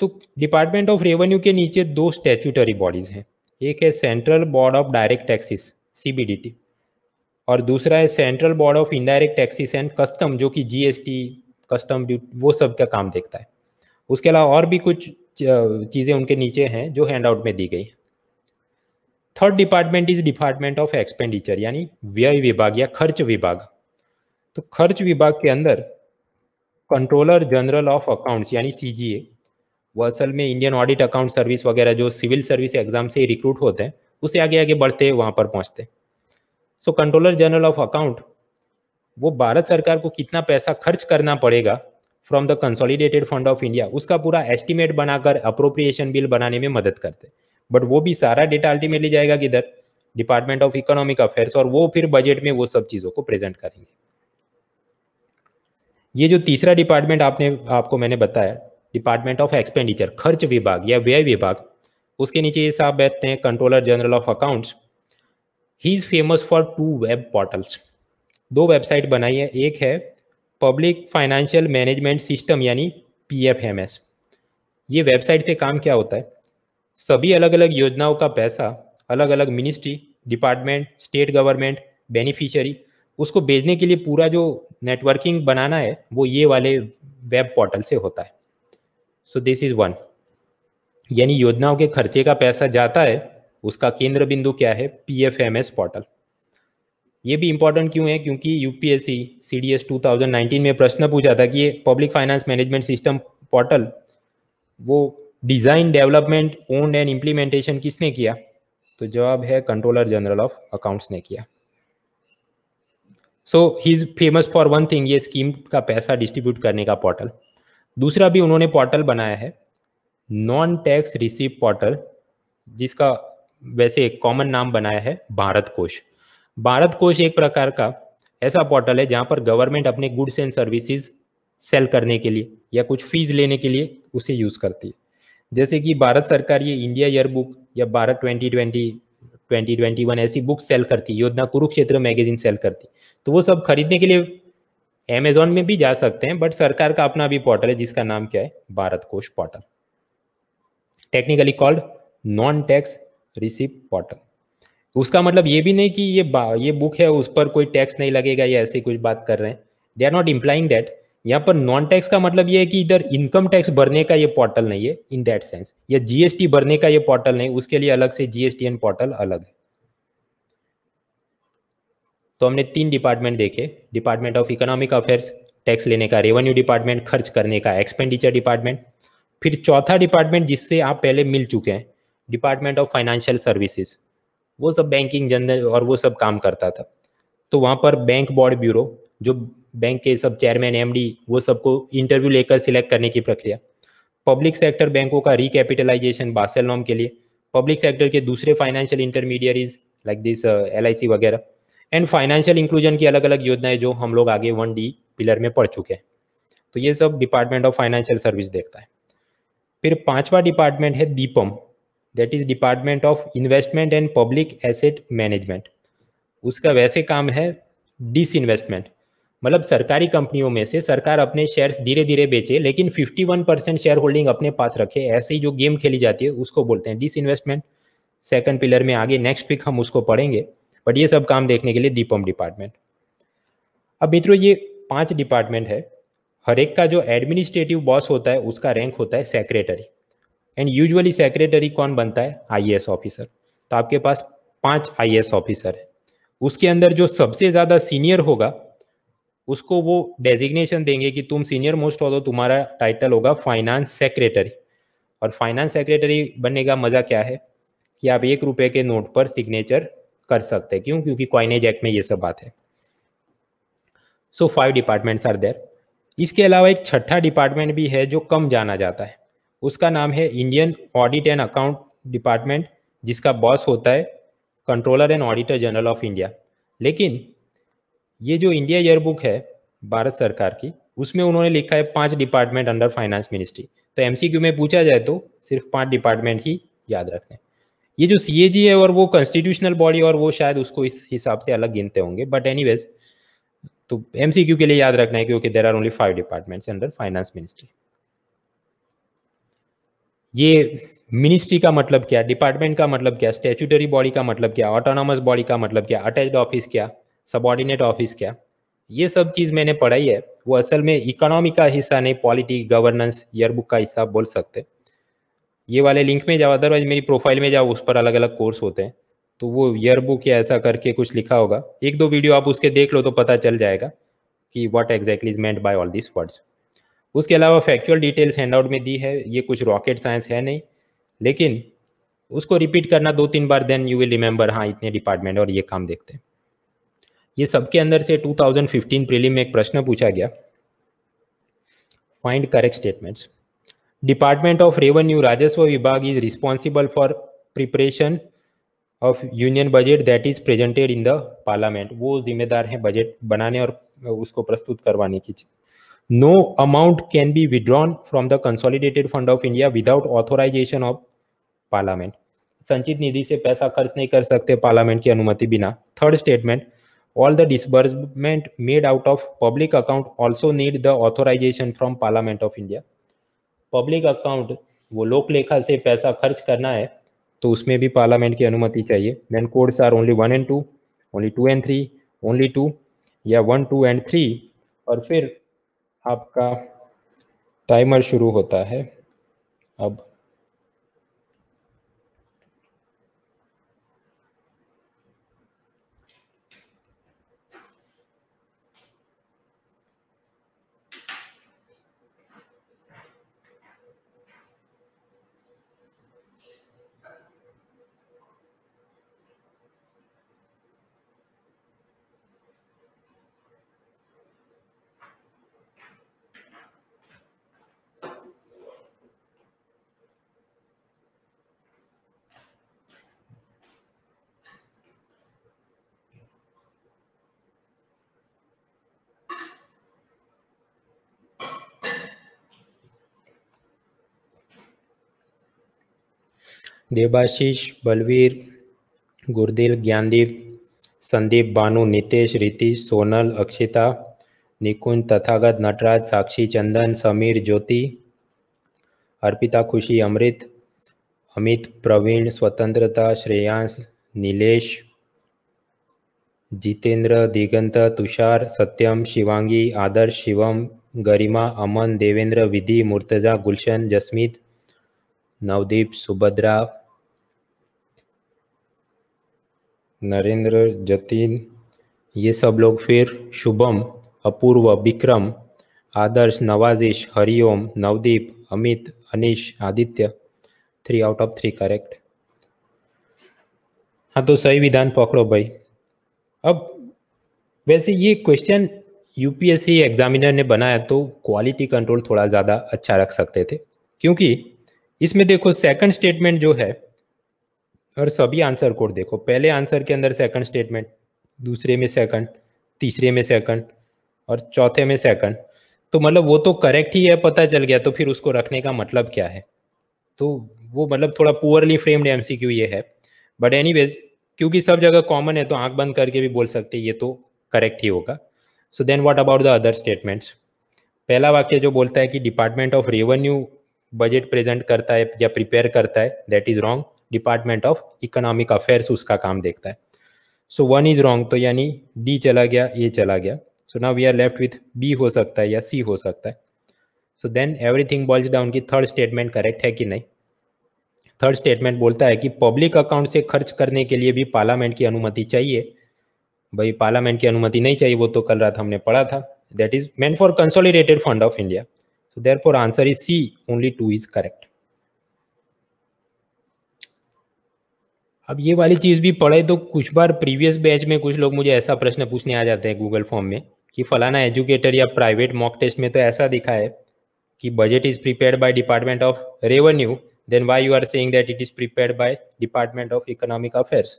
तो डिपार्टमेंट ऑफ रेवेन्यू के नीचे दो स्टैचूटरी बॉडीज़ हैं एक है central board of direct taxes CBDT और दूसरा है central board of indirect taxes and custom जो कि जीएसटी कस्टम ड्यूटी वो सब का काम देखता है उसके अलावा और भी कुछ चीज़ें उनके नीचे हैं जो हैंडआउट में दी गई third department is department of expenditure यानी व्यय विभाग या खर्च विभाग तो खर्च विभाग के अंदर कंट्रोलर जनरल ऑफ अकाउंट्स यानी सी वो असल में इंडियन ऑडिट अकाउंट सर्विस वगैरह जो सिविल सर्विस एग्जाम से रिक्रूट होते हैं उसे आगे आगे बढ़ते वहाँ पर पहुँचते so controller general of account वो भारत सरकार को कितना पैसा खर्च करना पड़ेगा from the consolidated fund of India उसका पूरा एस्टिमेट बनाकर अप्रोप्रिएशन बिल बनाने में मदद करते बट वो भी सारा डेटा अल्टीमेटली जाएगा किधर डिपार्टमेंट ऑफ इकोनॉमिक अफेयर्स और वो फिर बजट में वो सब चीज़ों को प्रेजेंट करेंगे ये जो तीसरा डिपार्टमेंट आपने आपको मैंने बताया डिपार्टमेंट ऑफ एक्सपेंडिचर खर्च विभाग या व्यय विभाग उसके नीचे ये साहब बैठते हैं controller general of accounts he is famous for two web portals दो वेबसाइट बनाई है एक है पब्लिक फाइनेंशियल मैनेजमेंट सिस्टम यानी पी एफ एम एस ये वेबसाइट से काम क्या होता है सभी अलग अलग योजनाओं का पैसा अलग अलग ministry department state government beneficiary उसको भेजने के लिए पूरा जो नेटवर्किंग बनाना है वो ये वाले वेब पोर्टल से होता है सो दिस इज़ वन यानी योजनाओं के खर्चे का पैसा जाता है उसका केंद्र बिंदु क्या है P F M S portal ये भी इंपॉर्टेंट क्यों है क्योंकि यूपीएससी सीडीएस 2019 में प्रश्न पूछा था कि ये public finance management system portal वो design development owned and implementation किसने किया तो जवाब है कंट्रोलर जनरल ऑफ अकाउंट्स ने किया so he is famous for one thing ये स्कीम का पैसा डिस्ट्रीब्यूट करने का पोर्टल दूसरा भी उन्होंने पोर्टल बनाया है नॉन टैक्स रिसीव पोर्टल जिसका वैसे एक कॉमन नाम बनाया है भारत कोश भारत कोष एक प्रकार का ऐसा पोर्टल है जहां पर गवर्नमेंट अपने गुड्स एंड सर्विसेज सेल करने के लिए या कुछ फीस लेने के लिए उसे यूज करती है जैसे कि भारत सरकार ये इंडिया ईयर बुक या भारत 2020 2021 ऐसी बुक सेल करती है योजना कुरुक्षेत्र मैगजीन सेल करती तो वो सब खरीदने के लिए अमेजोन में भी जा सकते हैं बट सरकार का अपना भी पोर्टल है जिसका नाम क्या है Bharat Kosh portal technically called non tax receipt portal तो उसका मतलब ये भी नहीं कि ये ये बुक है उस पर कोई टैक्स नहीं लगेगा या ऐसी कुछ बात कर रहे हैं they are not implying that यहाँ पर नॉन टैक्स का मतलब ये है कि इधर इनकम टैक्स भरने का ये पोर्टल नहीं है इन दैट सेंस या जीएसटी भरने का ये पोर्टल नहीं उसके लिए अलग से जीएसटी एन पोर्टल अलग है तो हमने तीन डिपार्टमेंट देखे department of economic affairs tax लेने का रेवेन्यू डिपार्टमेंट खर्च करने का एक्सपेंडिचर डिपार्टमेंट फिर चौथा डिपार्टमेंट जिससे आप पहले मिल चुके हैं डिपार्टमेंट ऑफ फाइनेंशियल सर्विसेज वो सब बैंकिंग जनरल और वो सब काम करता था तो वहाँ पर बैंक बोर्ड ब्यूरो जो बैंक के सब चेयरमैन एम वो सबको इंटरव्यू लेकर सिलेक्ट करने की प्रक्रिया पब्लिक सेक्टर बैंकों का रिकैपिटलाइजेशन बासेल नॉम के लिए पब्लिक सेक्टर के दूसरे financial intermediaries like this L वगैरह एंड फाइनेंशियल इंक्लूजन की अलग अलग योजनाएं जो हम लोग आगे वन डी पिलर में पढ़ चुके हैं तो ये सब डिपार्टमेंट ऑफ फाइनेंशियल सर्विस देखता है फिर पांचवा डिपार्टमेंट है DIPAM that is department of investment and public asset management उसका वैसे काम है डिस इन्वेस्टमेंट मतलब सरकारी कंपनियों में से सरकार अपने शेयर्स धीरे धीरे बेचे लेकिन 51 परसेंट शेयर होल्डिंग अपने पास रखे ऐसे ही जो गेम खेली जाती है उसको बोलते हैं डिस इन्वेस्टमेंट सेकेंड पिलर में आगे नेक्स्ट वीक हम उसको पढ़ेंगे बट ये सब काम देखने के लिए दीपम डिपार्टमेंट अब मित्रों ये पांच डिपार्टमेंट है हर एक का जो एडमिनिस्ट्रेटिव बॉस होता है उसका रैंक होता है सेक्रेटरी एंड यूजुअली सेक्रेटरी कौन बनता है आईएएस ऑफिसर तो आपके पास पांच आईएएस ऑफिसर है उसके अंदर जो सबसे ज़्यादा सीनियर होगा उसको वो डेजिग्नेशन देंगे कि तुम सीनियर मोस्ट हो तो तुम्हारा टाइटल होगा फाइनेंस सेक्रेटरी और फाइनेंस सेक्रेटरी बनने का मज़ा क्या है कि आप एक रुपए के नोट पर सिग्नेचर कर सकते हैं क्यों क्योंकि क्वाइनेज एक्ट में ये सब बात है so five departments are there इसके अलावा एक छठा डिपार्टमेंट भी है जो कम जाना जाता है उसका नाम है Indian audit and account department जिसका बॉस होता है controller and auditor general of India लेकिन ये जो इंडिया ईयरबुक है भारत सरकार की उसमें उन्होंने लिखा है पांच डिपार्टमेंट अंडर फाइनेंस मिनिस्ट्री तो एमसीक्यू में पूछा जाए तो सिर्फ पांच डिपार्टमेंट ही याद रखें ये जो सी है और वो कॉन्स्टिट्यूशनल बॉडी और वो शायद उसको इस हिसाब से अलग गिनते होंगे बट एनी तो एम के लिए याद रखना है क्योंकि there are only five departments under finance ministry ये मिनिस्ट्री का मतलब क्या डिपार्टमेंट का मतलब क्या स्टेचुटरी बॉडी का मतलब क्या ऑटोनॉमस बॉडी का मतलब क्या अटैच्ड ऑफिस क्या सबॉर्डिनेट ऑफिस क्या ये सब चीज़ मैंने पढ़ाई है वो असल में इकोनॉमी का हिस्सा नहीं पॉलिटी गवर्नेंस ईयरबुक का हिस्सा बोल सकते ये वाले लिंक में जाओ अदरवाइज मेरी प्रोफाइल में जाओ उस पर अलग अलग कोर्स होते हैं तो वो ईयरबुक या ऐसा करके कुछ लिखा होगा एक दो वीडियो आप उसके देख लो तो पता चल जाएगा कि what exactly is meant by all this words उसके अलावा फैक्चुअल डिटेल्स हैंडआउट में दी है ये कुछ रॉकेट साइंस है नहीं लेकिन उसको रिपीट करना दो तीन बार देन यू विल रिमेंबर हाँ इतने डिपार्टमेंट और ये काम देखते हैं ये सबके अंदर से 2015 प्रीलिम में एक प्रश्न पूछा गया find correct statements department of revenue राजस्व विभाग is responsible for preparation of union budget that is presented in the parliament वो जिम्मेदार हैं बजट बनाने और उसको प्रस्तुत करवाने की no amount can be withdrawn from the consolidated fund of india without authorization of parliament संचित निधि से पैसा खर्च नहीं कर सकते पार्लियामेंट की अनुमति बिना third statement all the disbursement made out of public account also need the authorisation from parliament of India public account वो लोक लेखा से पैसा खर्च करना है तो उसमें भी पार्लियामेंट की अनुमति चाहिए main codes are only one and two only two and three only two या वन टू एंड थ्री और फिर आपका टाइमर शुरू होता है अब देवाशीष बलवीर गुरदील ज्ञानदीप संदीप बानू नितेश रितीश सोनल अक्षिता निकुंज तथागत नटराज साक्षी चंदन समीर ज्योति अर्पिता खुशी अमृत अमित प्रवीण स्वतंत्रता श्रेयांश नीलेश जितेंद्र दिगंत तुषार सत्यम शिवांगी आदर्श शिवम गरिमा अमन देवेंद्र विधि मुर्तजा गुलशन जस्मित नवदीप सुभद्रा नरेंद्र जतिन ये सब लोग फिर Shubham Apoorv Vikram Adarsh Nawazish Hariom Navdeep Amit Anish Aditya three out of three correct हाँ तो सही विधान पकड़ो भाई अब वैसे ये क्वेश्चन यूपीएससी एग्जामिनर ने बनाया तो क्वालिटी कंट्रोल थोड़ा ज़्यादा अच्छा रख सकते थे क्योंकि इसमें देखो सेकंड स्टेटमेंट जो है और सभी आंसर कोड देखो पहले आंसर के अंदर सेकंड स्टेटमेंट दूसरे में सेकंड तीसरे में सेकंड और चौथे में सेकंड तो मतलब वो तो करेक्ट ही है पता चल गया तो फिर उसको रखने का मतलब क्या है तो वो मतलब थोड़ा पुअरली फ्रेम्ड एम ये है बट एनी क्योंकि सब जगह कॉमन है तो आँख बंद करके भी बोल सकते ये तो करेक्ट ही होगा so then what about the other statements पहला वाक्य जो बोलता है कि department of revenue budget present करता है या प्रिपेयर करता है that is wrong department of economic affairs उसका काम देखता है सो वन इज रॉन्ग तो यानी डी चला गया ए चला गया so now we are left with B हो सकता है या सी हो सकता है so then everything boils down की थर्ड स्टेटमेंट करेक्ट है कि नहीं थर्ड स्टेटमेंट बोलता है कि पब्लिक अकाउंट से खर्च करने के लिए भी पार्लियामेंट की अनुमति चाहिए भाई पार्लियामेंट की अनुमति नहीं चाहिए वो तो कल रात हमने पढ़ा था that is meant for consolidated fund of India so therefore answer is C only two is correct अब ये वाली चीज़ भी पढ़े तो कुछ बार प्रीवियस बैच में कुछ लोग मुझे ऐसा प्रश्न पूछने आ जाते हैं गूगल फॉर्म में कि फलाना एजुकेटर या प्राइवेट मॉक टेस्ट में तो ऐसा दिखा है कि budget is prepared by department of revenue then why you are saying that it is prepared by department of economic affairs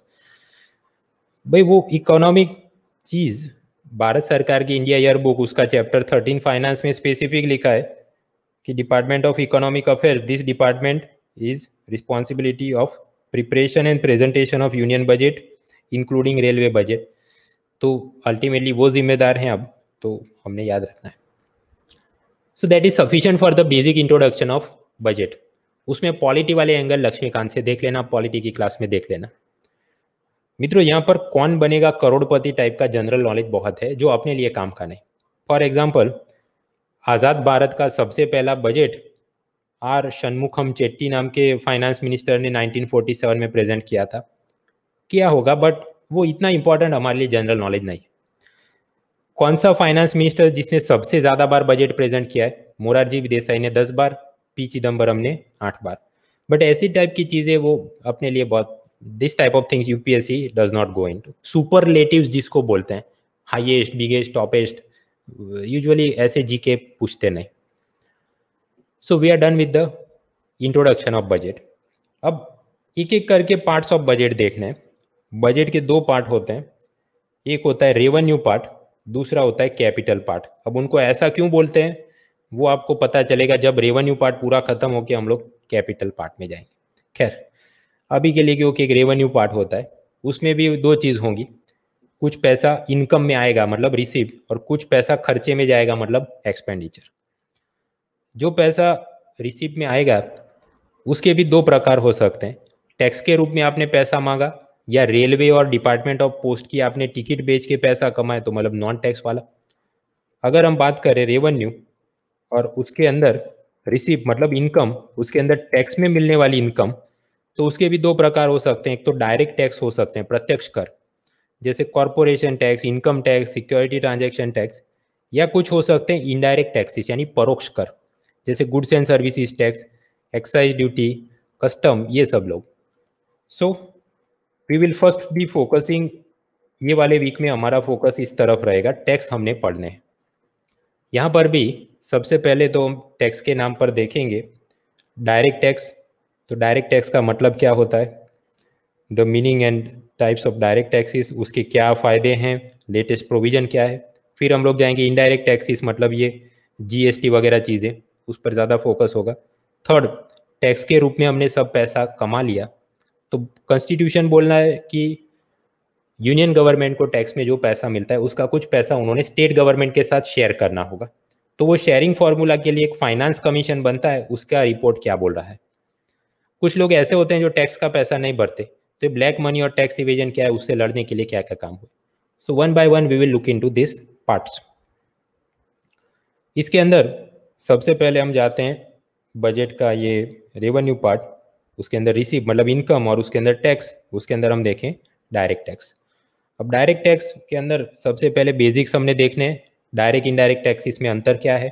भाई वो इकोनॉमिक चीज़ भारत सरकार की इंडिया ईयर बुक उसका चैप्टर थर्टीन फाइनेंस में स्पेसिफिक लिखा है कि department of economic affairs this department is responsibility of preparation and presentation of union budget including railway budget तो अल्टीमेटली वो जिम्मेदार हैं अब तो हमने याद रखना है so that is sufficient for the basic introduction of budget उसमें पॉलिटी वाले एंगल लक्ष्मीकांत से देख लेना पॉलिटी की क्लास में देख लेना मित्रों यहाँ पर कौन बनेगा करोड़पति टाइप का जनरल नॉलेज बहुत है जो अपने लिए काम का नहीं फॉर एग्जाम्पल आज़ाद भारत का सबसे पहला बजट आर शनमुखम चेट्टी नाम के फाइनेंस मिनिस्टर ने 1947 में प्रेजेंट किया था किया होगा बट वो इतना इंपॉर्टेंट हमारे लिए जनरल नॉलेज नहीं कौन सा फाइनेंस मिनिस्टर जिसने सबसे ज़्यादा बार बजट प्रेजेंट किया है मोरारजी देसाई ने दस बार पी चिदम्बरम ने आठ बार बट ऐसी टाइप की चीज़ें वो अपने लिए बहुत this type of things UPSC does not go in super जिसको बोलते हैं हाइएस्ट बिगेस्ट टॉपेस्ट यूजली ऐसे जी के पूछते नहीं so we are done with the introduction of budget अब एक एक करके पार्ट्स ऑफ बजट देखने हैं बजट के दो पार्ट होते हैं एक होता है रेवेन्यू पार्ट दूसरा होता है कैपिटल पार्ट अब उनको ऐसा क्यों बोलते हैं वो आपको पता चलेगा जब रेवेन्यू पार्ट पूरा खत्म होकर हम लोग कैपिटल पार्ट में जाएंगे खैर अभी के लिए क्योंकि एक रेवेन्यू पार्ट होता है उसमें भी दो चीज़ होंगी कुछ पैसा इनकम में आएगा मतलब रिसीव और कुछ पैसा खर्चे में जाएगा मतलब एक्सपेंडिचर जो पैसा रिसीप में आएगा उसके भी दो प्रकार हो सकते हैं टैक्स के रूप में आपने पैसा मांगा या रेलवे और डिपार्टमेंट ऑफ पोस्ट की आपने टिकट बेच के पैसा कमाए तो मतलब नॉन टैक्स वाला अगर हम बात करें रेवेन्यू और उसके अंदर रिसीप्ट मतलब इनकम उसके अंदर टैक्स में मिलने वाली इनकम तो उसके भी दो प्रकार हो सकते हैं एक तो डायरेक्ट टैक्स हो सकते हैं प्रत्यक्ष कर जैसे corporation tax income tax security transaction tax या कुछ हो सकते हैं इनडायरेक्ट टैक्सेस यानी परोक्ष कर जैसे goods and services tax excise duty custom ये सब लोग so we will first be focusing ये वाले वीक में हमारा फोकस इस तरफ रहेगा टैक्स हमने पढ़ने हैं यहाँ पर भी सबसे पहले तो हम टैक्स के नाम पर देखेंगे डायरेक्ट टैक्स तो डायरेक्ट टैक्स का मतलब क्या होता है the meaning and types of direct taxes उसके क्या फ़ायदे हैं लेटेस्ट प्रोविज़न क्या है फिर हम लोग जाएंगे इनडायरेक्ट टैक्सेस मतलब ये जीएसटी वगैरह चीज़ें उस पर ज़्यादा फोकस होगा थर्ड टैक्स के रूप में हमने सब पैसा कमा लिया तो कॉन्स्टिट्यूशन बोलना है कि यूनियन गवर्नमेंट को टैक्स में जो पैसा मिलता है उसका कुछ पैसा उन्होंने स्टेट गवर्नमेंट के साथ शेयर करना होगा तो वो शेयरिंग फार्मूला के लिए एक फाइनेंस कमीशन बनता है उसका रिपोर्ट क्या बोल रहा है कुछ लोग ऐसे होते हैं जो टैक्स का पैसा नहीं भरते तो ब्लैक मनी और टैक्स इवेजन क्या है उससे लड़ने के लिए क्या क्या काम हुआ so one by one we will look into this parts इसके अंदर सबसे पहले हम जाते हैं बजट का ये रेवेन्यू पार्ट उसके अंदर रिसीव मतलब इनकम और उसके अंदर टैक्स उसके अंदर हम देखें डायरेक्ट टैक्स अब डायरेक्ट टैक्स के अंदर सबसे पहले बेसिक्स हमने देखने हैं डायरेक्ट इनडायरेक्ट टैक्स इसमें अंतर क्या है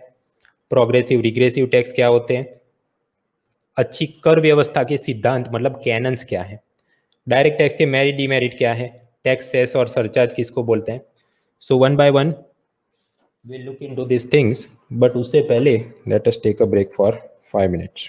प्रोग्रेसिव रिग्रेसिव टैक्स क्या होते हैं अच्छी कर व्यवस्था के सिद्धांत मतलब कैनन्स क्या है डायरेक्ट टैक्स के मेरिट डीमेरिट क्या है टैक्स सेस और सरचार्ज किसको बोलते हैं so one by one we'll look into these things but usse pehle let us take a break for 5 minutes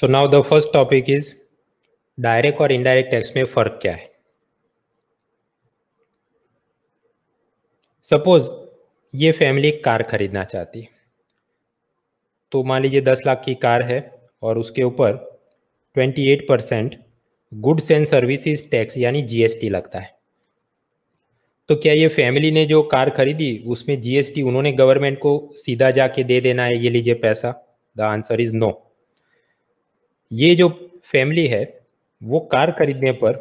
so now the first topic is direct और indirect tax में फर्क क्या है suppose ये फैमिली कार खरीदना चाहती है तो मान लीजिए दस लाख की कार है और उसके ऊपर twenty eight percent goods and services tax यानी जीएसटी लगता है तो क्या ये फैमिली ने जो कार खरीदी उसमें जीएसटी उन्होंने गवर्नमेंट को सीधा जाके दे देना है ये लीजिए पैसा द आंसर इज नो ये जो फैमिली है वो कार खरीदने पर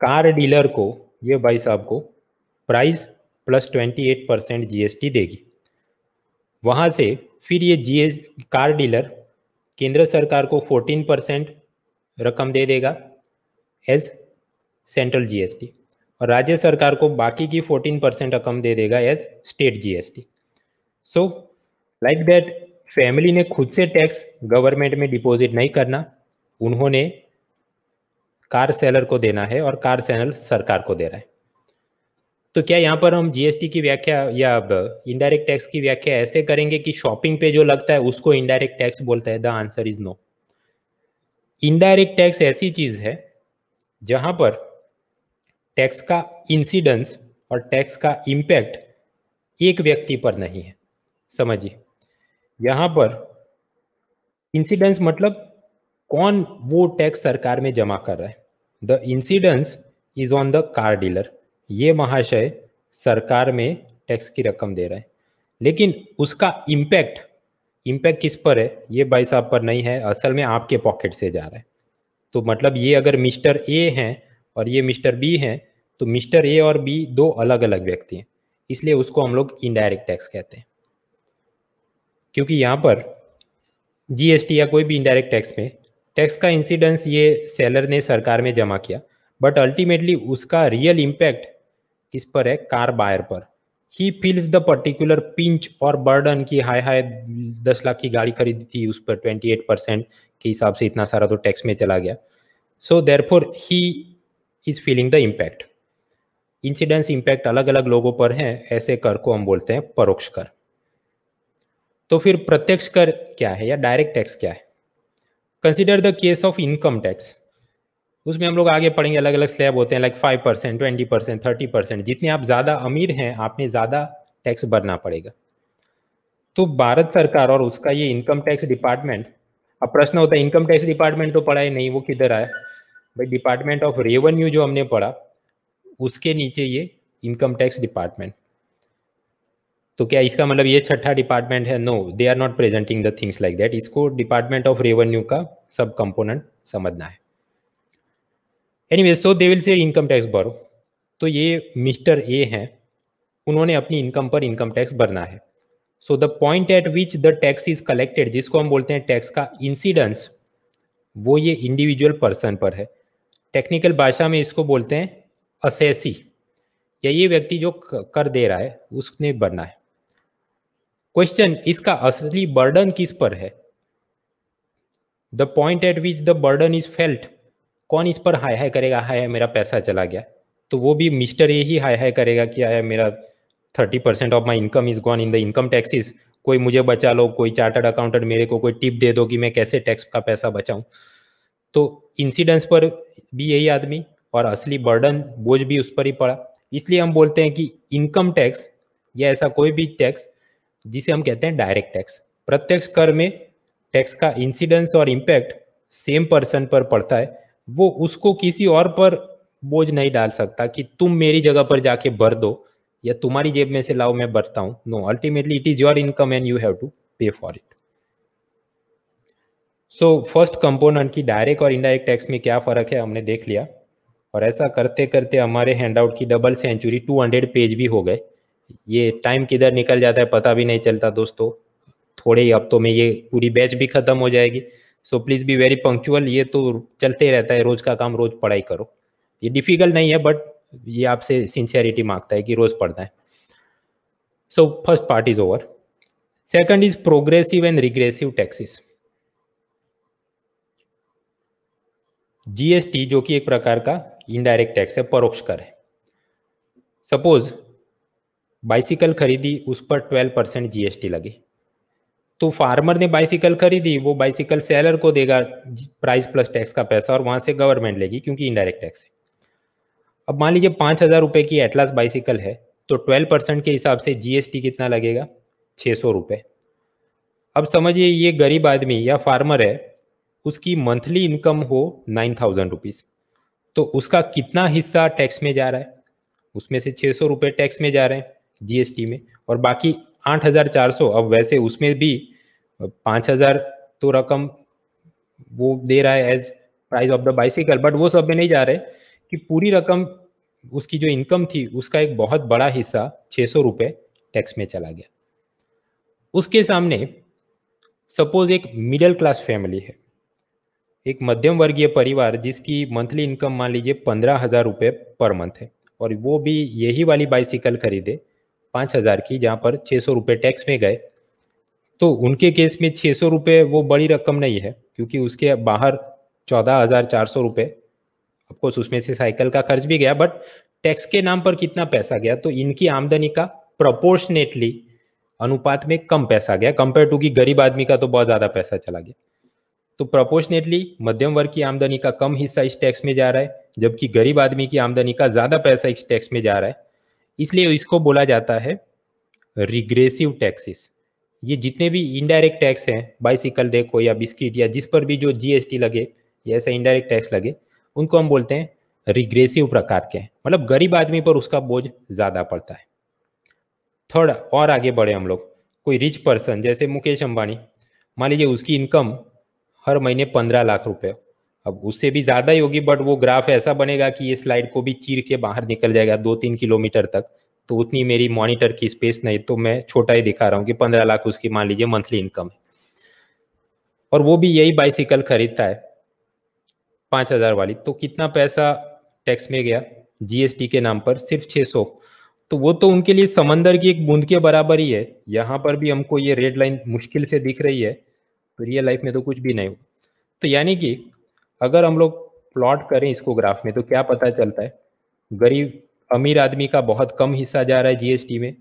कार डीलर को ये भाई साहब को price plus twenty eight percent जी देगी वहाँ से फिर ये एस कार डीलर केंद्र सरकार को फोर्टीन परसेंट रकम दे देगा एज सेंट्रल जीएसटी और राज्य सरकार को बाकी की फोर्टीन परसेंट रकम दे देगा as state GST so like that family ने खुद से टैक्स गवर्नमेंट में डिपॉजिट नहीं करना उन्होंने कार सेलर को देना है और कार सेलर सरकार को दे रहा है तो क्या यहाँ पर हम जीएसटी की व्याख्या या अब इनडायरेक्ट टैक्स की व्याख्या ऐसे करेंगे कि शॉपिंग पे जो लगता है उसको इनडायरेक्ट टैक्स बोलता है the answer is no indirect tax ऐसी चीज है जहां पर टैक्स का इंसिडेंस और टैक्स का इम्पैक्ट एक व्यक्ति पर नहीं है समझिए यहाँ पर इंसिडेंस मतलब कौन वो टैक्स सरकार में जमा कर रहा है the incidence is on the car dealer ये महाशय सरकार में टैक्स की रकम दे रहा है लेकिन उसका इम्पैक्ट इम्पैक्ट किस पर है ये भाई साहब पर नहीं है असल में आपके पॉकेट से जा रहा है तो मतलब ये अगर मिस्टर ए हैं और ये मिस्टर बी हैं तो मिस्टर ए और बी दो अलग अलग व्यक्ति हैं इसलिए उसको हम लोग इनडायरेक्ट टैक्स कहते हैं क्योंकि यहाँ पर जीएसटी या कोई भी इंडायरेक्ट टैक्स में टैक्स का इंसिडेंस ये सेलर ने सरकार में जमा किया बट अल्टीमेटली उसका रियल इम्पैक्ट किस पर है कार बायर पर ही फील्स द पर्टिकुलर पिंच और बर्डन की हाई हाई दस लाख की गाड़ी खरीदी थी उस पर ट्वेंटी एट परसेंट के हिसाब से इतना सारा तो टैक्स में चला गया so therefore he is feeling the impact incidence impact अलग अलग लोगों पर है ऐसे कर को हम बोलते हैं परोक्ष कर तो फिर प्रत्यक्ष कर क्या है या डायरेक्ट टैक्स क्या है consider the case of income tax उसमें हम लोग आगे पढ़ेंगे अलग अलग स्लैब होते हैं like five percent twenty percent thirty percent जितने आप ज़्यादा अमीर हैं आपने ज़्यादा टैक्स भरना पड़ेगा तो भारत सरकार और उसका ये इनकम टैक्स डिपार्टमेंट अब प्रश्न होता है इनकम टैक्स डिपार्टमेंट तो पढ़ा है नहीं वो किधर आया भाई डिपार्टमेंट ऑफ रेवेन्यू जो हमने पढ़ा उसके नीचे ये इनकम टैक्स डिपार्टमेंट तो क्या इसका मतलब ये छठा डिपार्टमेंट है no they are not presenting the things like that इसको डिपार्टमेंट ऑफ रेवेन्यू का सब कंपोनेंट समझना है way so they will say income tax भरो तो ये मिस्टर ए हैं उन्होंने अपनी इनकम पर इनकम टैक्स भरना है so the point at which the tax is collected जिसको हम बोलते हैं टैक्स का इंसिडेंस वो ये इंडिविजुअल पर्सन पर है टेक्निकल भाषा में इसको बोलते हैं असेसी या ये व्यक्ति जो कर दे रहा है उसने भरना है क्वेश्चन इसका असली बर्डन किस पर है the point at which the burden is felt कौन इस पर हाय हाय करेगा हाय मेरा पैसा चला गया तो वो भी मिस्टर ए ही हाय हाय करेगा कि आया मेरा thirty percent of my income is gone in the income taxes कोई मुझे बचा लो कोई चार्टर्ड अकाउंटेंट मेरे को कोई टिप दे दो कि मैं कैसे टैक्स का पैसा बचाऊं तो इंसिडेंस पर भी यही आदमी और असली बर्डन बोझ भी उस पर ही पड़ा इसलिए हम बोलते हैं कि इनकम टैक्स या ऐसा कोई भी टैक्स जिसे हम कहते हैं डायरेक्ट टैक्स प्रत्यक्ष कर में टैक्स का इंसिडेंस और इम्पैक्ट सेम पर्सन पर पड़ता है वो उसको किसी और पर बोझ नहीं डाल सकता कि तुम मेरी जगह पर जाके भर दो या तुम्हारी जेब में से लाओ मैं भरता हूं no ultimately it is your income and you have to pay for it so first component की डायरेक्ट और इनडायरेक्ट टैक्स में क्या फ़र्क है हमने देख लिया और ऐसा करते करते हमारे हैंडआउट की डबल सेंचुरी 200 पेज भी हो गए ये टाइम किधर निकल जाता है पता भी नहीं चलता दोस्तों थोड़े ही हफ्तों में ये पूरी बैच भी खत्म हो जाएगी so please be very punctual ये तो चलते रहता है रोज़ का काम रोज़ पढ़ाई करो ये डिफ़िकल्ट नहीं है बट ये आपसे सिंसियरिटी मांगता है कि रोज़ पढ़ना है so first part is over second is progressive and regressive taxes GST जो कि एक प्रकार का इनडायरेक्ट टैक्स है परोक्ष कर है सपोज बाइसिकल खरीदी उस पर ट्वेल्व परसेंट जीएसटी लगे तो फार्मर ने बाइसिकल खरीदी वो बाइसिकल सेलर को देगा प्राइस प्लस टैक्स का पैसा और वहां से गवर्नमेंट लेगी क्योंकि इनडायरेक्ट टैक्स है अब मान लीजिए पाँच हज़ार रुपये की एटलास बाइसिकल है तो ट्वेल्व परसेंट के हिसाब से जीएसटी कितना लगेगा छः सौ रुपये अब समझिए ये गरीब आदमी या फार्मर है उसकी मंथली इनकम हो नाइन थाउजेंड रुपीज़ तो उसका कितना हिस्सा टैक्स में जा रहा है उसमें से छः सौ रुपये टैक्स में जा रहे हैं जीएसटी में और बाकी 8,400 अब वैसे उसमें भी 5,000 तो रकम वो दे रहा है as price of the bicycle but वो सब में नहीं जा रहे कि पूरी रकम उसकी जो इनकम थी उसका एक बहुत बड़ा हिस्सा छः सौ रुपये टैक्स में चला गया उसके सामने सपोज एक मिडिल क्लास फैमिली है एक मध्यम वर्गीय परिवार जिसकी मंथली इनकम मान लीजिए पंद्रह हज़ार रुपये पर मंथ है और वो भी यही वाली बाइसिकल खरीदे पाँच हज़ार की जहाँ पर छः सौ रुपये टैक्स में गए तो उनके केस में छः सौ रुपये वो बड़ी रकम नहीं है क्योंकि उसके बाहर चौदह हज़ार चार सौ रुपये अफकोर्स उसमें से साइकिल का खर्च भी गया बट टैक्स के नाम पर कितना पैसा गया तो इनकी आमदनी का प्रपोर्शनेटली अनुपात में कम पैसा गया कंपेयर टू कि गरीब आदमी का तो बहुत ज़्यादा पैसा चला गया तो प्रपोर्शनेटली मध्यम वर्ग की आमदनी का कम हिस्सा इस टैक्स में जा रहा है जबकि गरीब आदमी की आमदनी का ज़्यादा पैसा इस टैक्स में जा रहा है इसलिए इसको बोला जाता है रिग्रेसिव टैक्सेस ये जितने भी इनडायरेक्ट टैक्स हैं बाइसिकल देखो या बिस्किट या जिस पर भी जो जीएसटी लगे या ऐसा इनडायरेक्ट टैक्स लगे उनको हम बोलते हैं रिग्रेसिव प्रकार के मतलब गरीब आदमी पर उसका बोझ ज़्यादा पड़ता है थर्ड और आगे बढ़े हम लोग कोई रिच पर्सन जैसे मुकेश अंबानी मान लीजिए उसकी इनकम हर महीने पंद्रह लाख रुपये अब उससे भी ज्यादा ही होगी बट वो ग्राफ ऐसा बनेगा कि ये स्लाइड को भी चीर के बाहर निकल जाएगा दो तीन किलोमीटर तक तो उतनी मेरी मॉनिटर की स्पेस नहीं तो मैं छोटा ही दिखा रहा हूँ कि पंद्रह लाख उसकी मान लीजिए मंथली इनकम है और वो भी यही बाइसिकल खरीदता है पाँच हज़ार वाली तो कितना पैसा टैक्स में गया जीएसटी के नाम पर सिर्फ छः सौ तो वो तो उनके लिए समंदर की एक बूंद के बराबर ही है यहाँ पर भी हमको ये रेड लाइन मुश्किल से दिख रही है तो रियल लाइफ में तो कुछ भी नहीं हो तो यानी कि अगर हम लोग प्लॉट करें इसको ग्राफ में तो क्या पता चलता है गरीब अमीर आदमी का बहुत कम हिस्सा जा रहा है जीएसटी में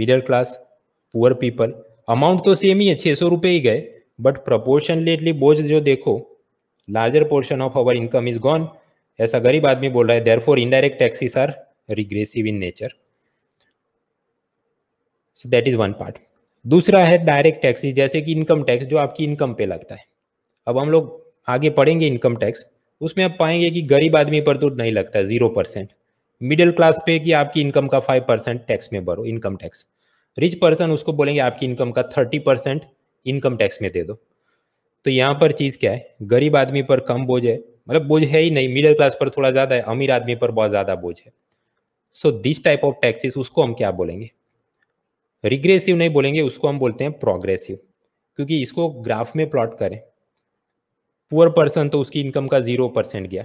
middle class poor people amount तो सेम ही है छः सौ रुपये ही गए बट प्रपोर्शनलेटली बोझ जो देखो larger portion of our income is gone ऐसा गरीब आदमी बोल रहा है therefore indirect taxes are regressive in nature so that is one part दूसरा है डायरेक्ट टैक्सी जैसे कि इनकम टैक्स जो आपकी इनकम पे लगता है अब हम लोग आगे पढ़ेंगे इनकम टैक्स उसमें आप पाएंगे कि गरीब आदमी पर तो नहीं लगता है जीरो परसेंट मिडिल क्लास पे कि आपकी इनकम का फाइव परसेंट टैक्स में भरो इनकम टैक्स रिच पर्सन उसको बोलेंगे आपकी इनकम का थर्टी परसेंट इनकम टैक्स में दे दो तो यहाँ पर चीज़ क्या है गरीब आदमी पर कम बोझ है मतलब बोझ है ही नहीं मिडिल क्लास पर थोड़ा ज़्यादा है अमीर आदमी पर बहुत ज़्यादा बोझ है so this type of taxes उसको हम क्या बोलेंगे रिग्रेसिव नहीं बोलेंगे उसको हम बोलते हैं प्रोग्रेसिव क्योंकि इसको ग्राफ में प्लॉट करें पुअर पर्सन तो उसकी इनकम का जीरो परसेंट गया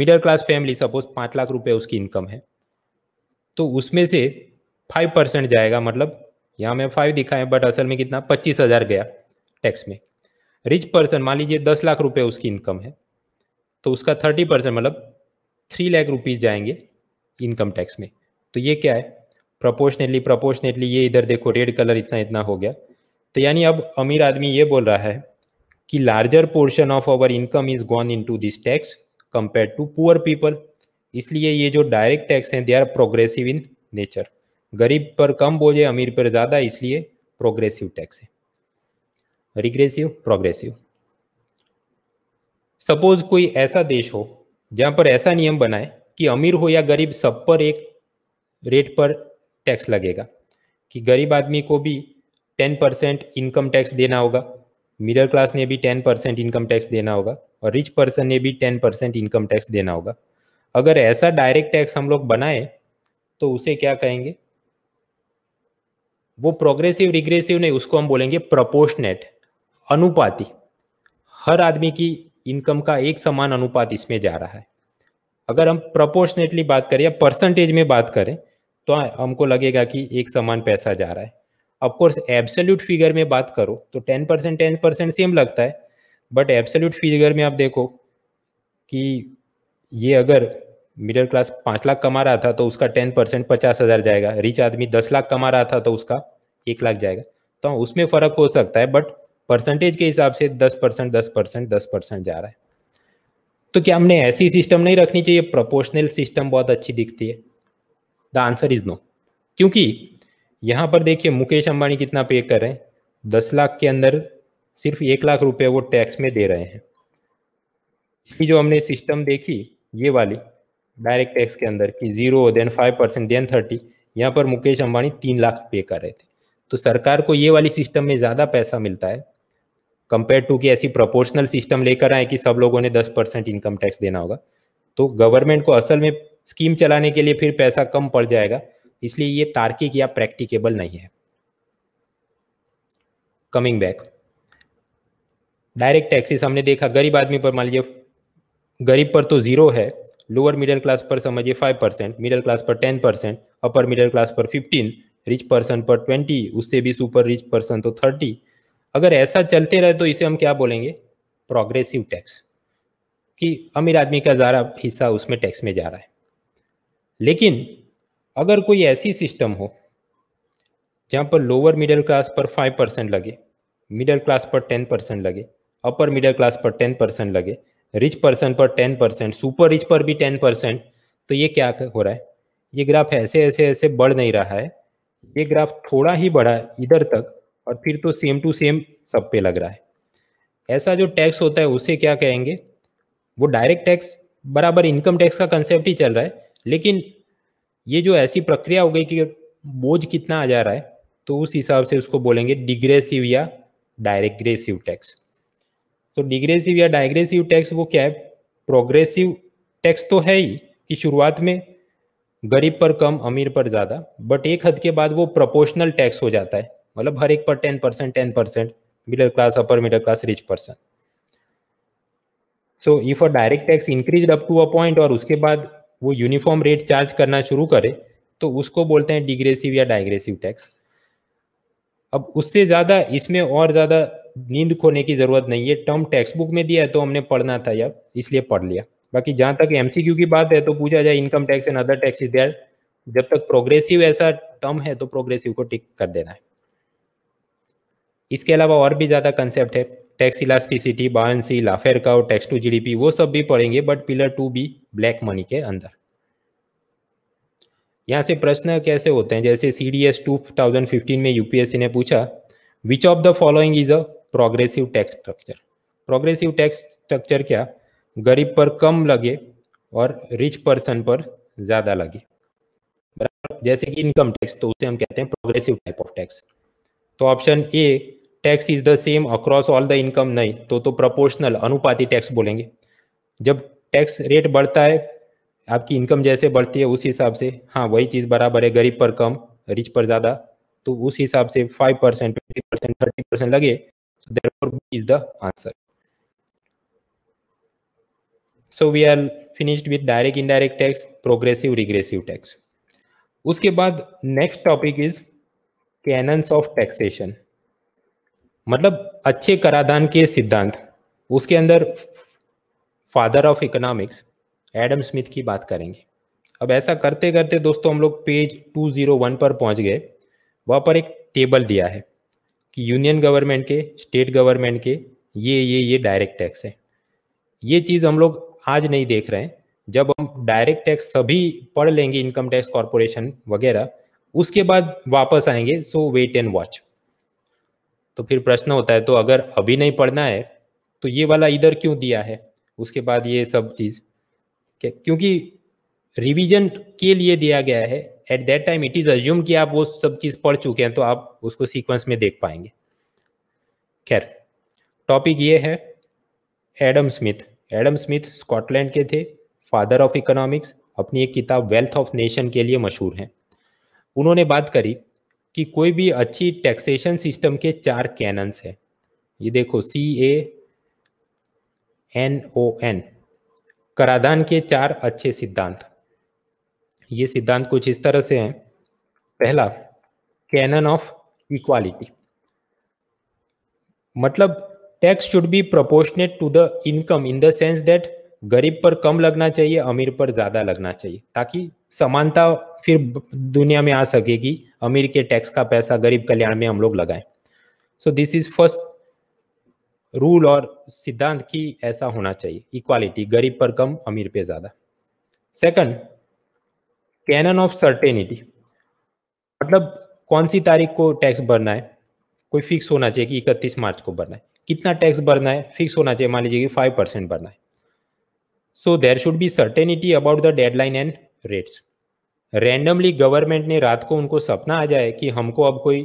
मिडिल क्लास फैमिली सपोज पाँच लाख रुपए उसकी इनकम है तो उसमें से फाइव परसेंट जाएगा मतलब यहाँ मैं फाइव दिखाएं बट असल में कितना पच्चीस हजार गया टैक्स में रिच पर्सन मान लीजिए दस लाख रुपए उसकी इनकम है तो उसका थर्टी परसेंट मतलब थ्री लाख रुपीज जाएंगे इनकम टैक्स में तो ये क्या है प्रपोर्शनेटली प्रपोर्शनेटली ये इधर देखो रेड कलर इतना इतना हो गया तो यानी अब अमीर आदमी ये बोल रहा है कि larger portion of our income is gone into this tax compare to poor people इसलिए ये जो डायरेक्ट टैक्स हैं they are progressive in nature गरीब पर कम बोझे अमीर पर ज़्यादा इसलिए प्रोग्रेसिव टैक्स है रिग्रेसिव प्रोग्रेसिव सपोज कोई ऐसा देश हो जहाँ पर ऐसा नियम बनाए कि अमीर हो या गरीब सब पर एक रेट पर टैक्स लगेगा कि गरीब आदमी को भी टेन परसेंट इनकम टैक्स देना होगा मिडिल क्लास ने भी टेन परसेंट इनकम टैक्स देना होगा और रिच पर्सन ने भी टेन परसेंट इनकम टैक्स देना होगा अगर ऐसा डायरेक्ट टैक्स हम लोग बनाए तो उसे क्या कहेंगे वो प्रोग्रेसिव रिग्रेसिव नहीं उसको हम बोलेंगे प्रपोशनेट अनुपाति हर आदमी की इनकम का एक समान अनुपात इसमें जा रहा है अगर हम प्रपोर्शनेटली बात करें या परसेंटेज में बात करें तो हमको लगेगा कि एक समान पैसा जा रहा है ऑफकोर्स एब्सोल्यूट फिगर में बात करो तो ten percent ten percent same लगता है बट एब्सोल्यूट फिगर में आप देखो कि ये अगर मिडिल क्लास पाँच लाख कमा रहा था तो उसका टेन परसेंट पचास हज़ार जाएगा रिच आदमी दस लाख कमा रहा था तो उसका एक लाख जाएगा तो उसमें फ़र्क हो सकता है बट परसेंटेज के हिसाब से दस परसेंट दस परसेंट दस परसेंट जा रहा है तो क्या हमने ऐसी सिस्टम नहीं रखनी चाहिए प्रोपोर्शनल सिस्टम बहुत अच्छी दिखती है द आंसर इज नो क्योंकि यहाँ पर देखिए मुकेश अंबानी कितना पे कर रहे हैं दस लाख के अंदर सिर्फ एक लाख रुपए वो टैक्स में दे रहे हैं इसकी जो हमने सिस्टम देखी ये वाली डायरेक्ट टैक्स के अंदर कि zero then five percent then thirty यहाँ पर मुकेश अंबानी तीन लाख पे कर रहे थे तो सरकार को ये वाली सिस्टम में ज़्यादा पैसा मिलता है कंपेयर टू कि ऐसी प्रोपोर्शनल सिस्टम लेकर आए कि सब लोगों ने दस परसेंट इनकम टैक्स देना होगा तो गवर्नमेंट को असल में स्कीम चलाने के लिए फिर पैसा कम पड़ जाएगा इसलिए ये तार्किक या प्रैक्टिकेबल नहीं है कमिंग बैक डायरेक्ट टैक्सेस हमने देखा गरीब आदमी पर मान लीजिए गरीब पर तो जीरो है लोअर मिडिल क्लास पर समझिए फाइव परसेंट मिडिल क्लास पर ten percent upper middle class पर फिफ्टीन रिच पर्सन पर ट्वेंटी उससे भी सुपर रिच पर्सन तो थर्टी अगर ऐसा चलते रहे तो इसे हम क्या बोलेंगे प्रोग्रेसिव टैक्स कि अमीर आदमी का ज़्यादा हिस्सा उसमें टैक्स में जा रहा है लेकिन अगर कोई ऐसी सिस्टम हो जहाँ पर लोअर मिडिल क्लास पर फाइव परसेंट लगे मिडिल क्लास पर टेन परसेंट लगे अपर मिडिल क्लास पर टेन परसेंट लगे रिच पर्सन पर टेन परसेंट सुपर रिच पर भी टेन परसेंट तो ये क्या हो रहा है ये ग्राफ ऐसे ऐसे ऐसे बढ़ नहीं रहा है ये ग्राफ थोड़ा ही बढ़ा इधर तक और फिर तो सेम टू सेम सब पे लग रहा है ऐसा जो टैक्स होता है उसे क्या कहेंगे वो डायरेक्ट टैक्स बराबर इनकम टैक्स का कंसेप्ट ही चल रहा है लेकिन ये जो ऐसी प्रक्रिया हो गई कि बोझ कितना आ जा रहा है तो उस हिसाब से उसको बोलेंगे डिग्रेसिव या डायरेग्रेसिव टैक्स तो डिग्रेसिव या डायग्रेसिव टैक्स वो क्या है प्रोग्रेसिव टैक्स तो है ही कि शुरुआत में गरीब पर कम अमीर पर ज़्यादा बट एक हद के बाद वो प्रोपोर्शनल टैक्स हो जाता है मतलब हर एक पर ten percent ten percent middle class upper middle class rich person so if a direct tax increase up to a point और उसके बाद वो यूनिफॉर्म रेट चार्ज करना शुरू करे तो उसको बोलते हैं डिग्रेसिव या डाइग्रेसिव टैक्स अब उससे ज़्यादा इसमें और ज़्यादा नींद खोने की ज़रूरत नहीं है टर्म टेक्स्ट बुक में दिया है तो हमने पढ़ना था या इसलिए पढ़ लिया बाकी जहां तक एमसीक्यू की बात है तो पूछा जाए income tax and other tax is there जब तक प्रोग्रेसिव ऐसा टर्म है तो प्रोग्रेसिव को टिक कर देना है इसके अलावा और भी ज़्यादा कंसेप्ट है tax elasticity buoyancy Laffer curve tax to GDP वो सब भी पढ़ेंगे बट पिलर टू भी ब्लैक मनी के अंदर यहाँ से प्रश्न कैसे होते हैं जैसे C D S two thousand fifteen में यूपीएससी ने पूछा which of the following is a progressive tax structure progressive tax structure क्या गरीब पर कम लगे और रिच पर्सन पर ज्यादा लगे बराबर जैसे कि इनकम टैक्स तो उसे हम कहते हैं प्रोग्रेसिव टाइप ऑफ टैक्स तो option A tax is the same across all the income नहीं तो तो प्रोपोर्शनल अनुपाती टैक्स बोलेंगे जब टैक्स रेट बढ़ता है आपकी इनकम जैसे बढ़ती है उस हिसाब से हाँ वही चीज़ बराबर है गरीब पर कम रिच पर ज़्यादा तो उस हिसाब से five percent twenty percent thirty percent लगे is the answer so we are finished with direct indirect tax progressive regressive tax उसके बाद next topic is canons of taxation मतलब अच्छे कराधान के सिद्धांत उसके अंदर father of economics Adam Smith की बात करेंगे अब ऐसा करते करते दोस्तों हम लोग पेज 201 पर पहुंच गए वहाँ पर एक टेबल दिया है कि यूनियन गवर्नमेंट के स्टेट गवर्नमेंट के ये ये ये डायरेक्ट टैक्स है ये चीज़ हम लोग आज नहीं देख रहे हैं जब हम डायरेक्ट टैक्स सभी पढ़ लेंगे इनकम टैक्स कॉरपोरेशन वगैरह उसके बाद वापस आएंगे सो वेट एंड वॉच तो फिर प्रश्न होता है तो अगर अभी नहीं पढ़ना है तो ये वाला इधर क्यों दिया है उसके बाद ये सब चीज़ क्योंकि रिवीजन के लिए दिया गया है at that time it is assume कि आप वो सब चीज़ पढ़ चुके हैं तो आप उसको सीक्वेंस में देख पाएंगे खैर टॉपिक ये है Adam Smith Adam Smith Scotland के थे फादर ऑफ इकोनॉमिक्स अपनी एक किताब वेल्थ ऑफ नेशन के लिए मशहूर हैं उन्होंने बात करी कि कोई भी अच्छी टैक्सेशन सिस्टम के चार कैनन्स हैं ये देखो सी ए एन ओ एन कराधान के चार अच्छे सिद्धांत ये सिद्धांत कुछ इस तरह से हैं पहला कैनन ऑफ इक्वालिटी मतलब tax should be proportionate to the income in the sense that गरीब पर कम लगना चाहिए अमीर पर ज्यादा लगना चाहिए ताकि समानता फिर दुनिया में आ सकेगी अमीर के टैक्स का पैसा गरीब कल्याण में हम लोग लगाएं so this is first rule और सिद्धांत की ऐसा होना चाहिए इक्वालिटी गरीब पर कम अमीर पे ज्यादा सेकंड कैनन ऑफ सर्टेनिटी मतलब कौन सी तारीख को टैक्स भरना है कोई फिक्स होना चाहिए कि इकतीस मार्च को भरना है कितना टैक्स भरना है फिक्स होना चाहिए मान लीजिए कि फाइव परसेंट भरना है so there should be certainty about the deadline and rates randomly government ने रात को उनको सपना आ जाए कि हमको अब कोई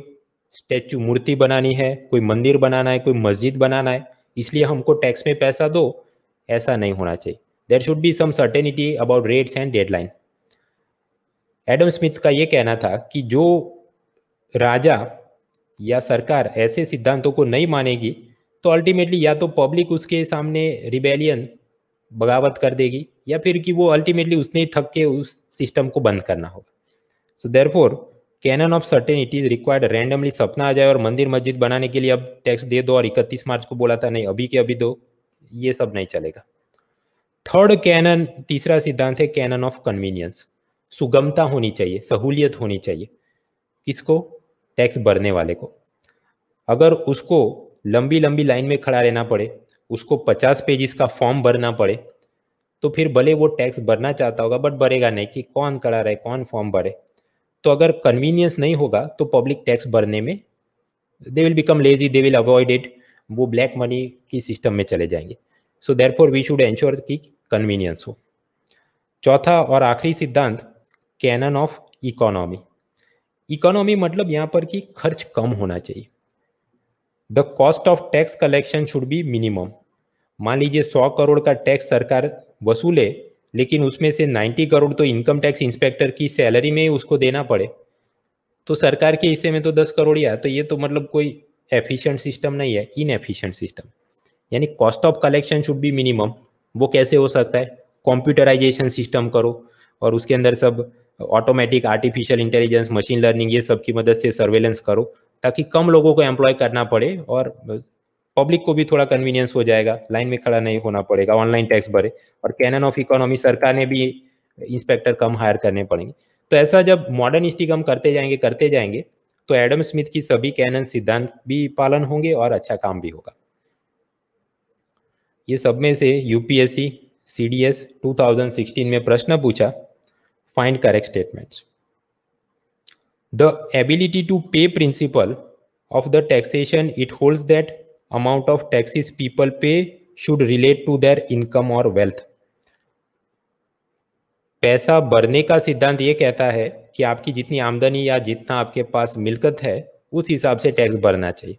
स्टैचू मूर्ति बनानी है कोई मंदिर बनाना है कोई मस्जिद बनाना है इसलिए हमको टैक्स में पैसा दो ऐसा नहीं होना चाहिए there should be some certainty about rates and deadline Adam Smith का ये कहना था कि जो राजा या सरकार ऐसे सिद्धांतों को नहीं मानेगी तो अल्टीमेटली या तो पब्लिक उसके सामने रिबेलियन बगावत कर देगी या फिर कि वो अल्टीमेटली उसने ही थक के उस सिस्टम को बंद करना होगा so therefore canon of certain it is required randomly सपना आ जाए और मंदिर मस्जिद बनाने के लिए अब टैक्स दे दो और इकतीस मार्च को बोला था नहीं अभी के अभी दो ये सब नहीं चलेगा थर्ड कैनन तीसरा सिद्धांत है कैनन ऑफ कन्वीनियंस सुगमता होनी चाहिए सहूलियत होनी चाहिए किसको टैक्स भरने वाले को अगर उसको लंबी लंबी लाइन में खड़ा रहना पड़े उसको पचास पेजिस का फॉर्म भरना पड़े तो फिर भले वो टैक्स भरना चाहता होगा बट भरेगा नहीं कि कौन करा रहे कौन फॉर्म भरे तो अगर कन्वीनियंस नहीं होगा तो पब्लिक टैक्स भरने में they will become lazy they will avoid it वो ब्लैक मनी की सिस्टम में चले जाएंगे so therefore we should ensure की कन्वीनियंस हो चौथा और आखिरी सिद्धांत कैनन ऑफ इकोनॉमी इकोनॉमी मतलब यहाँ पर कि खर्च कम होना चाहिए the cost of tax collection should be minimum मान लीजिए सौ करोड़ का टैक्स सरकार वसूले लेकिन उसमें से 90 करोड़ तो इनकम टैक्स इंस्पेक्टर की सैलरी में ही उसको देना पड़े तो सरकार के हिस्से में तो 10 करोड़ ही आया तो ये तो मतलब कोई एफिशिएंट सिस्टम नहीं है इनएफिशिएंट सिस्टम यानी cost of collection should be minimum वो कैसे हो सकता है कॉम्प्यूटराइजेशन सिस्टम करो और उसके अंदर सब automatic artificial intelligence machine learning ये सब की मदद से सर्वेलेंस करो ताकि कम लोगों को एम्प्लॉय करना पड़े और पब्लिक को भी थोड़ा कन्वीनियंस हो जाएगा लाइन में खड़ा नहीं होना पड़ेगा ऑनलाइन टैक्स भरे और कैनन ऑफ इकोनॉमी सरकार ने भी इंस्पेक्टर कम हायर करने पड़ेंगे तो ऐसा जब स्टिक हम करते जाएंगे करते जाएंगे तो एडम स्मिथ की सभी कैनन सिद्धांत भी पालन होंगे और अच्छा काम भी होगा ये सब में से यूपीएससी सीडीएस 2016 में प्रश्न पूछा find correct statements the ability to pay principle of the taxation it holds that amount of taxes people pay should relate to their income or wealth पैसा भरने का सिद्धांत ये कहता है कि आपकी जितनी आमदनी या जितना आपके पास मिलकत है उस हिसाब से टैक्स भरना चाहिए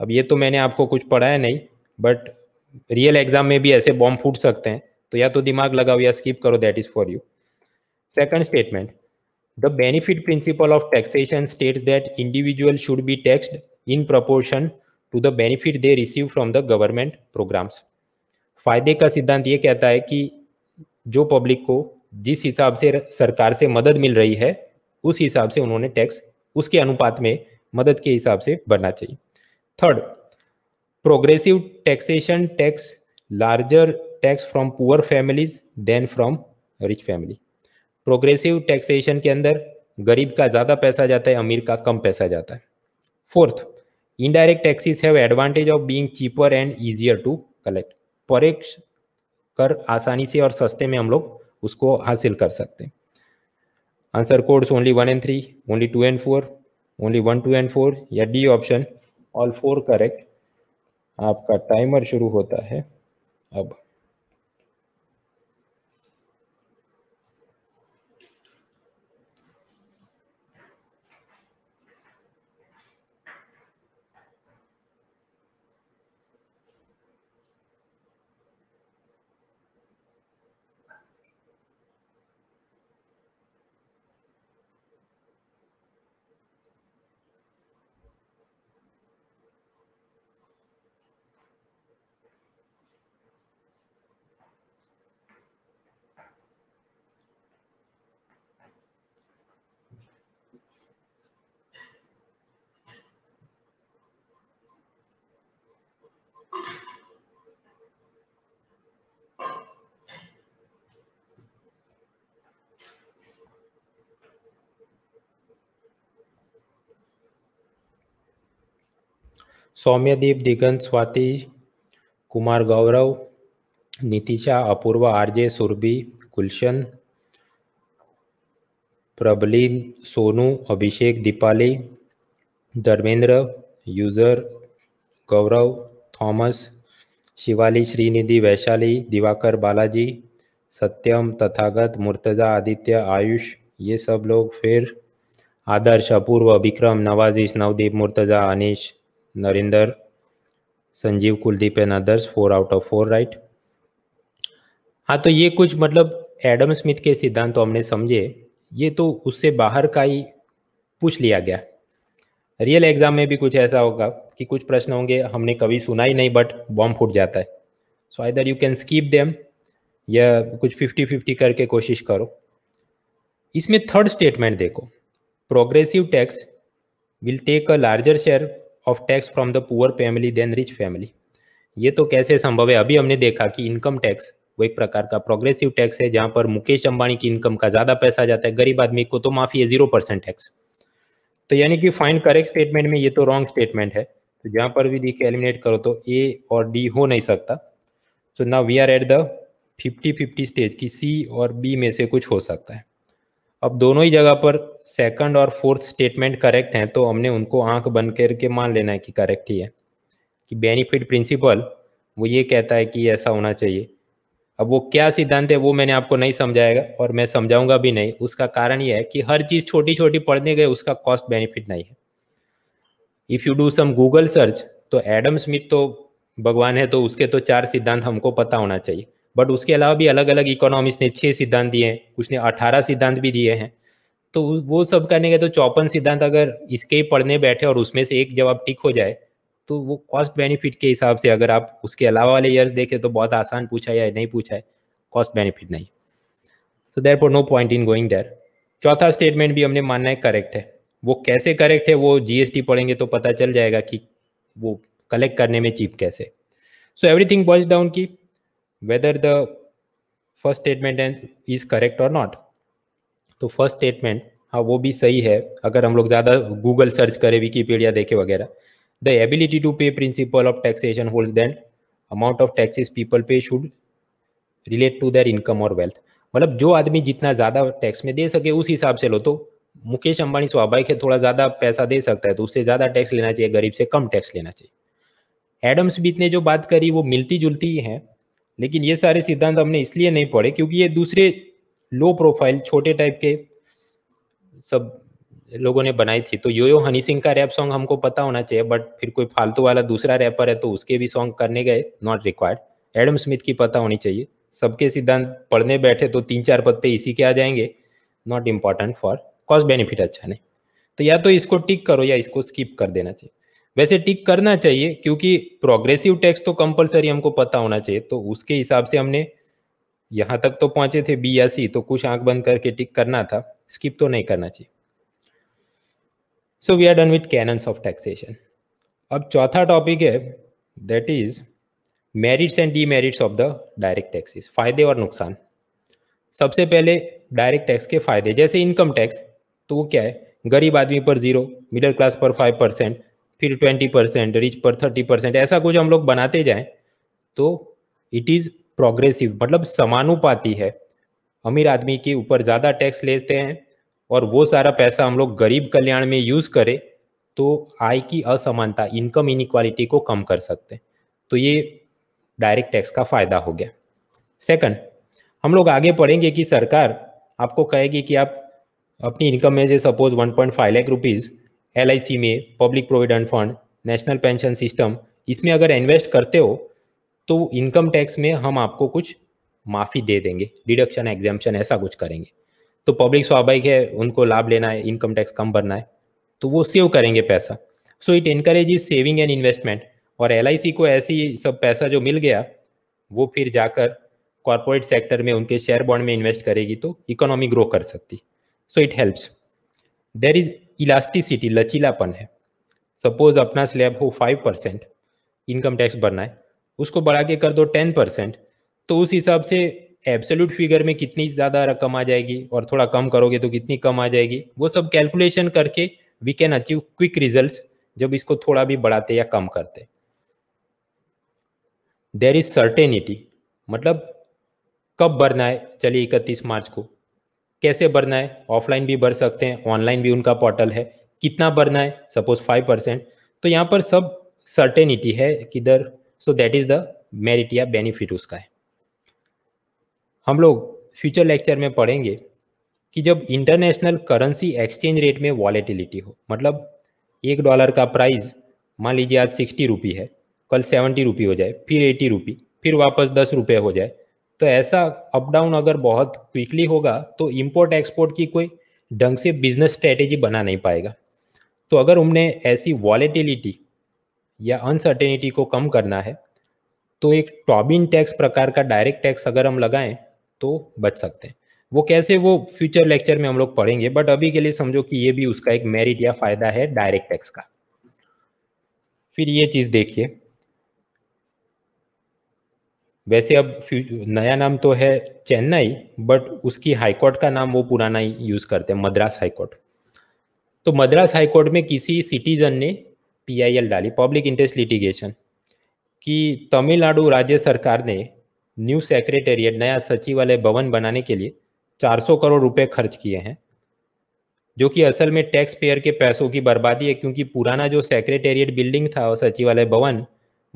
अब ये तो मैंने आपको कुछ पढ़ाया नहीं बट रियल एग्जाम में भी ऐसे बॉम्ब फूट सकते हैं तो या तो दिमाग लगाओ या स्किप करो that is for you second statement The benefit principle of taxation states that individuals should be taxed in proportion to the benefit they receive from the government programs फायदे का सिद्धांत ये कहता है कि जो पब्लिक को जिस हिसाब से सरकार से मदद मिल रही है उस हिसाब से उन्होंने टैक्स उसके अनुपात में मदद के हिसाब से भरना चाहिए third progressive taxation tax larger tax from poor families than from rich family progressive taxation के अंदर गरीब का ज़्यादा पैसा जाता है अमीर का कम पैसा जाता है fourth indirect taxes have advantage of being cheaper and easier to collect परेक्ष कर आसानी से और सस्ते में हम लोग उसको हासिल कर सकते हैं answer codes only one and three only two and four only one two and four या D option all four correct आपका टाइमर शुरू होता है अब Saumyadeep Digant Swati Kumar Gaurav Nitisha Apurva RJ Surabhi Gulshan Prableen Sonu Abhishek Deepali Dharmendra user Gaurav Thomas Shivali Shrinidhi Vaishali Diwakar Balaji Satyam Tathagat Murtaza Aditya Ayush ये सब लोग फिर आदर्श अपूर्व विक्रम नवाजिश नवदीप मुर्तज़ा अनिश Narinder, Sanjeev Kuldeep and others four out of four right हाँ तो ये कुछ मतलब एडम स्मिथ के सिद्धांत तो हमने समझे ये तो उससे बाहर का ही पूछ लिया गया रियल एग्जाम में भी कुछ ऐसा होगा कि कुछ प्रश्न होंगे हमने कभी सुना ही नहीं बट बॉम्ब फूट जाता है so either you can skip them या कुछ फिफ्टी फिफ्टी करके कोशिश करो इसमें थर्ड स्टेटमेंट देखो progressive tax will take a larger share of tax from the poor family than rich family ये तो कैसे संभव है अभी हमने देखा कि इनकम टैक्स वो एक प्रकार का प्रोग्रेसिव टैक्स है जहां पर मुकेश अंबानी की इनकम का ज्यादा पैसा जाता है गरीब आदमी को तो माफी है जीरो परसेंट टैक्स तो यानी कि फाइन करेक्ट स्टेटमेंट में ये तो रॉन्ग स्टेटमेंट है तो जहां पर भी देखिए एलिमिनेट करो तो ए और डी हो नहीं सकता तो ना we are at the fifty fifty stage की सी और बी में से कुछ हो सकता है अब दोनों ही जगह पर सेकंड और फोर्थ स्टेटमेंट करेक्ट हैं तो हमने उनको आंख बंद करके मान लेना है कि करेक्ट ही है कि बेनिफिट प्रिंसिपल वो ये कहता है कि ऐसा होना चाहिए अब वो क्या सिद्धांत है वो मैंने आपको नहीं समझाएगा और मैं समझाऊंगा भी नहीं उसका कारण ये है कि हर चीज़ छोटी छोटी पढ़ने गए उसका कॉस्ट बेनिफिट नहीं है if you do some Google search तो एडम स्मिथ तो भगवान है तो उसके तो चार सिद्धांत हमको पता होना चाहिए बट उसके अलावा भी अलग अलग इकोनॉमिक्स ने छः सिद्धांत दिए हैं कुछ ने अठारह सिद्धांत भी दिए हैं तो वो सब करने के तो चौपन सिद्धांत अगर इसके ही पढ़ने बैठे और उसमें से एक जवाब टिक हो जाए तो वो कॉस्ट बेनिफिट के हिसाब से अगर आप उसके अलावा वाले ईयर्स देखें तो बहुत आसान पूछा या नहीं पूछा है कॉस्ट बेनिफिट नहीं तो therefore no point in going there चौथा स्टेटमेंट भी हमने मानना है करेक्ट है वो कैसे करेक्ट है वो जीएसटी पढ़ेंगे तो पता चल जाएगा कि वो कलेक्ट करने में चीप कैसे सो एवरीथिंग बॉइज डाउन की whether the first statement is correct और नॉट तो फर्स्ट स्टेटमेंट हाँ वो भी सही है अगर हम लोग ज़्यादा गूगल सर्च करें विकीपीडिया देखें वगैरह the ability to pay principle of taxation hold than amount of taxes people pay should relate to their income और वेल्थ मतलब जो आदमी जितना ज़्यादा टैक्स में दे सके उस हिसाब से लो तो मुकेश अंबानी स्वाभाविक है थोड़ा ज़्यादा पैसा दे सकता है तो उससे ज़्यादा टैक्स लेना चाहिए गरीब से कम टैक्स लेना चाहिए एडम स्मिथ ने जो बात करी वो मिलती जुलती ही है लेकिन ये सारे सिद्धांत हमने इसलिए नहीं पढ़े क्योंकि ये दूसरे लो प्रोफाइल छोटे टाइप के सब लोगों ने बनाई थी तो यो यो हनी सिंह का रैप सॉन्ग हमको पता होना चाहिए बट फिर कोई फालतू वाला दूसरा रैपर है तो उसके भी सॉन्ग करने गए नॉट रिक्वायर्ड एडम स्मिथ की पता होनी चाहिए सबके सिद्धांत पढ़ने बैठे तो तीन चार पत्ते इसी के आ जाएंगे not important for cost benefit अच्छा नहीं तो या तो इसको टिक करो या इसको स्किप कर देना चाहिए वैसे टिक करना चाहिए क्योंकि प्रोग्रेसिव टैक्स तो कंपलसरी हमको पता होना चाहिए तो उसके हिसाब से हमने यहां तक तो पहुंचे थे बी या सी तो कुछ आंख बंद करके टिक करना था स्किप तो नहीं करना चाहिए so we are done with canon of taxation अब चौथा टॉपिक है that is merits and demerits of the direct taxes फायदे और नुकसान सबसे पहले डायरेक्ट टैक्स के फायदे जैसे इनकम टैक्स तो वो क्या है गरीब आदमी पर जीरो मिडिल क्लास पर फाइव परसेंट फिर ट्वेंटी परसेंट रिच पर थर्टी परसेंट ऐसा कुछ हम लोग बनाते जाएं तो इट इज प्रोग्रेसिव मतलब समानुपाती है अमीर आदमी के ऊपर ज्यादा टैक्स लेते हैं और वो सारा पैसा हम लोग गरीब कल्याण में यूज करें तो आय की असमानता इनकम इनक्वालिटी को कम कर सकते हैं तो ये डायरेक्ट टैक्स का फायदा हो गया सेकंड हम लोग आगे पढ़ेंगे कि सरकार आपको कहेगी कि आप अपनी इनकम में से सपोज 1.5 लाख रुपीज़ एल में public provident fund national pension system इसमें अगर इन्वेस्ट करते हो तो इनकम टैक्स में हम आपको कुछ माफ़ी दे देंगे डिडक्शन एग्जामेशन ऐसा कुछ करेंगे तो पब्लिक स्वाभाविक है उनको लाभ लेना है इनकम टैक्स कम भरना है तो वो सेव करेंगे पैसा so it encourage saving and investment और एल को ऐसी सब पैसा जो मिल गया वो फिर जाकर कॉरपोरेट सेक्टर में उनके शेयर बॉन्ड में इन्वेस्ट करेगी तो इकोनॉमी ग्रो कर सकती so it helps there is elasticity लचीलापन है सपोज अपना स्लैब हो फाइव परसेंट इनकम टैक्स भरना है उसको बढ़ा के कर दो टेन परसेंट तो उस हिसाब से एब्सोल्यूट फिगर में कितनी ज़्यादा रकम आ जाएगी और थोड़ा कम करोगे तो कितनी कम आ जाएगी वो सब कैलकुलेशन करके we can achieve quick result जब इसको थोड़ा भी बढ़ाते या कम करते देर इज सर्टेनिटी मतलब कब भरना है चलिए इकतीस मार्च को कैसे भरना है ऑफलाइन भी भर सकते हैं ऑनलाइन भी उनका पोर्टल है कितना भरना है सपोज फाइव परसेंट तो यहाँ पर सब सर्टेनिटी है किधर so that is the merit या बेनिफिट उसका है हम लोग फ्यूचर लेक्चर में पढ़ेंगे कि जब इंटरनेशनल करेंसी एक्सचेंज रेट में वॉलेटिलिटी हो मतलब एक डॉलर का प्राइस मान लीजिए आज सिक्सटी रुपी है कल सेवेंटी रुपी हो जाए फिर एटी रुपी फिर वापस दस रुपये हो जाए तो ऐसा अप डाउन अगर बहुत क्विकली होगा तो इंपोर्ट एक्सपोर्ट की कोई ढंग से बिजनेस स्ट्रेटेजी बना नहीं पाएगा तो अगर हमने ऐसी वॉलेटिलिटी या अनसर्टेनिटी को कम करना है तो एक टॉबिन टैक्स प्रकार का डायरेक्ट टैक्स अगर हम लगाएं तो बच सकते हैं वो कैसे वो फ्यूचर लेक्चर में हम लोग पढ़ेंगे बट अभी के लिए समझो कि ये भी उसका एक मेरिट या फायदा है डायरेक्ट टैक्स का फिर ये चीज़ देखिए वैसे अब नया नाम तो है चेन्नई बट उसकी हाईकोर्ट का नाम वो पुराना ही यूज़ करते हैं मद्रास हाईकोर्ट तो मद्रास हाईकोर्ट में किसी सिटीजन ने पीआईएल डाली पब्लिक इंटरेस्ट लिटिगेशन कि तमिलनाडु राज्य सरकार ने न्यू सेक्रेटेरिएट नया सचिवालय भवन बनाने के लिए 400 करोड़ रुपए खर्च किए हैं जो कि असल में टैक्स पेयर के पैसों की बर्बादी है क्योंकि पुराना जो सेक्रेटेरिएट बिल्डिंग था और सचिवालय भवन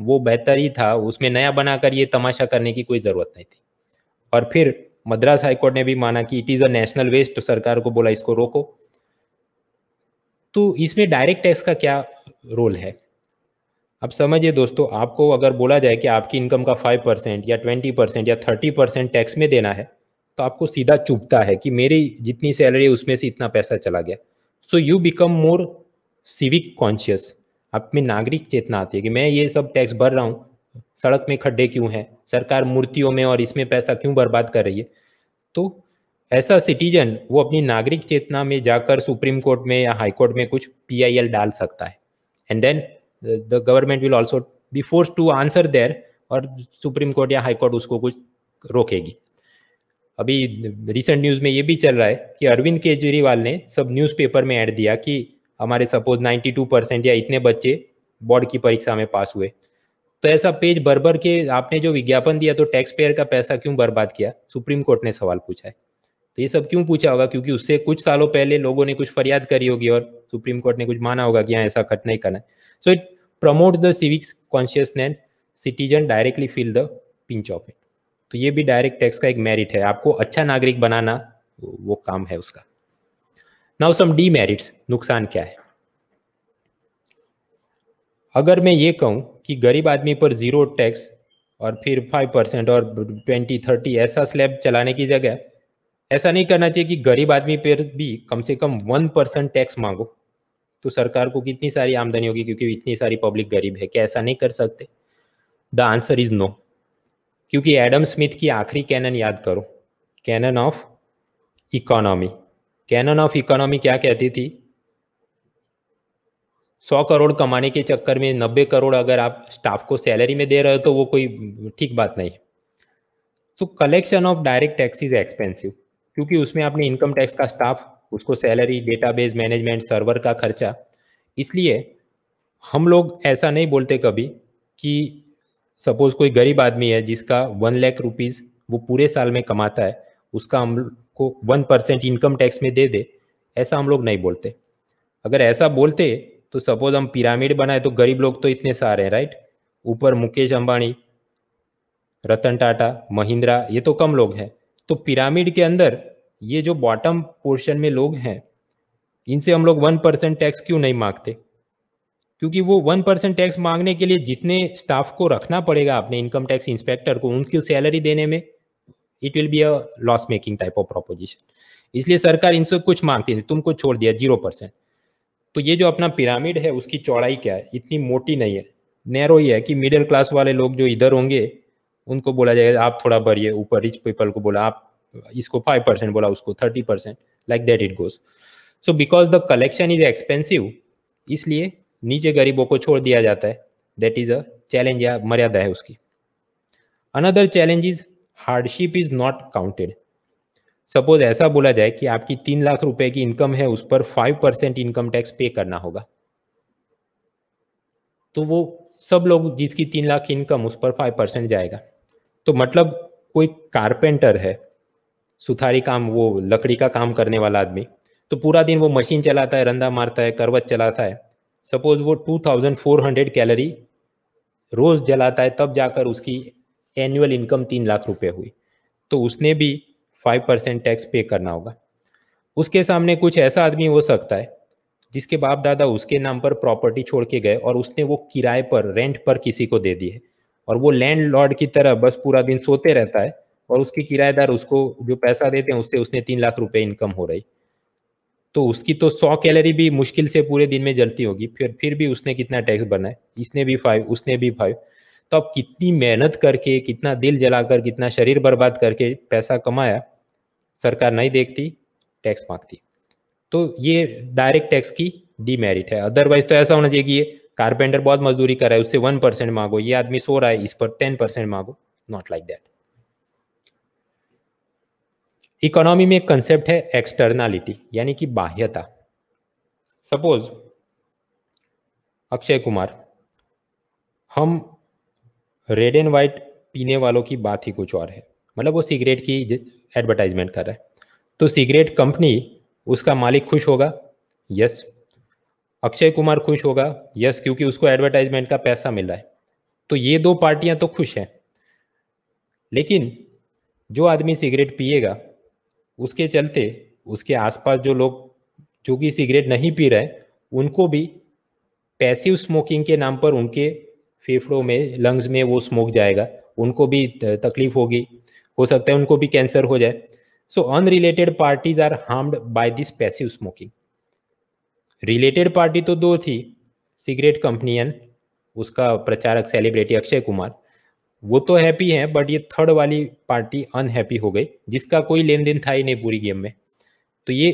वो बेहतर ही था उसमें नया बनाकर ये तमाशा करने की कोई ज़रूरत नहीं थी और फिर मद्रास हाईकोर्ट ने भी माना कि it is a national waste तो सरकार को बोला इसको रोको तो इसमें डायरेक्ट टैक्स का क्या रोल है अब समझिए दोस्तों आपको अगर बोला जाए कि आपकी इनकम का फाइव परसेंट या ट्वेंटी परसेंट या थर्टी परसेंट टैक्स में देना है तो आपको सीधा चुभता है कि मेरी जितनी सैलरी उसमें से इतना पैसा चला गया so you become more civic conscious आप में नागरिक चेतना आती है कि मैं ये सब टैक्स भर रहा हूँ सड़क में खड्डे क्यों हैं सरकार मूर्तियों में और इसमें पैसा क्यों बर्बाद कर रही है तो ऐसा सिटीजन वो अपनी नागरिक चेतना में जाकर सुप्रीम कोर्ट में या हाई कोर्ट में कुछ पीआईएल डाल सकता है and then the government will also be force to answer there और सुप्रीम कोर्ट या हाई कोर्ट उसको कुछ रोकेगी अभी रिसेंट न्यूज़ में ये भी चल रहा है कि अरविंद केजरीवाल ने सब न्यूज़पेपर में ऐड दिया कि हमारे सपोज 92 परसेंट या इतने बच्चे बोर्ड की परीक्षा में पास हुए तो ऐसा पेज भर भर के आपने जो विज्ञापन दिया तो टैक्स पेयर का पैसा क्यों बर्बाद किया सुप्रीम कोर्ट ने सवाल पूछा है तो ये सब क्यों पूछा होगा क्योंकि उससे कुछ सालों पहले लोगों ने कुछ फरियाद करी होगी और सुप्रीम कोर्ट ने कुछ माना होगा कि हाँ ऐसा खट नहीं करना so it promote the civics consciousness citizen directly feel the pinch of it तो ये भी डायरेक्ट टैक्स का एक मेरिट है आपको अच्छा नागरिक बनाना वो काम है उसका नाउ सम डीमेरिट्स नुकसान क्या है अगर मैं ये कहूं कि गरीब आदमी पर जीरो टैक्स और फिर फाइव परसेंट और ट्वेंटी थर्टी ऐसा स्लैब चलाने की जगह ऐसा नहीं करना चाहिए कि गरीब आदमी पर भी कम से कम वन परसेंट टैक्स मांगो तो सरकार को कितनी सारी आमदनी होगी क्योंकि इतनी सारी पब्लिक गरीब है क्या ऐसा नहीं कर सकते द आंसर इज नो क्योंकि एडम स्मिथ की आखिरी कैनन याद करो canon of economy canon of economy क्या कहती थी सौ करोड़ कमाने के चक्कर में नब्बे करोड़ अगर आप स्टाफ को सैलरी में दे रहे हो तो वो कोई ठीक बात नहीं तो collection of direct tax is expensive क्योंकि उसमें आपने इनकम टैक्स का स्टाफ उसको सैलरी डेटाबेस मैनेजमेंट सर्वर का खर्चा इसलिए हम लोग ऐसा नहीं बोलते कभी कि सपोज कोई गरीब आदमी है जिसका वन लैख रुपीज़ वो पूरे साल में कमाता है उसका हम को वन परसेंट इनकम टैक्स में दे दे ऐसा हम लोग नहीं बोलते अगर ऐसा बोलते तो सपोज हम पिरामिड बनाए तो गरीब लोग तो इतने सारे हैं राइट ऊपर मुकेश अंबानी रतन टाटा महिंद्रा ये तो कम लोग हैं तो पिरामिड के अंदर ये जो बॉटम पोर्शन में लोग हैं इनसे हम लोग वन परसेंट टैक्स क्यों नहीं मांगते क्योंकि वो वन परसेंट टैक्स मांगने के लिए जितने स्टाफ को रखना पड़ेगा अपने इनकम टैक्स इंस्पेक्टर को उनकी सैलरी देने में it will be a loss making type of proposition इसलिए सरकार इनसे कुछ मांगती थी तुमको छोड़ दिया जीरो परसेंट तो ये जो अपना पिरामिड है उसकी चौड़ाई क्या है इतनी मोटी नहीं है नैरो ही है कि मिडिल क्लास वाले लोग जो इधर होंगे उनको बोला जाएगा आप थोड़ा बढ़िए ऊपर रिच पीपल को बोला आप इसको फाइव परसेंट बोला उसको thirty percent like that it goes so because the collection is expensive इसलिए नीचे गरीबों को छोड़ दिया जाता है दैट इज अ चैलेंज या मर्यादा है उसकी another challenge is hardship is not counted suppose ऐसा बोला जाए कि आपकी तीन लाख रुपए की इनकम है उस पर फाइव परसेंट इनकम टैक्स पे करना होगा तो वो सब लोग जिसकी तीन लाख इनकम उस पर फाइव परसेंट जाएगा तो मतलब कोई कारपेंटर है सुथारी काम वो लकड़ी का काम करने वाला आदमी तो पूरा दिन वो मशीन चलाता है रंधा मारता है करवत चलाता है सपोज वो 2400 कैलोरी रोज जलाता है तब जाकर उसकी एनुअल इनकम तीन लाख रुपए हुई तो उसने भी फाइव परसेंट टैक्स पे करना होगा उसके सामने कुछ ऐसा आदमी हो सकता है जिसके बाप दादा उसके नाम पर प्रॉपर्टी छोड़ के गए और उसने वो किराए पर रेंट पर किसी को दे दी है और वो लैंड लॉर्ड की तरह बस पूरा दिन सोते रहता है और उसके किराएदार उसको जो पैसा देते हैं उससे उसने तीन लाख रुपए इनकम हो रही तो उसकी तो सौ कैलोरी भी मुश्किल से पूरे दिन में जलती होगी फिर फिर भी उसने कितना टैक्स भरना है इसने भी फाइव उसने भी फाइव तो आप कितनी मेहनत करके कितना दिल जलाकर कितना शरीर बर्बाद करके पैसा कमाया सरकार नहीं देखती टैक्स मांगती तो ये डायरेक्ट टैक्स की डीमेरिट है अदरवाइज तो ऐसा होना चाहिए कि ये कारपेंटर बहुत मजदूरी कर रहा है उससे वन परसेंट मांगो ये आदमी सो रहा है इस पर टेन परसेंट मांगो नॉट लाइक दैट इकोनॉमी में एक कंसेप्ट है एक्सटर्नालिटी यानी कि बाह्यता सपोज अक्षय कुमार हम रेड एंड वाइट पीने वालों की बात ही कुछ और है मतलब वो सिगरेट की एडवर्टाइजमेंट कर रहा है तो सिगरेट कंपनी उसका मालिक खुश होगा यस अक्षय कुमार खुश होगा यस क्योंकि उसको एडवर्टाइजमेंट का पैसा मिल रहा है तो ये दो पार्टियां तो खुश हैं लेकिन जो आदमी सिगरेट पिएगा उसके चलते उसके आसपास जो लोग जो कि सिगरेट नहीं पी रहे उनको भी पैसिव स्मोकिंग के नाम पर उनके फेफड़ों में लंग्स में वो स्मोक जाएगा उनको भी तकलीफ होगी हो सकता है उनको भी कैंसर हो जाए so unrelated parties are harmed by this passive smoking related party तो दो थी सिगरेट कंपनी एन उसका प्रचारक सेलिब्रिटी अक्षय कुमार वो तो हैप्पी है बट ये थर्ड वाली पार्टी अनहैप्पी हो गई जिसका कोई लेन देन था ही नहीं पूरी गेम में तो ये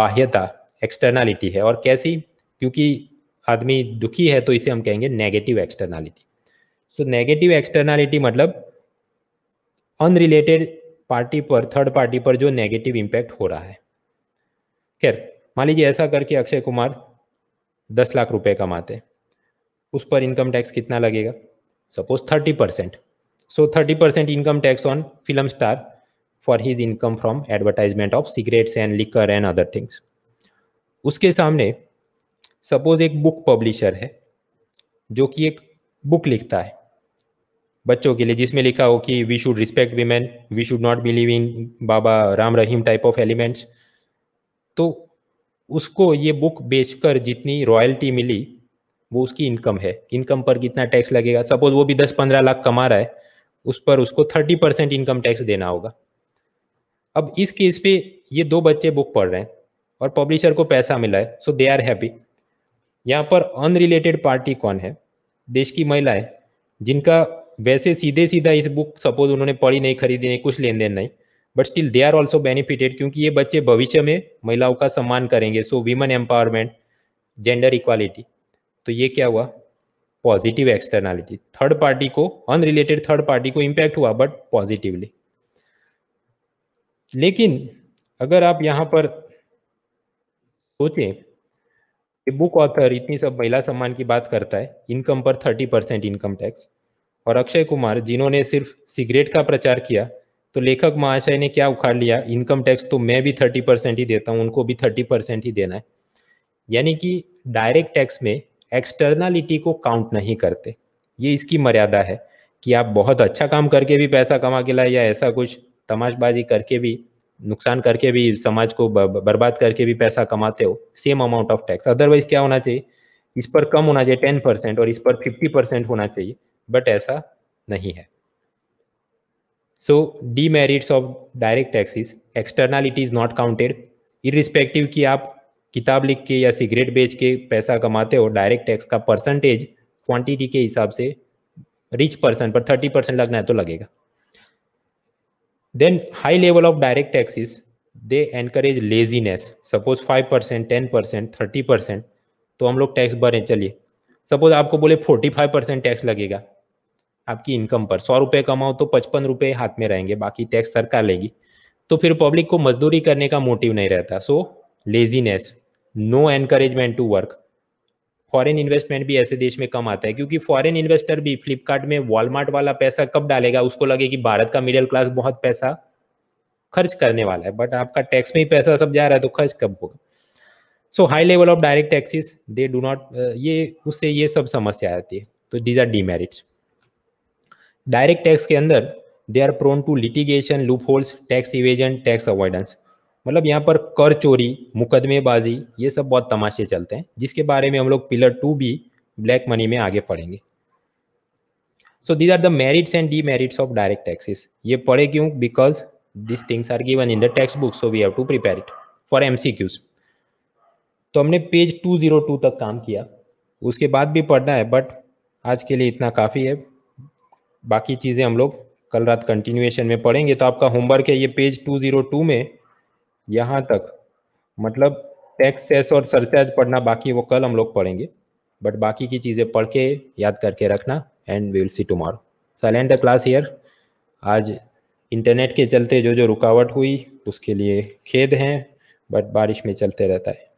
बाह्यता एक्सटर्नालिटी है और कैसी क्योंकि आदमी दुखी है तो इसे हम कहेंगे negative externality so negative externality मतलब अनरिलेटेड पार्टी पर थर्ड पार्टी पर जो नेगेटिव इम्पैक्ट हो रहा है खैर मान लीजिए ऐसा करके अक्षय कुमार दस लाख रुपए कमाते उस पर इनकम टैक्स कितना लगेगा suppose thirty percent so thirty percent income tax on film star for his income from advertisement of cigarettes and liquor and other things उसके सामने सपोज एक बुक पब्लिशर है जो कि एक बुक लिखता है बच्चों के लिए जिसमें लिखा हो कि we should respect women we should not believe in Baba Ram Rahim type of elements तो उसको ये बुक बेचकर जितनी रॉयल्टी मिली वो उसकी इनकम है इनकम पर कितना टैक्स लगेगा सपोज वो भी दस पंद्रह लाख कमा रहा है उस पर उसको थर्टी परसेंट इनकम टैक्स देना होगा अब इस केस पे ये दो बच्चे बुक पढ़ रहे हैं और पब्लिशर को पैसा मिला है सो दे आर हैप्पी यहाँ पर अनरिलेटेड पार्टी कौन है देश की महिलाएं जिनका वैसे सीधे सीधा इस बुक सपोज उन्होंने पढ़ी नहीं खरीदी नहीं कुछ लेन देन नहीं but still they are also benefited क्योंकि ये बच्चे भविष्य में महिलाओं का सम्मान करेंगे so women empowerment gender equality तो ये क्या हुआ पॉजिटिव एक्सटर्नैलिटी थर्ड पार्टी को अनरिलेटेड थर्ड पार्टी को इम्पैक्ट हुआ बट पॉजिटिवली लेकिन अगर आप यहाँ पर सोचें ये बुक ऑथर इतनी सब महिला सम्मान की बात करता है इनकम पर थर्टी परसेंट इनकम टैक्स और अक्षय कुमार जिन्होंने सिर्फ सिगरेट का प्रचार किया तो लेखक महाशय ने क्या उखाड़ लिया इनकम टैक्स तो मैं भी थर्टी परसेंट ही देता हूँ उनको भी थर्टी परसेंट ही देना है यानी कि डायरेक्ट टैक्स में एक्सटर्नैलिटी को काउंट नहीं करते ये इसकी मर्यादा है कि आप बहुत अच्छा काम करके भी पैसा कमा के लाए या ऐसा कुछ तमाशबाजी करके भी नुकसान करके भी समाज को बर्बाद करके भी पैसा कमाते हो same amount of tax otherwise क्या होना चाहिए इस पर कम होना चाहिए टेन परसेंट और इस पर फिफ्टी परसेंट होना चाहिए बट ऐसा नहीं है so demerits of direct taxes externality is not counted irrespective कि आप किताब लिख के या सिगरेट बेच के पैसा कमाते हो डायरेक्ट टैक्स का परसेंटेज क्वांटिटी के हिसाब से रिच पर्सन पर थर्टी परसेंट लगना है तो लगेगा Then high level of direct taxes, they encourage laziness. Suppose 5%, 10%, 30%. तो हम लोग टैक्स भरें चलिए सपोज आपको बोले 45 परसेंट टैक्स लगेगा आपकी इनकम पर सौ रुपये कमाओ तो पचपन रुपये हाथ में रहेंगे बाकी टैक्स सरकार लेगी तो फिर पब्लिक को मजदूरी करने का मोटिव नहीं रहता so laziness no encouragement to work foreign investment भी ऐसे देश में कम आता है क्योंकि फॉरेन इन्वेस्टर भी फ्लिपकार्ट में वॉलमार्ट वाला पैसा कब डालेगा उसको लगे कि भारत का मिडिल क्लास बहुत पैसा खर्च करने वाला है बट आपका टैक्स में ही पैसा सब जा रहा है तो खर्च कब होगा so high level of direct taxes they do not ये उससे ये सब समस्या आती है तो these are demerits direct tax के अंदर they are prone to litigation loopholes tax evasion tax avoidance मतलब यहाँ पर कर चोरी मुकदमेबाजी ये सब बहुत तमाशे चलते हैं जिसके बारे में हम लोग पिलर टू भी ब्लैक मनी में आगे पढ़ेंगे so these are the merits and demerits of direct taxes ये पढ़े क्यों because this things are given in the text book so we have to prepare it for M तो हमने page 202 तक काम किया उसके बाद भी पढ़ना है बट आज के लिए इतना काफ़ी है बाकी चीज़ें हम लोग कल रात कंटिन्यूएशन में पढ़ेंगे तो आपका होमवर्क है ये पेज 202 में यहाँ तक मतलब टैक्स सेस और सरचार्ज पढ़ना बाकी वो कल हम लोग पढ़ेंगे बट बाकी की चीज़ें पढ़ के याद करके रखना and we will see tomorrow सल एंड द क्लास ईयर आज इंटरनेट के चलते जो जो रुकावट हुई उसके लिए खेद हैं बट बारिश में चलते रहता है